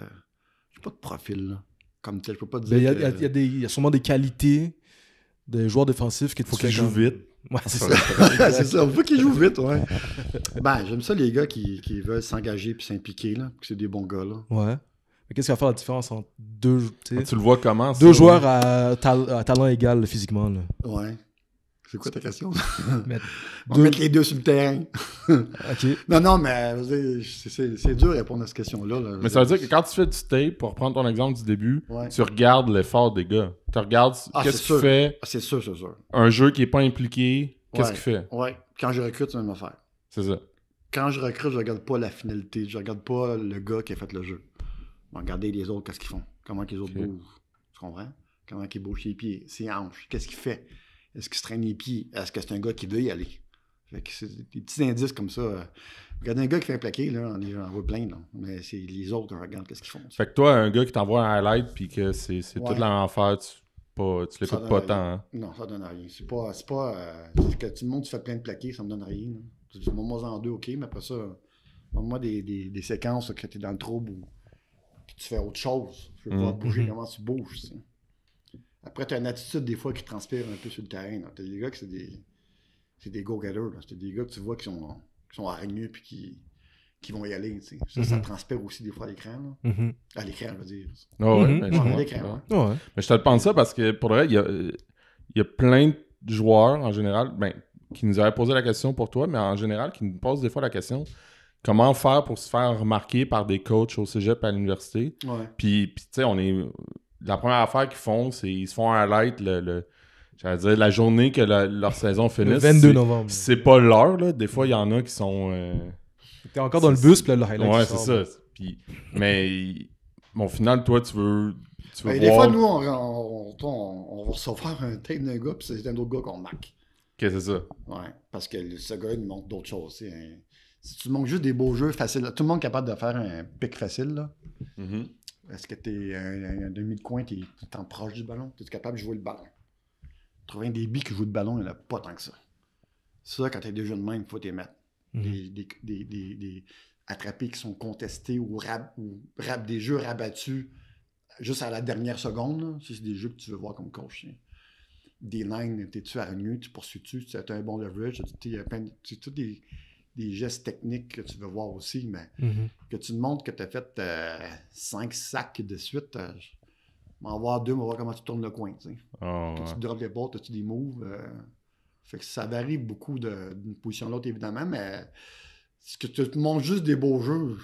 j'ai pas de profil, comme tel. Je peux pas ben, dire. Il y, y, a sûrement des qualités des joueurs défensifs qu'il faut qu'ils jouent vite Ouais, c'est ça. c'est ça. On veut qu'ils jouent vite, ben, j'aime ça les gars qui, veulent s'engager puis s'impliquer, là. Que c'est des bons gars, Ouais. Mais qu'est-ce qui va faire la différence entre deux. Ah, tu le vois comment Deux joueurs à, à, talent égal physiquement, là. Ouais. C'est quoi ta question? Mettre mettre les deux sur le terrain. Non, non, mais c'est dur de répondre à cette question-là. Mais ça veut dire que quand tu fais du tape, pour reprendre ton exemple du début, tu regardes l'effort des gars. Tu regardes ah, qu'est-ce que fait. fais. Ah, c'est sûr, c'est sûr. Un jeu qui n'est pas impliqué, qu'est-ce qu'il fait? Oui, quand je recrute, c'est la même affaire. C'est ça. Quand je recrute, je regarde pas la finalité. Je regarde pas le gars qui a fait le jeu. Je regarder les autres, qu'est-ce qu'ils font. Comment les autres bougent. Tu comprends? Comment qu'ils bougent les pieds, ses hanches, qu'est-ce qu'il fait. Est-ce qu'il se traîne les pieds? Est-ce que c'est un gars qui veut y aller? Fait que c'est des petits indices comme ça. Euh. Regardez un gars qui fait un plaqué, là, on, en voit plein, là. Mais c'est les autres qui regardent qu'est-ce qu'ils font. Fait que toi, un gars qui t'envoie un highlight puis que c'est, tout toute l'enfer, tu, pas, tu l'écoutes pas tant. Hein? Non, ça donne rien. C'est pas. C'est pas euh, que tout le monde tu fais plein de plaqués, ça me donne rien. Tu dis moi en deux, ok, mais après ça, moi des, des, des séquences là, tu t'es dans le trouble ou tu fais autre chose. Je veux pas mhm. bouger mhm. comment tu bouges. T'sais. Après, tu as une attitude des fois qui transpire un peu sur le terrain. Tu as des gars qui c'est des, c'est des go-getters. C'est des gars que tu vois qui sont, qui sont puis qui, qui vont y aller. Ça, ça mhm. transpire aussi des fois à l'écran. Mhm. À l'écran, je veux dire. Mais je te le pense ça parce que pour vrai, il y a, y a plein de joueurs en général ben, qui nous avaient posé la question pour toi, mais en général qui nous posent des fois la question comment faire pour se faire remarquer par des coachs au cégep à l'université. Puis, tu sais, on est la première affaire qu'ils font, c'est qu'ils se font un light le, dire la journée que leur saison finisse. Le 22 novembre. C'est pas l'heure, là. Des fois, il y en a qui sont. Euh, T'es encore dans le bus, puis là, le highlight. Ouais, c'est ça. mais bon, au final, toi, tu veux. Tu veux ben, Des fois, nous, on, on, on, va recevoir un tape d'un gars, puis c'est un autre gars qu'on marque. Ok, c'est ça. Ouais, parce que ce gars, il manque d'autres choses. Hein. Si tu manques juste des beaux jeux faciles, tout le monde est capable de faire un pic facile, là. Mm est-ce que tu es un, demi de coin, tu en proche du ballon? Es capable de jouer le ballon? Trouver un débit qui joue le ballon, il n'y en a pas tant que ça. Ça, quand tu es déjà de même, il faut t'y mettre. Mhm. des, des, attrapés qui sont contestés ou, des jeux rabattus juste à la dernière seconde. c'est des jeux que tu veux voir comme coach. Hein. Des lines, t'es-tu à tu poursuis-tu, tu as un bon leverage, tu as des des gestes techniques que tu veux voir aussi, mais mm-hmm. que tu te montres que tu as fait euh, cinq sacs de suite, euh, m'en voir deux, on va voir comment tu tournes le coin. Tu sais. oh, que tu les bottes, as tu des moves. Euh, fait que ça varie beaucoup d'une position à l'autre, évidemment, mais ce que tu te montres juste des beaux jeux,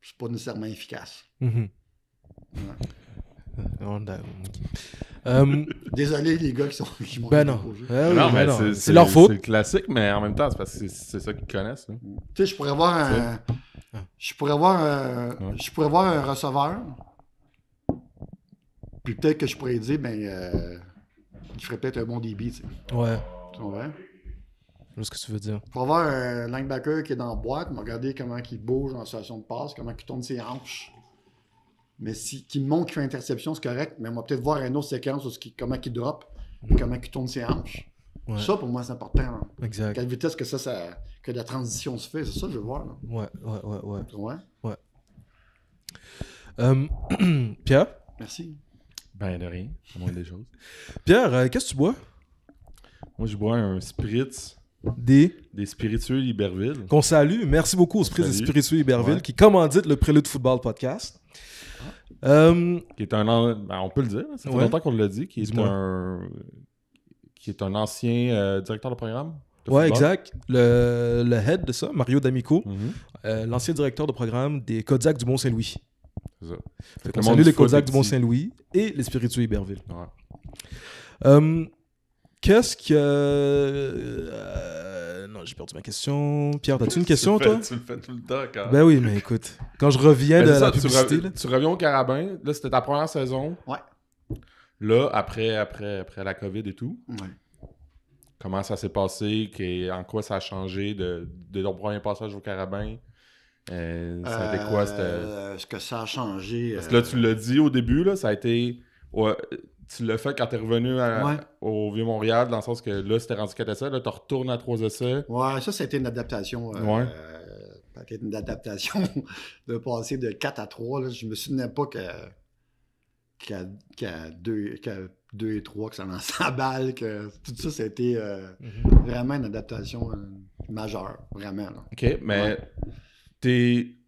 c'est pas nécessairement efficace. Mm-hmm. Ah, euh, Désolé les gars qui sont qui ben non. Ah non, ben mais C'est, leur faute. C'est classique, mais en même temps, c'est parce que c'est, ça qu'ils connaissent. Tu sais, je pourrais voir un. Je pourrais voir un. Je pourrais voir un receveur. Puis peut-être que je pourrais dire, ben. Euh, il ferait peut-être un bon débit, Ouais. Tu Je vois ce que tu veux dire. pourrais avoir un linebacker qui est dans la boîte, mais regardez comment il bouge en situation de passe, comment il tourne ses hanches. Mais si, qui manque une interception, c'est correct, mais on va peut-être voir une autre séquence sur comment il drop, mhm. comment il tourne ses hanches. Ça, pour moi, c'est important. Hein. Exact. Quelle vitesse que ça, que la transition se fait, c'est ça que je veux voir. Ouais, ouais, ouais, ouais. Ouais. Hum, Pierre? Merci. Ben, de rien, au moins des choses. Pierre, euh, qu'est-ce que tu bois? Moi, je bois un spritz. Des... des spiritueux Iberville. Qu'on salue. Merci beaucoup aux spiritueux Iberville comme qui dit le Prélude Football Podcast. Euh, qui est un ben, on peut le dire, ça fait longtemps qu'on l'a dit, qui est un qui est un ancien euh, directeur de programme. ouais, exact. Le, le, head de ça, Mario D'Amico, mhm. euh, l'ancien directeur de programme des Kodak du Mont-Saint-Louis. C'est ça. c'est fait les du Mont-Saint-Louis et les Spiritueux Iberville. Ouais. Qu'est-ce que. Euh, non, j'ai perdu ma question. Pierre, as-tu une question, toi Tu le fais tout le temps, quand. Ben oui, mais écoute, quand je reviens ben, de la Tu, reviens au Carabin, là, c'était ta première saison. Ouais. Là, après, après, après la COVID et tout. Ouais. Comment ça s'est passé En quoi ça a changé de, de ton premier passage au Carabin euh, Ça a quoi euh, est Ce que ça a changé. Parce que là, tu euh, l'as dit au début, là, ça a été tu l'as fait quand t'es revenu au Vieux-Montréal, dans le sens que là, c'était rendu 4 essais, là, tu retournes à 3 essais. Ouais, ça, c'était une adaptation. Euh, ouais. c'était une adaptation de passer de 4 à 3. Là. Je me souvenais pas qu'à 2, et 3, que ça en balle, que tout ça, c'était euh, mm-hmm. vraiment une adaptation euh, majeure, vraiment. OK, mais tes,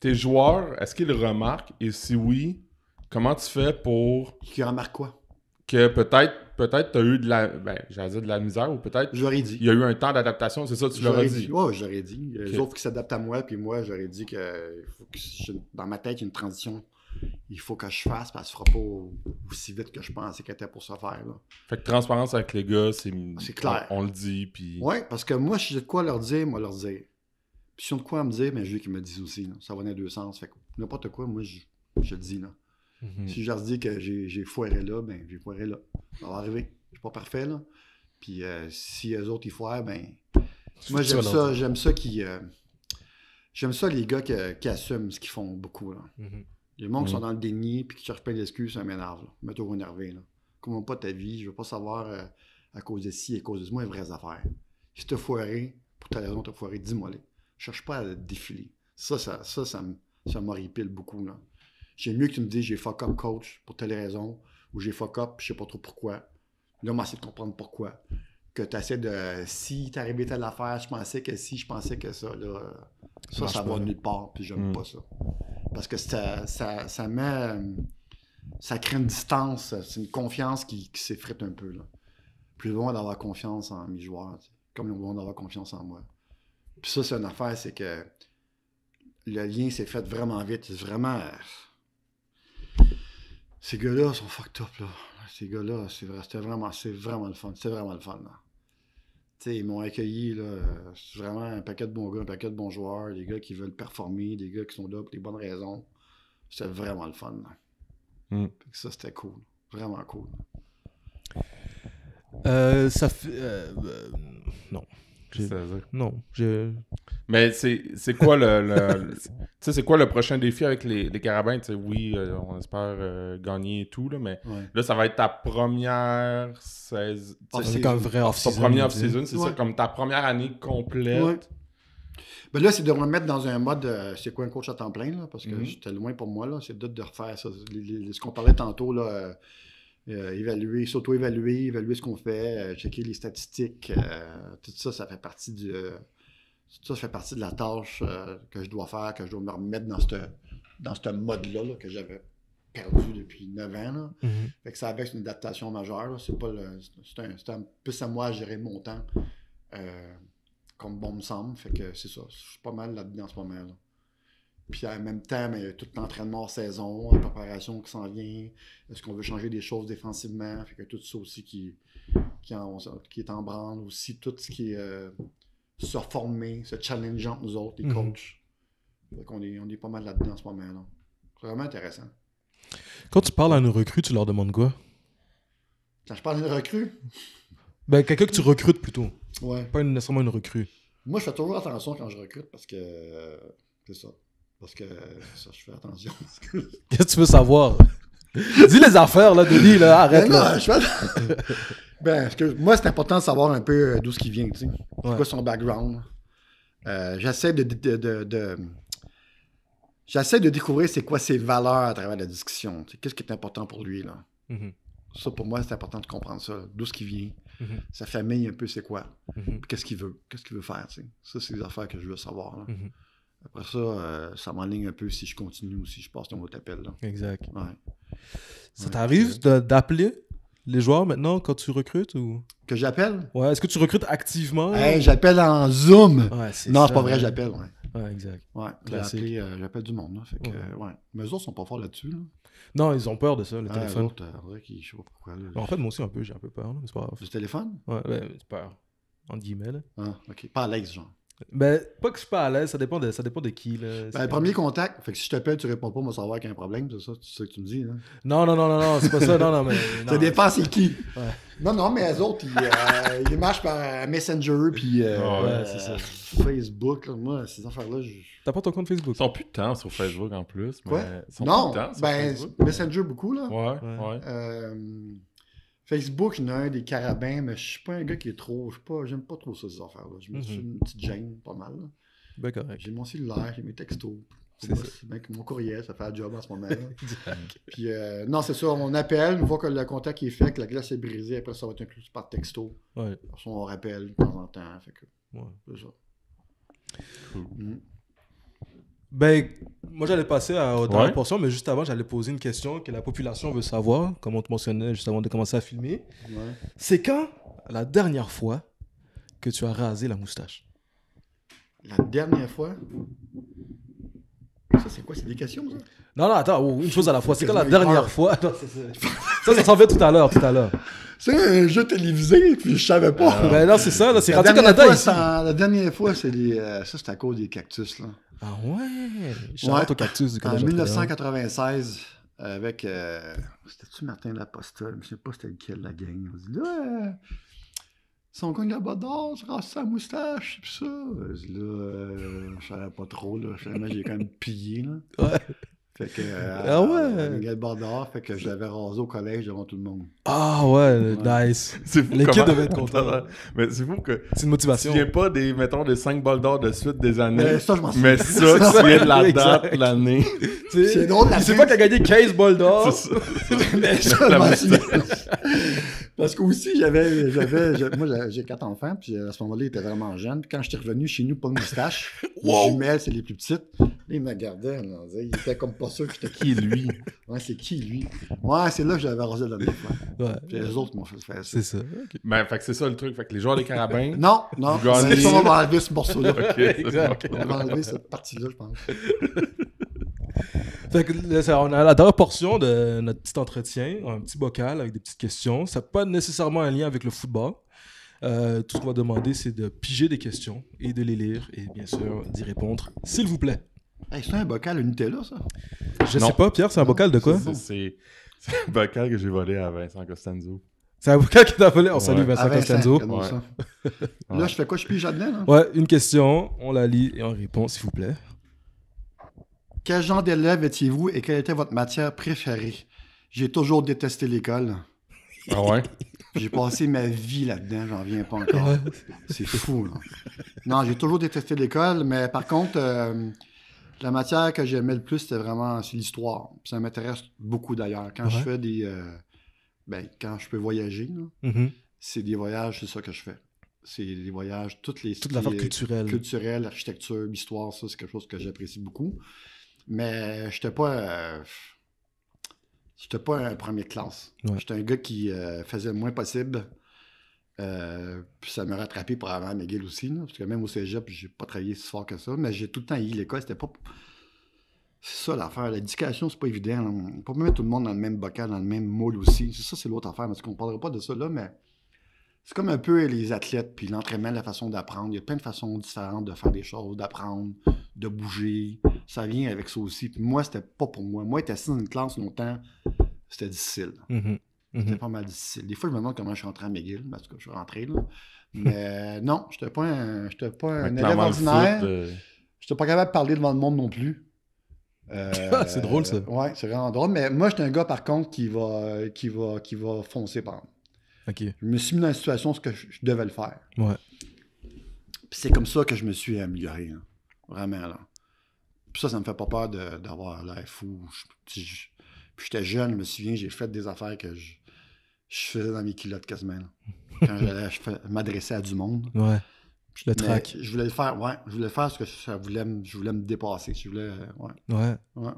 tes joueurs, est-ce qu'ils remarquent? Et si oui, Comment tu fais pour. Qui remarque quoi Que peut-être peut-être tu as eu de la, ben, j'allais dire de la misère ou peut-être. J'aurais dit. Il y a eu un temps d'adaptation, c'est ça, tu l'aurais dit. j'aurais dit. Les autres qui s'adaptent à moi, puis moi, j'aurais dit que, dans ma tête, une transition. Il faut que je fasse, parce que se fera pas aussi vite que je pensais qu'elle était pour se faire. Là. Fait que transparence avec les gars, c'est. C'est clair. On, le dit, puis. Oui, parce que moi, je j'ai de quoi leur dire, moi, leur dire. Puis si on de quoi me dire, mais ben, je veux qu'ils me disent aussi. Ça va dans les deux sens. Fait que n'importe quoi, moi, je, je dis. Là. Mhm. Si je leur dis que j'ai foiré là, ben j'ai foiré là. Ça va arriver. Je suis pas parfait, là. Puis euh, si eux autres, ils foirent, ben. Moi, j'aime ça, j'aime ça qui. Euh, j'aime ça les gars qui, assument ce qu'ils font beaucoup. Là. Mhm. Les gens qui sont dans le déni puis qui cherchent plein d'excuses, ça m'énerve. Me toujours énervé. Là. Comment pas ta vie, je veux pas savoir euh, à cause de ci, et à cause de moi, les vraies affaires. Si t'as foiré, pour ta raison t'as foiré, dis-moi les. Cherche pas à défiler. Ça, ça, ça, ça, ça m'horripile beaucoup. Là. J'aime mieux que tu me dis « j'ai fuck up coach pour telle raison ou j'ai fuck up, je sais pas trop pourquoi. Là, on c'est de comprendre pourquoi. Que tu essaies de. Si à telle affaire, je pensais que si, je pensais que ça, là. Ça, ça, va nulle part, puis j'aime hmm. pas ça. Parce que ça, ça, ça, met. Ça crée une distance, c'est une confiance qui, qui s'effrite un peu. Là. Plus loin d'avoir confiance en mes joueurs, comme ils vont d'avoir confiance en moi. Puis ça, c'est une affaire, c'est que le lien s'est fait vraiment vite. Vraiment ces gars-là sont fucked up, là. Ces gars-là, c'est vrai, vraiment, c'est vraiment le fun. C'est vraiment le fun, là. ils m'ont accueilli, là. C'est vraiment un paquet de bons gars, un paquet de bons joueurs, des gars qui veulent performer, des gars qui sont là pour des bonnes raisons. C'était vraiment le fun, là. Mm. Ça, c'était cool. Vraiment cool. Euh, ça fait. Euh, euh, non. Non. Mais c'est quoi le. c'est quoi le prochain défi avec les, les carabins? oui, euh, on espère euh, gagner et tout, là, mais là, ça va être ta première saison. Ah, c'est comme vrai ah, première off c'est ça, comme ta première année complète. Ben là, c'est de remettre dans un mode, euh, c'est quoi un coach à temps plein, là, parce que mm-hmm. c'était loin pour moi, là, c'est de, de refaire ça. ce qu'on parlait tantôt, là, euh, évaluer, s'auto-évaluer, évaluer ce qu'on fait, euh, checker les statistiques, euh, tout ça, ça fait partie du, ça fait partie de la tâche que je dois faire, que je dois me remettre dans ce mode-là que j'avais perdu depuis 9 ans. Mhm. Fait que ça avec une adaptation majeure. C'est pas c'est un, plus à moi à gérer mon temps comme bon me semble. Fait que c'est ça. Je suis pas mal là-dedans en ce moment. Là. Puis en même temps, mais, ben, tout l'entraînement en saison, la préparation qui s'en vient, est-ce qu'on veut changer des choses défensivement, fait que tout ça aussi qui, qui, est en branle, aussi tout ce qui est euh, se former, se challenger entre nous autres, les mhm. coachs. Fait qu'on est, on est pas mal là-dedans en ce moment. C'est vraiment intéressant. Quand tu parles à une recrue, tu leur demandes quoi? Quand je parle à une recrue? Ben, quelqu'un que tu recrutes plutôt. Ouais. Pas nécessairement une recrue. Moi, je fais toujours attention quand je recrute parce que euh, c'est ça. Parce que ça, je fais attention. Qu'est-ce que tu veux savoir? Dis les affaires, là, Denis, là, arrête. ben, moi, c'est important de savoir un peu euh, d'où ce qui vient, tu sais. quoi son background. Euh, j'essaie de, j'essaie de découvrir c'est quoi ses valeurs à travers la discussion. Qu'est-ce qui est important pour lui, là? Mhm. Ça, pour moi, c'est important de comprendre ça. D'où ce qui vient. Mhm. Sa famille, un peu, c'est quoi. Mhm. Qu'est-ce qu'il veut. Qu'est-ce qu'il veut faire, tu sais. Ça, c'est les affaires que je veux savoir, là. Après ça, euh, ça m'enligne un peu si je continue ou si je passe ton autre appel. Là. Exact. Ouais. Ça t'arrive d'appeler les joueurs maintenant quand tu recrutes ou Que j'appelle Ouais, est-ce que tu recrutes activement J'appelle en Zoom. non, c'est pas vrai, j'appelle. Ouais. exact. Ouais, euh, j'appelle du monde. Là, fait que, ouais. Mais eux autres sont pas forts là-dessus. Non, ils ont peur de ça, le téléphone. Euh, en fait, moi aussi, un peu, j'ai un peu peur. Là, Le téléphone Ouais, j'ai peur. en guillemets. Ah, ok. Pas à l'aise, genre. Ben, pas que je suis pas à l'aise, ça dépend de, ça dépend de qui. Là. Ben, premier contact, fait que si je t'appelle, tu réponds pas, moi, savoir qu'il y a un problème, c'est ça, c'est ça que tu me dis. Non, non, non, non, non c'est pas ça, non, non, mais. Ça dépend, c'est qui. Non, non, mais les autres, euh, ils, marchent par euh, Messenger, puis euh, ah Facebook, là, moi, ces affaires-là. Je... T'as pas ton compte Facebook Ils sont plus de temps sur Facebook en plus. Mais Quoi ils non, ben, Messenger beaucoup, là. Ouais, ouais. Facebook, il y en a un des carabins, mais je suis pas un gars qui est trop. Je pas, j'aime pas trop ça, ces affaires-là. Je me suis mhm. une petite gêne, pas mal. Bien, Ben correct. J'ai mon cellulaire, j'ai mes textos. C'est mon courrier, ça fait un job en ce moment. Puis euh, non, c'est ça, on appelle, on voit que le contact est fait, que la glace est brisée, après ça va être inclus par texto. Ouais. on rappelle de temps en temps. Fait ouais. C'est ça. Cool. Mm. Ben, moi, j'allais passer à, la ouais. portion, mais juste avant, j'allais poser une question que la population veut savoir, comme on te mentionnait juste avant de commencer à filmer. C'est quand la dernière fois que tu as rasé la moustache La dernière fois Ça, c'est quoi C'est des questions, ça Non, non, attends, une chose à la fois. C'est quand la dernière fois non, c'est, Ça, ça s'en fait tout à l'heure, tout à l'heure. C'est un jeu télévisé, puis je savais pas. Ben non, c'est ça, c'est Radio-Canada ici. La dernière fois, c'est les... Euh, ça, c'est à cause des cactus, là. Ah ouais! au cactus du En 1996, avec. Euh, c'était-tu Martin Lapostole? Je sais pas c'était lequel la gang. On dit là. Euh, son cogne la bas d'or, sa moustache, pis ça. Là, euh, je savais pas trop, là. Finalement, j'ai quand même pillé, Ouais. Fait que, euh, ah ouais! fait que je l'avais rasé au collège devant tout le monde. Ah ouais, nice! L'équipe devait être contente. Mais c'est fou que. C'est une motivation. Tu viens pas des, mettons, des 5 balles d'or de suite des années. Euh, mais ça, c'est tu de la date, l'année. c'est drôle, la C'est pas que gagné 15 balles d'or. C'est ça. Mais parce que aussi, j'avais, j'avais, moi, j'ai quatre enfants, puis euh, à ce moment-là, ils étaient vraiment jeunes. Puis quand j'étais revenu chez nous, pas de moustache, les jumelles, c'est les plus petites. Là, ils me regardaient, ils étaient comme pas sûrs que c'était qui lui. ouais, c'est qui lui. Ouais, c'est là que j'avais arrosé le nez. Ouais. les autres m'ont fait faire ça. C'est ça. mais ben, fait que c'est ça le truc. Fait que les joueurs des carabins. non, non. C'est ça, on ce morceau-là. okay, exact. On va enlever cette partie-là, je pense. Fait que, là, on a la dernière portion de notre petit entretien, un petit bocal avec des petites questions. Ça n'a pas nécessairement un lien avec le football. Euh, tout ce qu'on va demander, c'est de piger des questions et de les lire et bien sûr d'y répondre, s'il vous plaît. Hey, c'est un bocal Nutella, ça Je ne sais pas, Pierre, c'est un bocal de quoi C'est un bocal que j'ai volé à Vincent Costanzo. C'est un bocal que t'as volé On salue Vincent, Costanzo. là, je fais quoi Je pige à hein? Ouais, une question, on la lit et on répond, s'il vous plaît. Quel genre d'élève étiez-vous et quelle était votre matière préférée? J'ai toujours détesté l'école. Ah ouais? J'ai passé ma vie là-dedans, j'en viens pas encore. C'est fou, là. Non, j'ai toujours détesté l'école, mais par contre, euh, la matière que j'aimais le plus, c'était vraiment l'histoire. Ça m'intéresse beaucoup d'ailleurs. Quand je fais des. Euh, ben, quand je peux voyager, mm-hmm. c'est des voyages, c'est ça que je fais. C'est des voyages, toutes les. Toute l'affaire culturelle. Culturelle, architecture, histoire, ça, c'est quelque chose que j'apprécie beaucoup. Mais euh, j'étais pas. Euh, pas un premier classe. J'étais un gars qui euh, faisait le moins possible. puis ça me rattrapé probablement à McGill aussi, parce que même au cégep, j'ai pas travaillé si fort que ça, mais j'ai tout le temps eu l'école. C'était pas. C'est ça l'affaire. L'éducation, c'est pas évident. on On peut pas mettre tout le monde dans le même bocal, dans le même moule aussi. ça, c'est l'autre affaire, parce qu'on parlerait pas de ça là, mais c'est comme un peu les athlètes, puis l'entraînement, la façon d'apprendre. Il y a plein de façons différentes de faire des choses, d'apprendre, de bouger. Ça vient avec ça aussi. Puis moi, c'était pas pour moi. Moi, être assis dans une classe longtemps, c'était difficile. Mm-hmm. C'était mm-hmm. pas mal difficile. Des fois, je me demande comment je suis rentré à McGill. parce que je suis rentré, là. Mais euh, non, je n'étais pas un, pas élève ordinaire. Euh. Je n'étais pas capable de parler devant le monde non plus. c'est drôle, ça. Euh, ouais, c'est vraiment drôle. Mais moi, j'étais un gars, par contre, qui va, qui va, qui va foncer par je me suis mis dans la situation ce que je, devais le faire. Ouais. c'est comme ça que je me suis amélioré. Hein. Vraiment, là. Puis ça, ça me fait pas peur d'avoir l'air fou. puis j'étais jeune, je me souviens, j'ai fait des affaires que je, faisais dans mes culottes quasiment. Quand j'allais m'adresser à du monde. Ouais. Le Je voulais le faire, ouais. Je voulais le faire parce que ça voulait me, je voulais me dépasser. Je voulais, euh, ouais. Ouais. Ouais,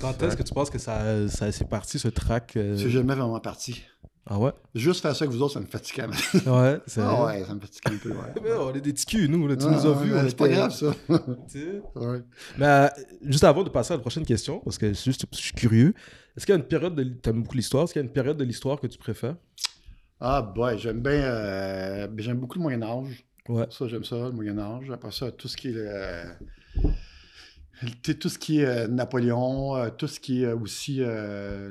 Quand est-ce que tu penses que ça, ça c'est parti, ce track? Euh? C'est jamais vraiment parti. Ah ouais? Juste faire ça que vous autres, ça me fatigue ouais, c'est Ah ouais, ça me fatigue un peu. Ouais. mais on est des ticus, nous. tu ah nous as vus. C'est pas grave, ça. ouais. Mais ben, juste avant de passer à la prochaine question, parce que juste, je suis curieux, est-ce qu'il y a une période de. T'aimes beaucoup l'histoire? Est-ce qu'il y a une période de l'histoire que tu préfères? Ah, boy, j'aime bien. Euh, ben, j'aime beaucoup le Moyen-Âge. Ouais. Ça, j'aime ça, le Moyen-Âge. Après ça, tout ce qui est tout ce qui est euh, Napoléon, euh, tout ce qui est euh, aussi, Je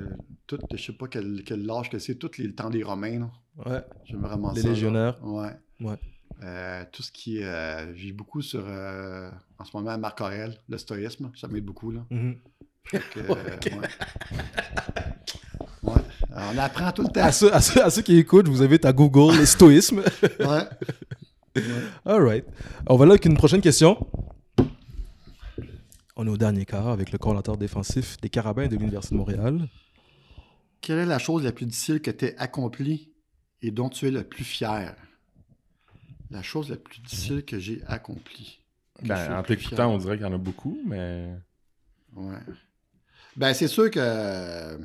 je sais pas quel, quel âge que c'est, tout le temps des Romains. Ouais. J'aime vraiment les ça. Les légionnaires. Ouais. tout ce qui vit J'ai beaucoup sur. en ce moment, Marc Aurel, le stoïsme, ça m'aide beaucoup. Là. Mm-hmm. ouais. on apprend tout le temps. À ceux, qui écoutent, je vous invite à Google le stoïsme. ouais. ouais. All right. On va là avec une prochaine question. On est au dernier quart avec le coordinateur défensif des Carabins de l'Université de Montréal. Quelle est la chose la plus difficile que tu as accomplie et dont tu es le plus fier? La chose la plus difficile que j'ai accomplie. Ben, en t'écoutant, on dirait qu'il y en a beaucoup, mais. Ouais. Ben, c'est sûr que. Euh,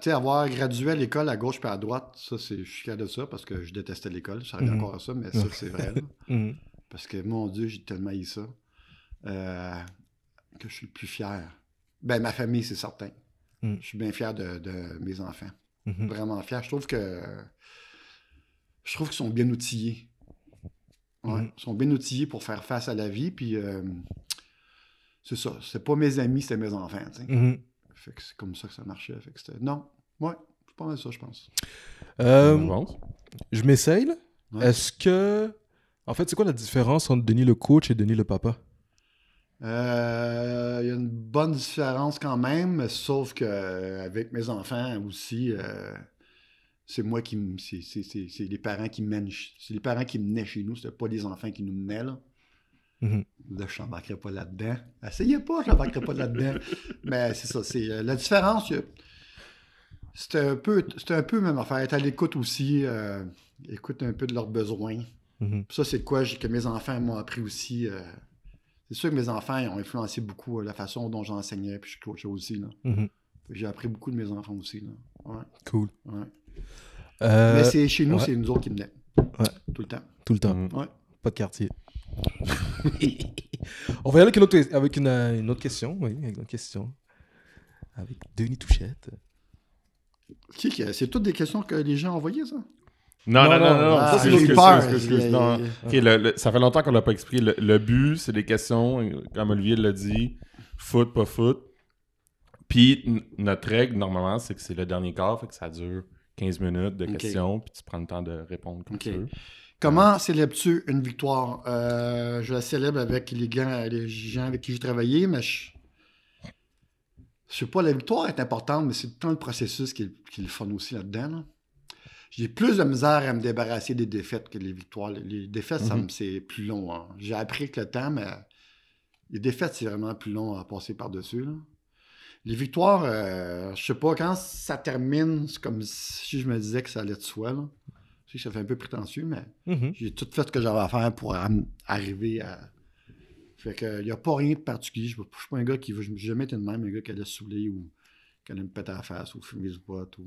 sais, avoir gradué à l'école à gauche puis à droite, ça, c'est, je suis fier de ça parce que je détestais l'école. Je savais mhm. encore à ça, mais ça, c'est vrai. Mhm. Parce que, mon Dieu, j'ai tellement eu ça. Euh, que je suis le plus fier? Ben, ma famille, c'est certain. Mm. Je suis bien fier de, mes enfants. Mm-hmm. Vraiment fier. Je trouve que. Je trouve qu'ils sont bien outillés. Ouais, mm-hmm. Ils sont bien outillés pour faire face à la vie. Puis, euh, c'est ça. C'est pas mes amis, c'est mes enfants. Mm-hmm. Fait que c'est comme ça que ça marchait. Fait que non. Ouais, c'est pas mal ça, je pense. Euh, je m'essaye. Est-ce que. En fait, c'est quoi la différence entre Denis le coach et Denis le papa? Il euh, y a une bonne différence quand même, sauf qu'avec euh, mes enfants aussi, euh, c'est moi qui c'est les parents qui mènent, c'est les parents qui menaient chez nous, c'était pas les enfants qui nous menaient là. Mm-hmm. je ne Là, pas là-dedans. Essayez pas, je n'embarquerai pas là-dedans. Mais c'est ça, c'est la différence. C'était un peu, un peu même affaire. Être à l'écoute aussi, écoute un peu de leurs besoins. Mm-hmm. Ça, c'est quoi que mes enfants m'ont appris aussi c'est sûr que mes enfants ont influencé beaucoup euh, la façon dont j'enseignais puis je coachais aussi. Là. Mhm. J'ai appris beaucoup de mes enfants aussi. Cool. Euh, Mais c'est chez nous, c'est nous autres qui venaient. Tout le temps. Tout le temps. Mhm. Pas de quartier. On va y aller avec une autre, question. avec une euh, question. Avec Denis Touchette. C'est toutes des questions que les gens ont envoyaient, ça? Non, non, non, non. Ça, c'est Ça fait longtemps qu'on l'a pas exprimé. Le, but, c'est des questions, comme Olivier l'a dit, foot, pas foot. Puis notre règle, normalement, c'est que c'est le dernier quart, fait que ça dure 15 minutes de questions, puis tu prends le temps de répondre comme tu veux. Comment euh, célèbres-tu une victoire? Euh, je la célèbre avec les gens, gens avec qui j'ai travaillé, mais je... je sais pas, la victoire est importante, mais c'est tout le processus qui est, le fun aussi là-dedans. là dedans j'ai plus de misère à me débarrasser des défaites que les victoires. Les défaites, mhm. c'est plus long. Hein. J'ai appris que le temps, mais les défaites, c'est vraiment plus long à passer par-dessus. Les victoires, euh, je sais pas, quand ça termine, c'est comme si je me disais que ça allait de soi. Je sais ça fait un peu prétentieux, mais mhm. j'ai tout fait ce que j'avais à faire pour arriver à. Fait que n'y a pas rien de particulier. Je ne suis pas un gars qui veut. jamais être le même un gars qui allait saouler ou qui allait me péter à la face ou fumer des boîtes ou.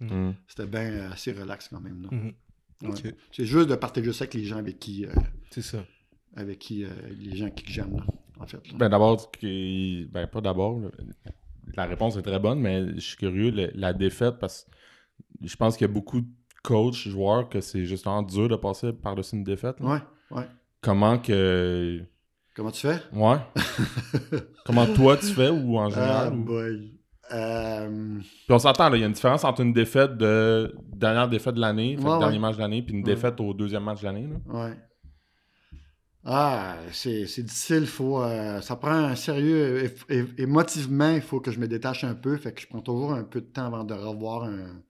Mm. Mm. C'était bien euh, assez relax quand même. Mm-hmm. C'est juste de partager ça avec les gens avec qui. Euh, ça. Avec qui euh, les gens qui j'aime, Ben d'abord, ben, pas d'abord. La réponse est très bonne, mais je suis curieux, la défaite, parce que je pense qu'il y a beaucoup de coachs, joueurs, que c'est justement dur de passer par-dessus une défaite. Comment que. Comment tu fais? Ouais. Comment toi tu fais ou en ah, général? Ah, boy. Euh, puis on s'entend, il y a une différence entre une défaite de dernière défaite de l'année, ouais, dernier match de l'année, puis une défaite au deuxième match de l'année. Oui. Ah, c'est difficile, faut, euh, ça prend un sérieux. émotivement, il faut que je me détache un peu, fait que je prends toujours un peu de temps avant de revoir un.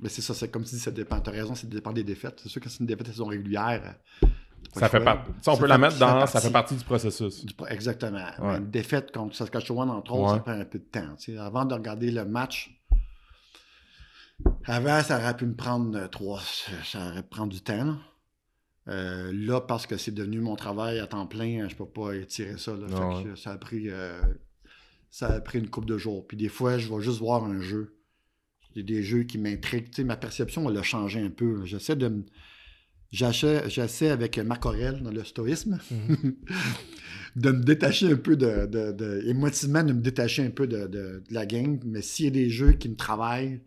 Mais c'est ça, c'est comme tu dis, ça dépend. T'as raison, ça dépend des défaites. C'est sûr que c'est une défaite de saison régulière. Ça fait ça, on peut la mettre dans. Ça fait partie du processus. Exactement. Une défaite contre Saskatchewan, entre autres, ça prend un peu de temps. Avant de regarder le match, avant, ça aurait pu me prendre euh, trois. Ça aurait du temps. Euh, là. parce que c'est devenu mon travail à temps plein, hein, je peux pas étirer ça. ça a pris euh, ça a pris une coupe de jours. Puis des fois, je vais juste voir un jeu. Il y a des jeux qui m'intriguent. Ma perception, elle a changé un peu. J'essaie de, j'essaie avec Marc Aurel dans le stoïsme mhm. de me détacher un peu de, de, de, émotivement de me détacher un peu de, la game mais s'il y a des jeux qui me travaillent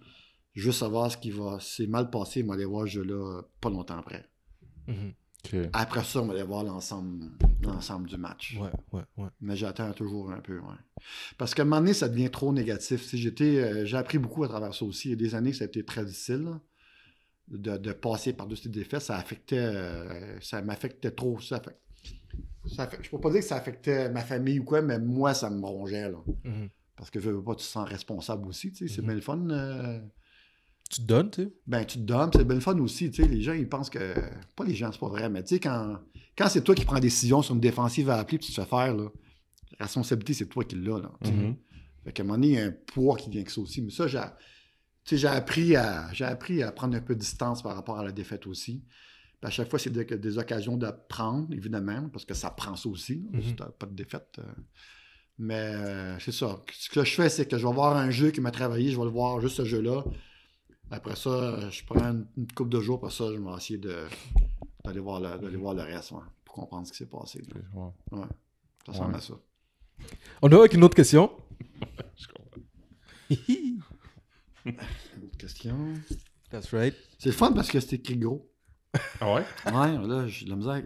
je veux savoir ce qui va c'est mal passé moi aller voir je jeu là pas longtemps après mhm. après ça on va aller voir l'ensemble l'ensemble du match mais j'attends toujours un peu parce qu'à un moment donné ça devient trop négatif si j'étais euh, j'ai appris beaucoup à travers ça aussi il y a des années que ça a été très difficile de, passer par-dessus ces défaites, ça affectait, euh, ça m'affectait trop. Ça, fait, je peux pas dire que ça affectait ma famille ou quoi, mais moi, ça me rongeait. Mhm. Parce que je veux pas, tu te sens responsable aussi, tu c'est mhm. le fun. Euh, tu te donnes, tu sais. Ben, tu te donnes, c'est bien le fun aussi, tu sais, les gens, ils pensent que, pas les gens, c'est pas vrai, mais tu sais, quand, quand c'est toi qui prends la décision sur une défensive à appeler, tu te fais faire, la responsabilité, c'est toi qui l'as, là. Mhm. Fait un moment donné, il y a un poids qui vient que ça aussi, mais ça, j'ai j'ai appris, à, j'ai appris à prendre un peu de distance par rapport à la défaite aussi. à chaque fois, c'est des occasions d'apprendre, évidemment, parce que ça prend ça aussi, mhm. pas de défaite. Euh. Mais euh, c'est ça. Ce que je fais, c'est que je vais voir un jeu qui m'a travaillé, je vais le voir juste ce jeu-là. Après ça, je prends une, couple coupe de jours, pour ça, je vais essayer d'aller voir, le, voir le reste pour comprendre ce qui s'est passé. Oui. Ça ressemble à ça. On a une autre question. Autre question. That's right. C'est fun parce que c'est écrit gros. Ah ouais? Ouais, là, j'ai de la misère.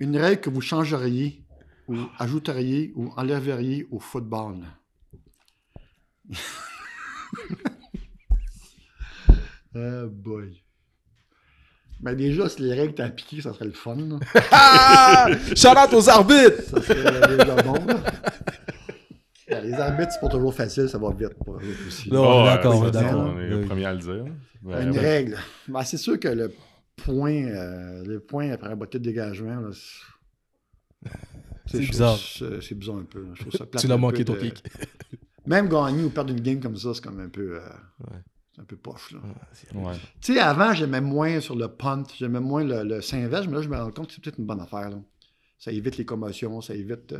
Une règle que vous changeriez, ou ajouteriez, ou enlèveriez au football. Ah boy. Mais ben, déjà, si les règles t'as appliquées, ça serait le fun. Ah! Shout aux arbitres! Ça serait la ben, les arbitres, c'est pas toujours facile, ça va vite Non, ah, d'accord, On est le premier à le dire. Une règle. Ben, c'est sûr que le point, euh, le point après un botte de dégagement, c'est bizarre. Euh, c'est bizarre un peu. Hein. ça tu l'as manqué ton Même gagner ou perdre une game comme ça, c'est comme un peu. Euh, un peu poche. Ah, tu sais, avant, j'aimais moins sur le punt, j'aimais moins le, saint mais là, je me rends compte que c'est peut-être une bonne affaire. Ça évite les commotions, ça évite.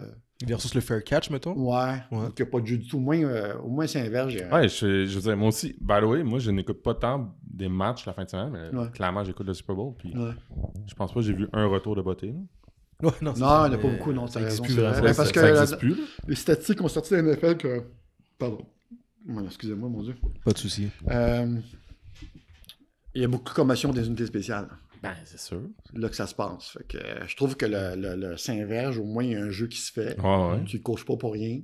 Versus le fair catch, mettons. Ouais. n'y a pas de jeu du tout. Moins, euh, au moins, c'est inverse. Ouais, je, je veux dire, moi aussi, bah the moi, je n'écoute pas tant des matchs la fin de semaine, mais clairement, j'écoute le Super Bowl. Puis je pense pas que j'ai vu un retour de beauté. non, non, il n'y en a pas beaucoup, non. Ça n'existe plus hein. ben, parce que les statistiques ont sorti de la NFL que. Pardon. Excusez-moi, mon Dieu. Pas de souci. Euh, il y a beaucoup de commotion des unités spéciales. Ben, c'est sûr. Là que ça se passe. Fait que, euh, je trouve que le, Saint-Verge, au moins, il y a un jeu qui se fait. Tu ne coaches pas pour rien.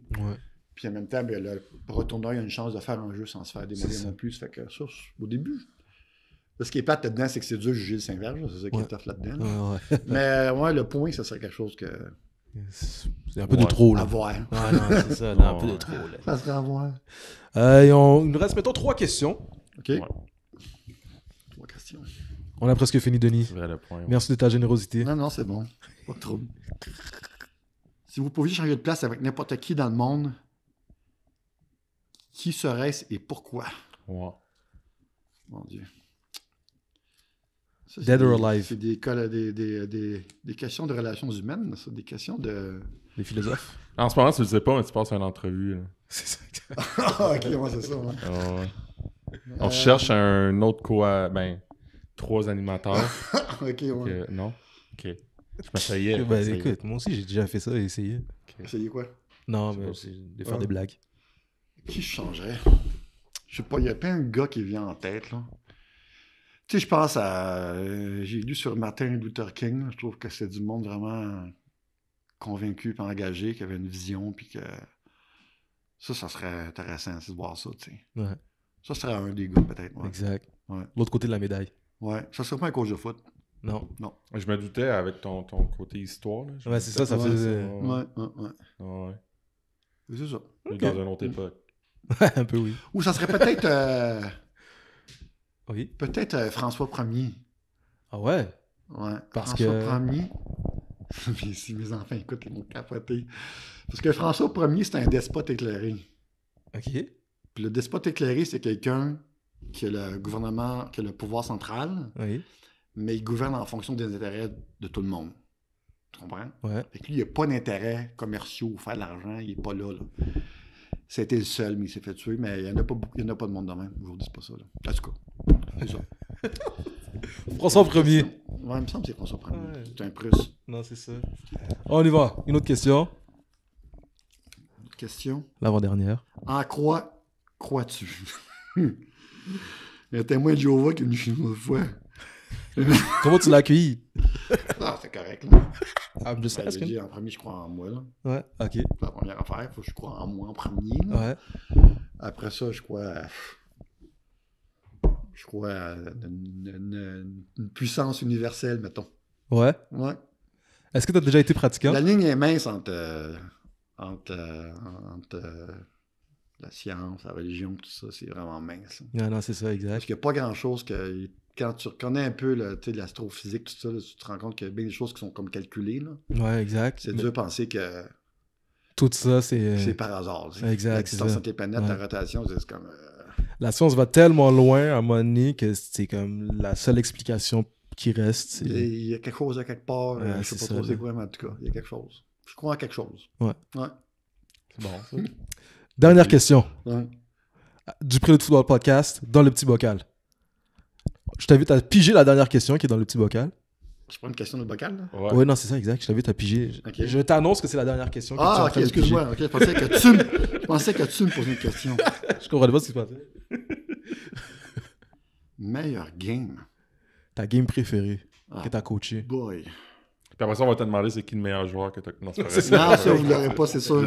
Puis en même temps, ben, le retourneur, il a une chance de faire un jeu sans se faire démêler non plus. Fait que ça, au début. ce qui est plate là-dedans, c'est que c'est dur de juger le Saint-Verge. C'est ça qui est tough là-dedans. Mais euh, ouais, le point, ça serait quelque chose que. C'est un peu de trop, là. À voir. c'est ça, un peu de trop, Ça euh, Il nous reste, mettons, trois questions. OK. Trois questions. On a presque fini, Denis. Merci de ta générosité. Non, non, c'est bon. Pas de si vous pouviez changer de place avec n'importe qui dans le monde, qui serait-ce et pourquoi? Moi. Mon Dieu. Dead or alive. C'est des, questions de relations humaines, ça, des questions de. Des philosophes. En ce moment, tu le sais pas, mais tu passes entrevue. C'est ça. Ah, ok, moi, c'est ça. Ah, euh, On cherche un autre quoi. Ben, trois animateurs. ok, euh, non? Ok. Je m'essayais. ben, bah, écoute, moi aussi, j'ai déjà fait ça, et essayé. Essayé quoi? Non, mais c'est de faire des blagues. Qui changerait? Je sais pas, il y a pas un gars qui vient en tête, là. Tu sais, je pense à. Euh, j'ai lu sur Martin Luther King. Je trouve que c'est du monde vraiment euh, convaincu et engagé, qui avait une vision, puis que. Ça, ça serait intéressant de voir ça, tu sais. Ouais. Ça serait un des gars, peut-être. Exact. L'autre côté de la médaille. Ouais, ça serait pas un coach de foot. Non. Non. Je me doutais avec ton, ton côté histoire. Là, ouais, c'est ça, ça, faisait. Ouais, ouais, ouais. C'est ça. Dans une autre époque. un peu, oui. Ou ça serait peut-être. Euh, oui. Peut-être euh, François Ier. Ah ouais? Ouais. François Ier. si mes enfants écoutent, ils vont capoter. Parce que François Ier, c'est un despote éclairé. OK. Puis le despote éclairé, c'est quelqu'un que le gouvernement, que le pouvoir central, mais il gouverne en fonction des intérêts de tout le monde. Tu comprends? Ouais. Fait que lui, il n'a pas d'intérêt commerciaux faire de l'argent, il n'est pas là. C'était le seul, mais il s'est fait tuer, mais il n'y en, a pas beaucoup, il en a pas de monde de même. Aujourd'hui, c'est pas ça. En tout cas, c'est ça. François Ier. Ouais, il me semble que c'est François Ier. C'est un Prusse. Non, c'est ça. On y va. Une autre question. Une autre question. L'avant-dernière. En quoi crois-tu? y un témoin de Jéhovah qui est venu chez nous fois. Comment tu l'as accueilli? Ah, c'est correct, là. Ah, je sais, J'ai dit, en premier, je crois en moi, là. Ouais, ok. la première affaire, faut que je crois en moi en premier. Ouais. Après ça, je crois. Je crois à une, puissance universelle, mettons. Ouais. Ouais. Est-ce que tu as déjà été pratiquant? La ligne est mince entre, euh, entre, euh, entre euh, la science, la religion, tout ça, c'est vraiment mince. Non, non, c'est ça, exact. Parce qu'il n'y a pas grand-chose que. Quand tu reconnais un peu l'astrophysique, tout ça, tu te rends compte qu'il y a bien des choses qui sont comme calculées. Là. Ouais, exact. C'est dur de penser que. Tout ça, c'est. Euh, c'est par hasard. Exact. L'existence des planètes, la rotation, c'est comme. Euh, la science va tellement loin à un que c'est comme la seule explication qui reste. Il y a quelque chose à quelque part. Euh, je ne sais pas trop c'est mais en tout cas, il y a quelque chose. Je crois en quelque chose. Ouais. Ouais. C'est bon, Dernière question. Ouais. Du Prélude Football Podcast dans le petit bocal. Je t'invite à piger la dernière question qui est dans le petit bocal. Je prends une question de bocal, là? Ouais. non, c'est ça, exact. Je t'invite à piger. Je t'annonce que c'est la dernière question. Que ah, ok, excuse-moi. je, pensais que tu me... je pensais que tu me posais une question. je comprenais pas ce qui se passait. Meilleur game. Ta game préférée que ah. que t'as coaché. Boy. Puis après ça, on va te demander c'est qui le meilleur joueur que t'as. Non, c'est ça, vous l'aurez pas, c'est sûr.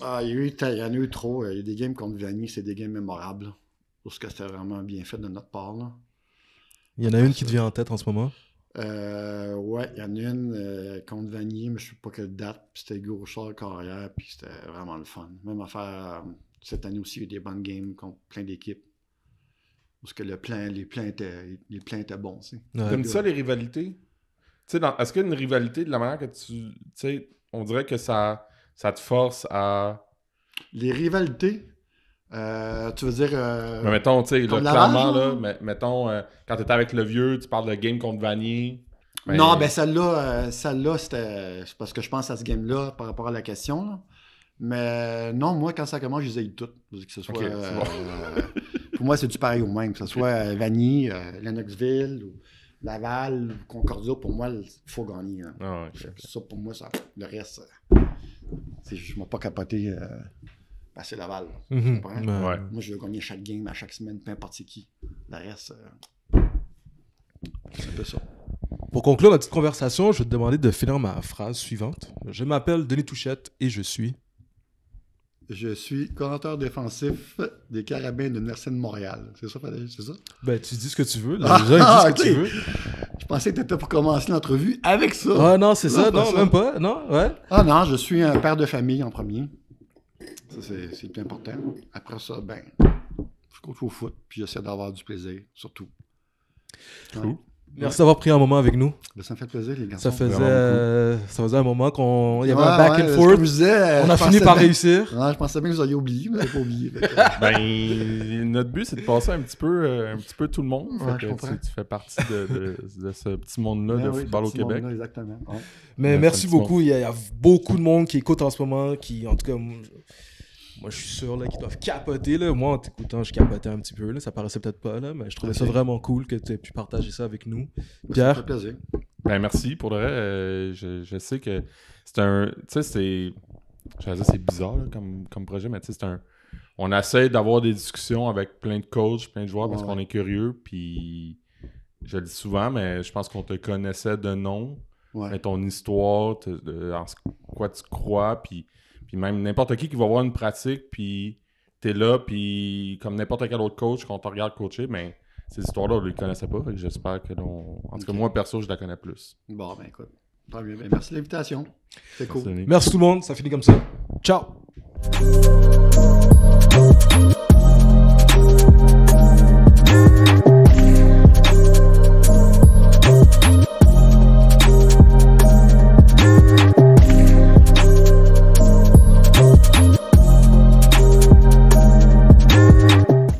Ah, il y, il y en a eu trop. Euh, il y a des games contre Vanny c'est des games mémorables. Parce que c'était vraiment bien fait de notre part. Là. Il y en a une qui te euh, vient en tête en ce moment? Euh, ouais, il y en a une euh, contre Vanier, mais je sais pas quelle date. c'était Gourchard carrière, puis c'était vraiment le fun. Même affaire, faire cette année aussi, il y a eu des bonnes games contre plein d'équipes. Parce que le plan, les plans étaient, les plans étaient bons. Ouais. comme ça, les rivalités? est-ce qu'il une rivalité, de la manière que tu. on dirait que ça ça te force à. Les rivalités. Euh, tu veux dire. Euh, mais mettons, tu sais, clairement, là, mettons, euh, quand tu étais avec le vieux, tu parles de game contre Vanille. Non, ben celle-là, celle-là, c'était. parce que je pense à ce game-là par rapport à la question. Mais non, moi, quand ça commence, je les ai toutes. Que pour moi, c'est du pareil au même, que ce soit Vanille, Lennoxville ou Laval, Concordia, pour moi, il faut gagner. Hein. Ah ça, pour moi, ça, le reste je ne pas capoter euh, passer ben, Laval. Mhm. Moi, je veux gagner chaque game à chaque semaine, peu importe qui. Le reste, euh, c'est un peu ça. Pour conclure notre petite conversation, je vais te demander de finir ma phrase suivante. Je m'appelle Denis Touchette et je suis. Je suis coordinateur défensif des Carabins de nersenne Montréal. C'est ça, C'est ça? Ben, tu dis ce que tu veux. Là, ah, ce ah, que tu veux. Je pensais que tu étais pour commencer l'entrevue avec ça. Ah non, c'est ça. Non, même pas. Non, ouais. Ah non, je suis un père de famille en premier. Ça, c'est plus important. Après ça, ben, je coach au foot, puis j'essaie d'avoir du plaisir, surtout. Cool. Merci d'avoir pris un moment avec nous. Ben, ça me fait plaisir, les gars. Ça faisait, euh, ça faisait un moment qu'on. y avait un back and forth. on a fini par réussir. je pensais bien que vous aviez oublié, mais vous pas oublié. ben, notre but, c'est de passer un petit peu, euh, un petit peu tout le monde. tu, fais partie de, ce petit monde-là ben de football au Québec. exactement. Mais merci beaucoup. Il y, a, il y, a, beaucoup de monde qui écoute en ce moment, qui, en tout cas, moi, je suis sûr qu'ils doivent capoter. Là. Moi, en t'écoutant, je capotais un petit peu. Là. Ça paraissait peut-être pas, là, mais je trouvais ça vraiment cool que tu aies pu partager ça avec nous. Pierre. Ben, merci. Pour le euh, je, sais que c'est un. Tu sais, c'est. Je dire, c'est bizarre comme, projet, mais tu sais, c'est un. On essaie d'avoir des discussions avec plein de coachs, plein de joueurs parce qu'on est curieux. Puis, je le dis souvent, mais je pense qu'on te connaissait de nom. Ouais. ton histoire, en quoi tu crois, puis puis même n'importe qui qui va voir une pratique, puis t'es là, puis comme n'importe quel autre coach, quand on te regarde coacher, mais ben, ces histoires-là, on ne les connaissait pas. J'espère que En tout cas, moi, perso, je la connais plus. Bon, ben écoute. Ben, merci de l'invitation. C'est cool. Merci tout le monde. Ça finit comme ça. Ciao.